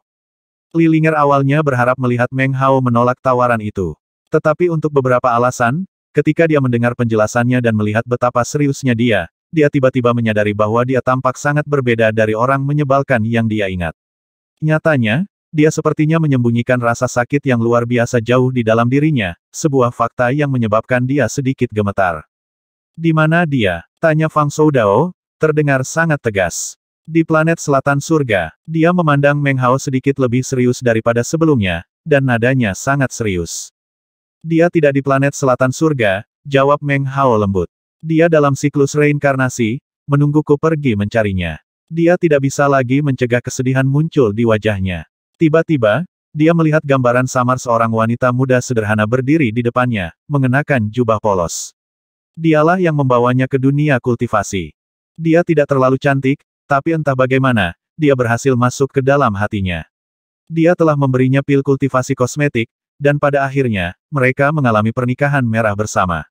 Li Ling'er awalnya berharap melihat Meng Hao menolak tawaran itu. Tetapi untuk beberapa alasan, ketika dia mendengar penjelasannya dan melihat betapa seriusnya dia, dia tiba-tiba menyadari bahwa dia tampak sangat berbeda dari orang menyebalkan yang dia ingat. Nyatanya, dia sepertinya menyembunyikan rasa sakit yang luar biasa jauh di dalam dirinya, sebuah fakta yang menyebabkan dia sedikit gemetar. Di mana dia? Tanya Fang Soudao, terdengar sangat tegas. Di planet selatan surga, dia memandang Meng Hao sedikit lebih serius daripada sebelumnya, dan nadanya sangat serius. Dia tidak di planet selatan surga, jawab Meng Hao lembut. Dia dalam siklus reinkarnasi, menungguku pergi mencarinya. Dia tidak bisa lagi mencegah kesedihan muncul di wajahnya. Tiba-tiba, dia melihat gambaran samar seorang wanita muda sederhana berdiri di depannya, mengenakan jubah polos. Dialah yang membawanya ke dunia kultivasi. Dia tidak terlalu cantik, tapi entah bagaimana, dia berhasil masuk ke dalam hatinya. Dia telah memberinya pil kultivasi kosmetik, dan pada akhirnya, mereka mengalami pernikahan merah bersama.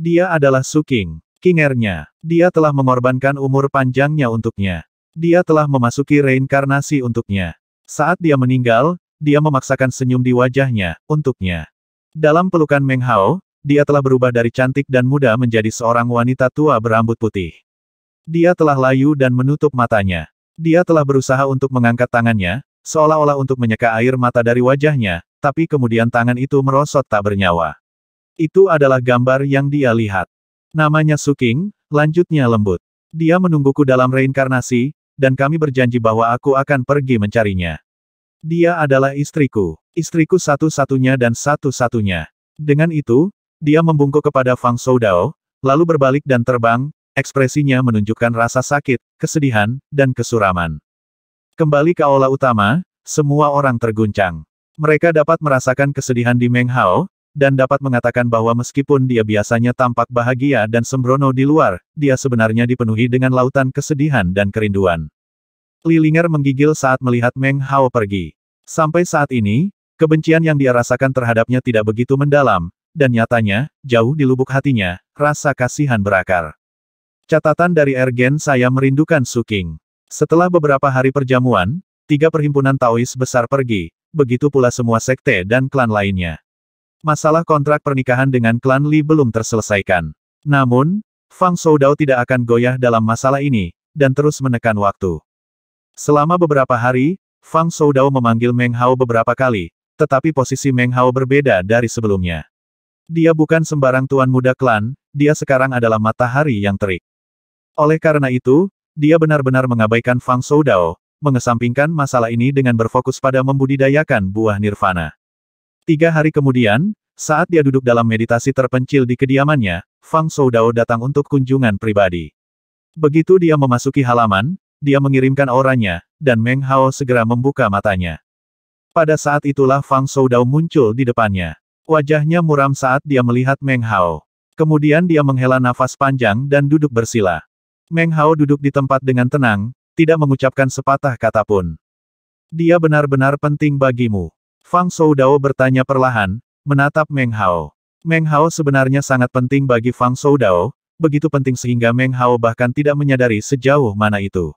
Dia adalah Suking, kingernya. Dia telah mengorbankan umur panjangnya untuknya. Dia telah memasuki reinkarnasi untuknya. Saat dia meninggal, dia memaksakan senyum di wajahnya, untuknya. Dalam pelukan Meng Hao, dia telah berubah dari cantik dan muda menjadi seorang wanita tua berambut putih. Dia telah layu dan menutup matanya. Dia telah berusaha untuk mengangkat tangannya, seolah-olah untuk menyeka air mata dari wajahnya, tapi kemudian tangan itu merosot tak bernyawa. Itu adalah gambar yang dia lihat. Namanya Suking, lanjutnya lembut. Dia menungguku dalam reinkarnasi, dan kami berjanji bahwa aku akan pergi mencarinya. Dia adalah istriku, istriku satu-satunya dan satu-satunya. Dengan itu, dia membungkuk kepada Fang Soudao, lalu berbalik dan terbang, ekspresinya menunjukkan rasa sakit, kesedihan, dan kesuraman. Kembali ke aula utama, semua orang terguncang. Mereka dapat merasakan kesedihan di Meng Hao, dan dapat mengatakan bahwa meskipun dia biasanya tampak bahagia dan sembrono di luar, dia sebenarnya dipenuhi dengan lautan kesedihan dan kerinduan. Lilinger menggigil saat melihat Meng Hao pergi. Sampai saat ini, kebencian yang dia rasakan terhadapnya tidak begitu mendalam, dan nyatanya, jauh di lubuk hatinya, rasa kasihan berakar. Catatan dari Ergen saya merindukan Suking. Setelah beberapa hari perjamuan, tiga perhimpunan Taois besar pergi, begitu pula semua sekte dan klan lainnya. Masalah kontrak pernikahan dengan klan Li belum terselesaikan. Namun, Fang Soudao tidak akan goyah dalam masalah ini, dan terus menekan waktu. Selama beberapa hari, Fang Soudao memanggil Meng Hao beberapa kali, tetapi posisi Meng Hao berbeda dari sebelumnya. Dia bukan sembarang tuan muda klan, dia sekarang adalah matahari yang terik. Oleh karena itu, dia benar-benar mengabaikan Fang Soudao, mengesampingkan masalah ini dengan berfokus pada membudidayakan buah nirvana. Tiga hari kemudian, saat dia duduk dalam meditasi terpencil di kediamannya, Fang Shou Dao datang untuk kunjungan pribadi. Begitu dia memasuki halaman, dia mengirimkan auranya, dan Meng Hao segera membuka matanya. Pada saat itulah Fang Shou Dao muncul di depannya. Wajahnya muram saat dia melihat Meng Hao. Kemudian dia menghela nafas panjang dan duduk bersila. Meng Hao duduk di tempat dengan tenang, tidak mengucapkan sepatah kata pun. Dia benar-benar penting bagimu. Fang Soudao bertanya perlahan, menatap Meng Hao. Meng Hao sebenarnya sangat penting bagi Fang Soudao, begitu penting sehingga Meng Hao bahkan tidak menyadari sejauh mana itu.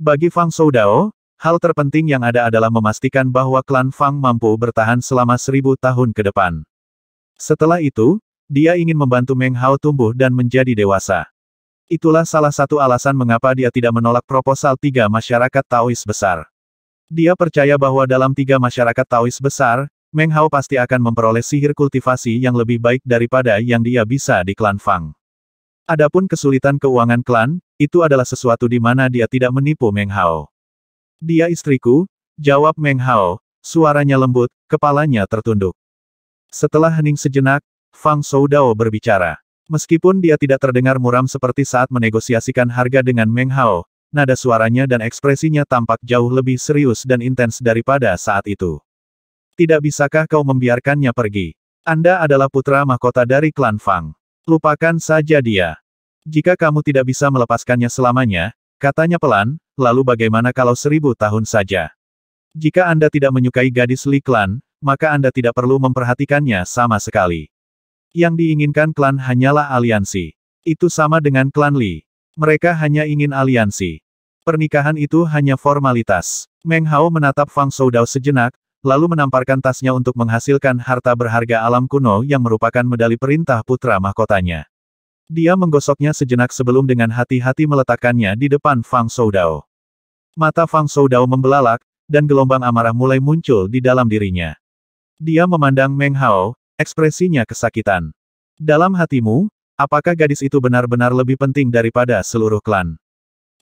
Bagi Fang Soudao, hal terpenting yang ada adalah memastikan bahwa klan Fang mampu bertahan selama seribu tahun ke depan. Setelah itu, dia ingin membantu Meng Hao tumbuh dan menjadi dewasa. Itulah salah satu alasan mengapa dia tidak menolak proposal tiga masyarakat Taois besar. Dia percaya bahwa dalam tiga masyarakat Taois besar, Meng Hao pasti akan memperoleh sihir kultivasi yang lebih baik daripada yang dia bisa di klan Fang. Adapun kesulitan keuangan klan, itu adalah sesuatu di mana dia tidak menipu Meng Hao. Dia istriku, jawab Meng Hao, suaranya lembut, kepalanya tertunduk. Setelah hening sejenak, Fang Soudao berbicara. Meskipun dia tidak terdengar muram seperti saat menegosiasikan harga dengan Meng Hao, nada suaranya dan ekspresinya tampak jauh lebih serius dan intens daripada saat itu. Tidak bisakah kau membiarkannya pergi? Anda adalah putra mahkota dari klan Fang. Lupakan saja dia. Jika kamu tidak bisa melepaskannya selamanya, katanya pelan, lalu bagaimana kalau seribu tahun saja? Jika Anda tidak menyukai gadis Li Klan, maka Anda tidak perlu memperhatikannya sama sekali. Yang diinginkan klan hanyalah aliansi. Itu sama dengan klan Li. Mereka hanya ingin aliansi. Pernikahan itu hanya formalitas. Meng Hao menatap Fang Soudao sejenak, lalu menamparkan tasnya untuk menghasilkan harta berharga alam kuno yang merupakan medali perintah putra mahkotanya. Dia menggosoknya sejenak sebelum dengan hati-hati meletakkannya di depan Fang Soudao. Mata Fang Soudao membelalak, dan gelombang amarah mulai muncul di dalam dirinya. Dia memandang Meng Hao, ekspresinya kesakitan. Dalam hatimu, Apakah gadis itu benar-benar lebih penting daripada seluruh klan?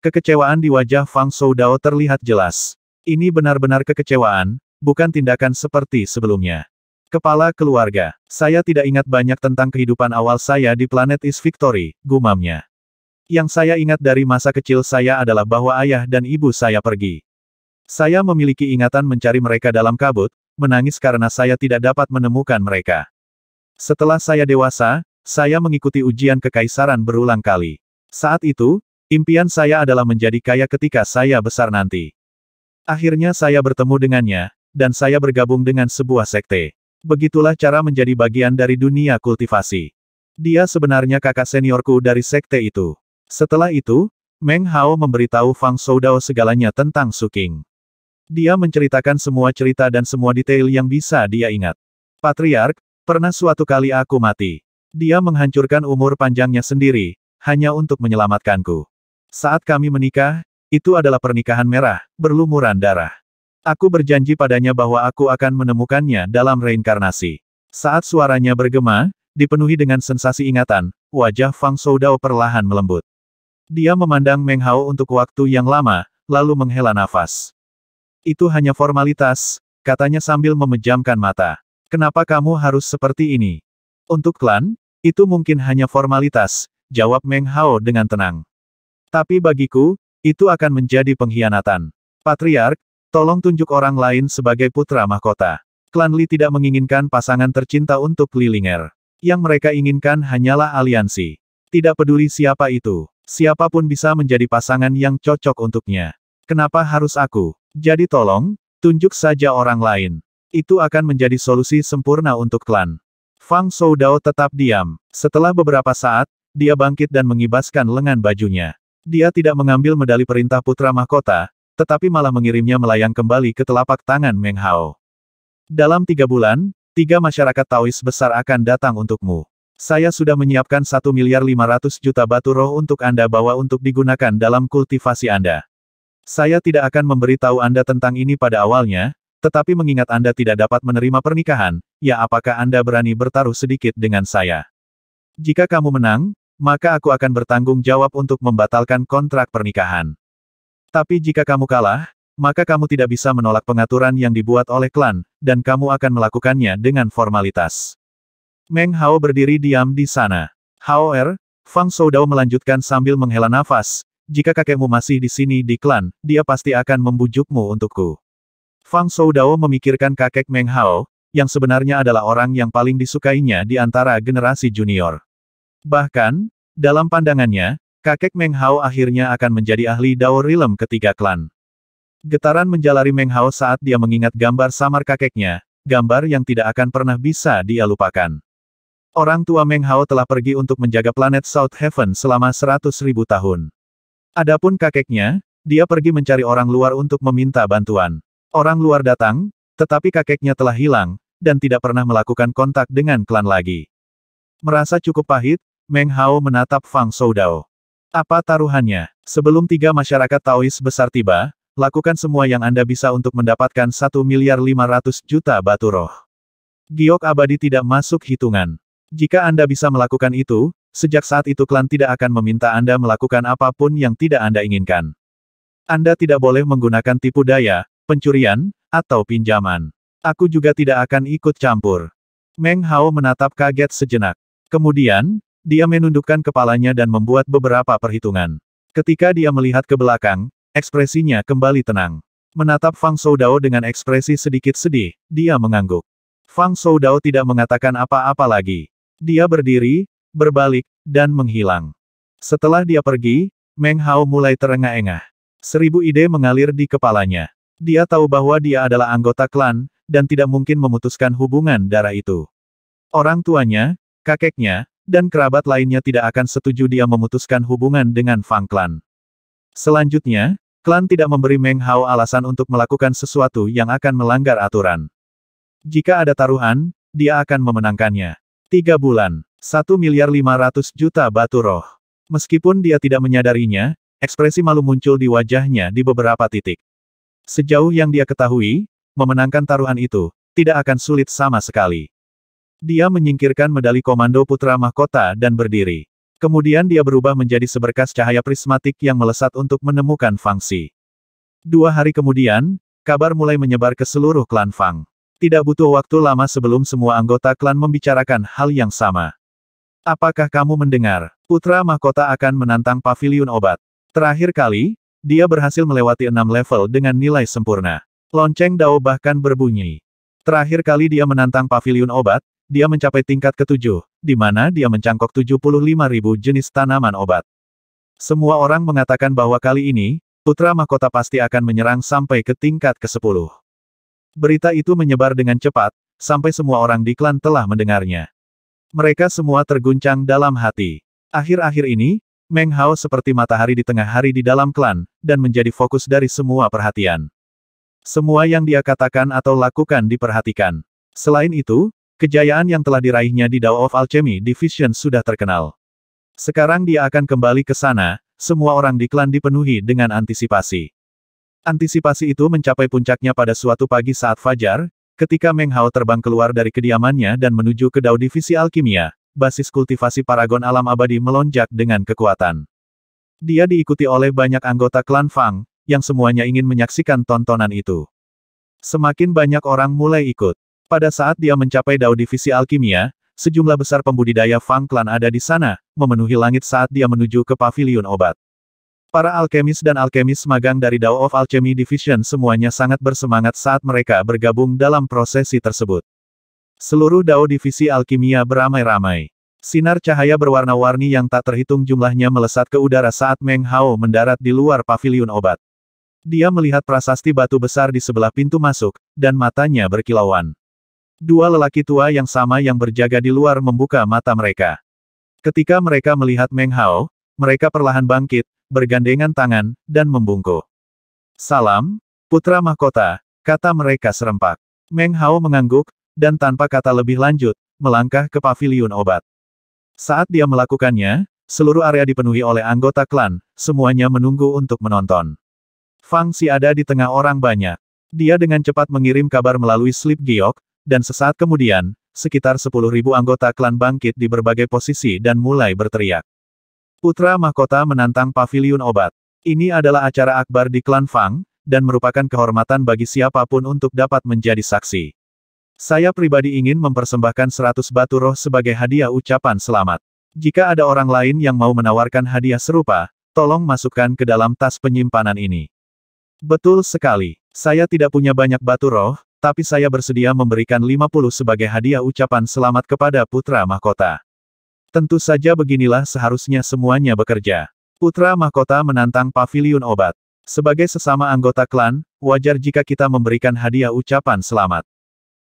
Kekecewaan di wajah Fang Dao terlihat jelas. Ini benar-benar kekecewaan, bukan tindakan seperti sebelumnya. Kepala keluarga, saya tidak ingat banyak tentang kehidupan awal saya di planet Is Victory, gumamnya. Yang saya ingat dari masa kecil saya adalah bahwa ayah dan ibu saya pergi. Saya memiliki ingatan mencari mereka dalam kabut, menangis karena saya tidak dapat menemukan mereka. Setelah saya dewasa, saya mengikuti ujian kekaisaran berulang kali. Saat itu, impian saya adalah menjadi kaya ketika saya besar nanti. Akhirnya saya bertemu dengannya, dan saya bergabung dengan sebuah sekte. Begitulah cara menjadi bagian dari dunia kultivasi. Dia sebenarnya kakak seniorku dari sekte itu. Setelah itu, Meng Hao memberitahu Fang Soudao segalanya tentang Suking. Dia menceritakan semua cerita dan semua detail yang bisa dia ingat. Patriark, pernah suatu kali aku mati. Dia menghancurkan umur panjangnya sendiri, hanya untuk menyelamatkanku. Saat kami menikah, itu adalah pernikahan merah, berlumuran darah. Aku berjanji padanya bahwa aku akan menemukannya dalam reinkarnasi. Saat suaranya bergema, dipenuhi dengan sensasi ingatan, wajah Fang Soudao perlahan melembut. Dia memandang Meng Hao untuk waktu yang lama, lalu menghela nafas. Itu hanya formalitas, katanya sambil memejamkan mata. Kenapa kamu harus seperti ini? Untuk klan, itu mungkin hanya formalitas, jawab Meng Hao dengan tenang. Tapi bagiku, itu akan menjadi pengkhianatan. Patriark, tolong tunjuk orang lain sebagai putra mahkota. Klan Li tidak menginginkan pasangan tercinta untuk Li Linger. Yang mereka inginkan hanyalah aliansi. Tidak peduli siapa itu, siapapun bisa menjadi pasangan yang cocok untuknya. Kenapa harus aku? Jadi tolong, tunjuk saja orang lain. Itu akan menjadi solusi sempurna untuk klan. Fang Dao tetap diam. Setelah beberapa saat, dia bangkit dan mengibaskan lengan bajunya. Dia tidak mengambil medali perintah putra mahkota, tetapi malah mengirimnya melayang kembali ke telapak tangan Meng Hao. Dalam tiga bulan, tiga masyarakat Taois besar akan datang untukmu. Saya sudah menyiapkan 1 miliar 500 juta batu roh untuk Anda bawa untuk digunakan dalam kultivasi Anda. Saya tidak akan memberitahu Anda tentang ini pada awalnya, tetapi mengingat Anda tidak dapat menerima pernikahan, ya apakah Anda berani bertaruh sedikit dengan saya? Jika kamu menang, maka aku akan bertanggung jawab untuk membatalkan kontrak pernikahan. Tapi jika kamu kalah, maka kamu tidak bisa menolak pengaturan yang dibuat oleh klan, dan kamu akan melakukannya dengan formalitas. Meng Hao berdiri diam di sana. Hao Er, Fang Shou Dao melanjutkan sambil menghela nafas, jika kakekmu masih di sini di klan, dia pasti akan membujukmu untukku. Fang Shou Dao memikirkan kakek Meng Hao, yang sebenarnya adalah orang yang paling disukainya di antara generasi junior. Bahkan, dalam pandangannya, kakek Meng Hao akhirnya akan menjadi ahli Dao Rilem ketiga klan. Getaran menjalari Meng Hao saat dia mengingat gambar samar kakeknya, gambar yang tidak akan pernah bisa dia lupakan. Orang tua Meng Hao telah pergi untuk menjaga planet South Heaven selama seratus ribu tahun. Adapun kakeknya, dia pergi mencari orang luar untuk meminta bantuan. Orang luar datang, tetapi kakeknya telah hilang, dan tidak pernah melakukan kontak dengan klan lagi. Merasa cukup pahit, Meng Hao menatap Fang Soudao. Apa taruhannya? Sebelum tiga masyarakat Taois besar tiba, lakukan semua yang Anda bisa untuk mendapatkan 1 miliar 500 juta batu roh. Giok abadi tidak masuk hitungan. Jika Anda bisa melakukan itu, sejak saat itu klan tidak akan meminta Anda melakukan apapun yang tidak Anda inginkan. Anda tidak boleh menggunakan tipu daya, pencurian, atau pinjaman. Aku juga tidak akan ikut campur. Meng Hao menatap kaget sejenak. Kemudian, dia menundukkan kepalanya dan membuat beberapa perhitungan. Ketika dia melihat ke belakang, ekspresinya kembali tenang. Menatap Fang dao dengan ekspresi sedikit sedih, dia mengangguk. Fang dao tidak mengatakan apa-apa lagi. Dia berdiri, berbalik, dan menghilang. Setelah dia pergi, Meng Hao mulai terengah-engah. Seribu ide mengalir di kepalanya. Dia tahu bahwa dia adalah anggota klan, dan tidak mungkin memutuskan hubungan darah itu. Orang tuanya, kakeknya, dan kerabat lainnya tidak akan setuju dia memutuskan hubungan dengan Fang Klan. Selanjutnya, klan tidak memberi Meng Hao alasan untuk melakukan sesuatu yang akan melanggar aturan. Jika ada taruhan, dia akan memenangkannya. Tiga bulan, satu miliar lima ratus juta batu roh. Meskipun dia tidak menyadarinya, ekspresi malu muncul di wajahnya di beberapa titik. Sejauh yang dia ketahui, memenangkan taruhan itu, tidak akan sulit sama sekali. Dia menyingkirkan medali komando putra mahkota dan berdiri. Kemudian dia berubah menjadi seberkas cahaya prismatik yang melesat untuk menemukan Fangsi. Dua hari kemudian, kabar mulai menyebar ke seluruh klan Fang. Tidak butuh waktu lama sebelum semua anggota klan membicarakan hal yang sama. Apakah kamu mendengar? Putra Mahkota akan menantang pavilion obat. Terakhir kali, dia berhasil melewati enam level dengan nilai sempurna. Lonceng Dao bahkan berbunyi. Terakhir kali dia menantang pavilion obat, dia mencapai tingkat ketujuh, di mana dia mencangkok ribu jenis tanaman obat. Semua orang mengatakan bahwa kali ini, Putra Mahkota pasti akan menyerang sampai ke tingkat ke-10. Berita itu menyebar dengan cepat, sampai semua orang di klan telah mendengarnya. Mereka semua terguncang dalam hati. Akhir-akhir ini, Meng Hao seperti matahari di tengah hari di dalam klan, dan menjadi fokus dari semua perhatian. Semua yang dia katakan atau lakukan diperhatikan. Selain itu, kejayaan yang telah diraihnya di Dao of Alchemy Division sudah terkenal. Sekarang dia akan kembali ke sana, semua orang di klan dipenuhi dengan antisipasi. Antisipasi itu mencapai puncaknya pada suatu pagi saat fajar, ketika Meng Hao terbang keluar dari kediamannya dan menuju ke Dao Divisi Alkimia, basis kultivasi Paragon Alam Abadi melonjak dengan kekuatan. Dia diikuti oleh banyak anggota klan Fang, yang semuanya ingin menyaksikan tontonan itu. Semakin banyak orang mulai ikut. Pada saat dia mencapai Dao Divisi Alkimia, sejumlah besar pembudidaya Fang klan ada di sana, memenuhi langit saat dia menuju ke pavilion obat. Para alkemis dan alkemis magang dari Dao of Alchemy Division semuanya sangat bersemangat saat mereka bergabung dalam prosesi tersebut. Seluruh dao divisi alkimia beramai-ramai. Sinar cahaya berwarna-warni yang tak terhitung jumlahnya melesat ke udara saat Meng Hao mendarat di luar paviliun obat. Dia melihat prasasti batu besar di sebelah pintu masuk, dan matanya berkilauan. Dua lelaki tua yang sama yang berjaga di luar membuka mata mereka. Ketika mereka melihat Meng Hao, mereka perlahan bangkit, bergandengan tangan, dan membungkuk. Salam, putra mahkota, kata mereka serempak. Meng Hao mengangguk, dan tanpa kata lebih lanjut, melangkah ke paviliun obat. Saat dia melakukannya, seluruh area dipenuhi oleh anggota klan, semuanya menunggu untuk menonton. Fang Si ada di tengah orang banyak. Dia dengan cepat mengirim kabar melalui slip giok, dan sesaat kemudian, sekitar 10.000 anggota klan bangkit di berbagai posisi dan mulai berteriak. Putra Mahkota menantang paviliun obat. Ini adalah acara akbar di klan Fang, dan merupakan kehormatan bagi siapapun untuk dapat menjadi saksi. Saya pribadi ingin mempersembahkan seratus batu roh sebagai hadiah ucapan selamat. Jika ada orang lain yang mau menawarkan hadiah serupa, tolong masukkan ke dalam tas penyimpanan ini. Betul sekali. Saya tidak punya banyak batu roh, tapi saya bersedia memberikan lima puluh sebagai hadiah ucapan selamat kepada putra mahkota. Tentu saja beginilah seharusnya semuanya bekerja. Putra mahkota menantang pavilion obat. Sebagai sesama anggota klan, wajar jika kita memberikan hadiah ucapan selamat.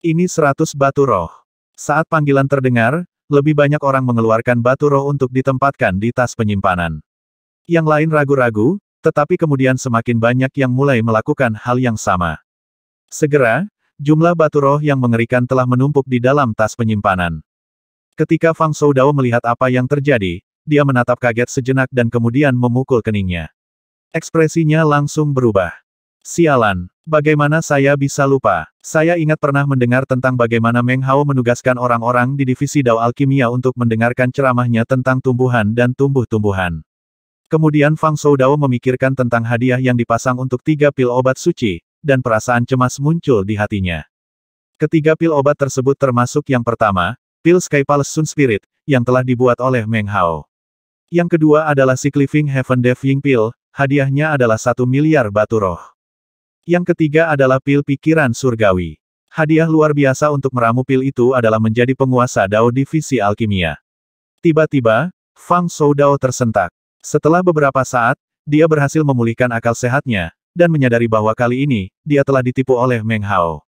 Ini seratus batu roh. Saat panggilan terdengar, lebih banyak orang mengeluarkan batu roh untuk ditempatkan di tas penyimpanan. Yang lain ragu-ragu, tetapi kemudian semakin banyak yang mulai melakukan hal yang sama. Segera, jumlah batu roh yang mengerikan telah menumpuk di dalam tas penyimpanan. Ketika Fang Dao melihat apa yang terjadi, dia menatap kaget sejenak dan kemudian memukul keningnya. Ekspresinya langsung berubah. Sialan. Bagaimana saya bisa lupa? Saya ingat pernah mendengar tentang bagaimana Meng Hao menugaskan orang-orang di divisi Dao Alkimia untuk mendengarkan ceramahnya tentang tumbuhan dan tumbuh-tumbuhan. Kemudian Fang Shou Dao memikirkan tentang hadiah yang dipasang untuk tiga pil obat suci, dan perasaan cemas muncul di hatinya. Ketiga pil obat tersebut termasuk yang pertama, pil Sky Palace Sun Spirit, yang telah dibuat oleh Meng Hao. Yang kedua adalah Sick Living Heaven Devying Ying Pill, hadiahnya adalah satu miliar batu roh. Yang ketiga adalah pil pikiran surgawi. Hadiah luar biasa untuk meramu pil itu adalah menjadi penguasa Dao Divisi Alkimia. Tiba-tiba, Fang Shou Dao tersentak. Setelah beberapa saat, dia berhasil memulihkan akal sehatnya, dan menyadari bahwa kali ini, dia telah ditipu oleh Meng Hao.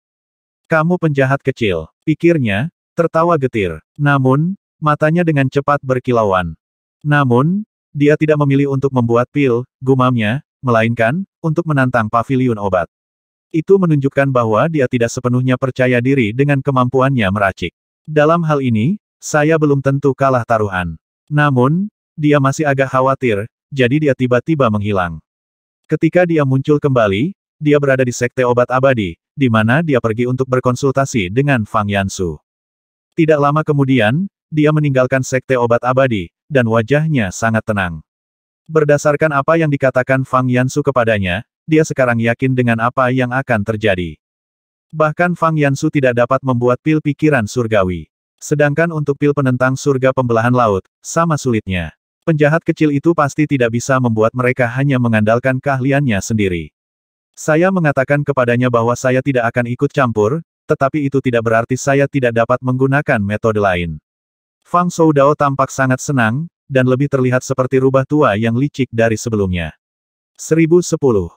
Kamu penjahat kecil, pikirnya, tertawa getir. Namun, matanya dengan cepat berkilauan. Namun, dia tidak memilih untuk membuat pil, gumamnya, melainkan, untuk menantang pavilion obat. Itu menunjukkan bahwa dia tidak sepenuhnya percaya diri dengan kemampuannya meracik. Dalam hal ini, saya belum tentu kalah taruhan. Namun, dia masih agak khawatir, jadi dia tiba-tiba menghilang. Ketika dia muncul kembali, dia berada di sekte obat abadi, di mana dia pergi untuk berkonsultasi dengan Fang Yansu. Tidak lama kemudian, dia meninggalkan sekte obat abadi, dan wajahnya sangat tenang. Berdasarkan apa yang dikatakan Fang Yansu kepadanya, dia sekarang yakin dengan apa yang akan terjadi. Bahkan Fang Yansu tidak dapat membuat pil pikiran surgawi. Sedangkan untuk pil penentang surga pembelahan laut, sama sulitnya. Penjahat kecil itu pasti tidak bisa membuat mereka hanya mengandalkan keahliannya sendiri. Saya mengatakan kepadanya bahwa saya tidak akan ikut campur, tetapi itu tidak berarti saya tidak dapat menggunakan metode lain. Fang Soudao tampak sangat senang, dan lebih terlihat seperti rubah tua yang licik dari sebelumnya. 1010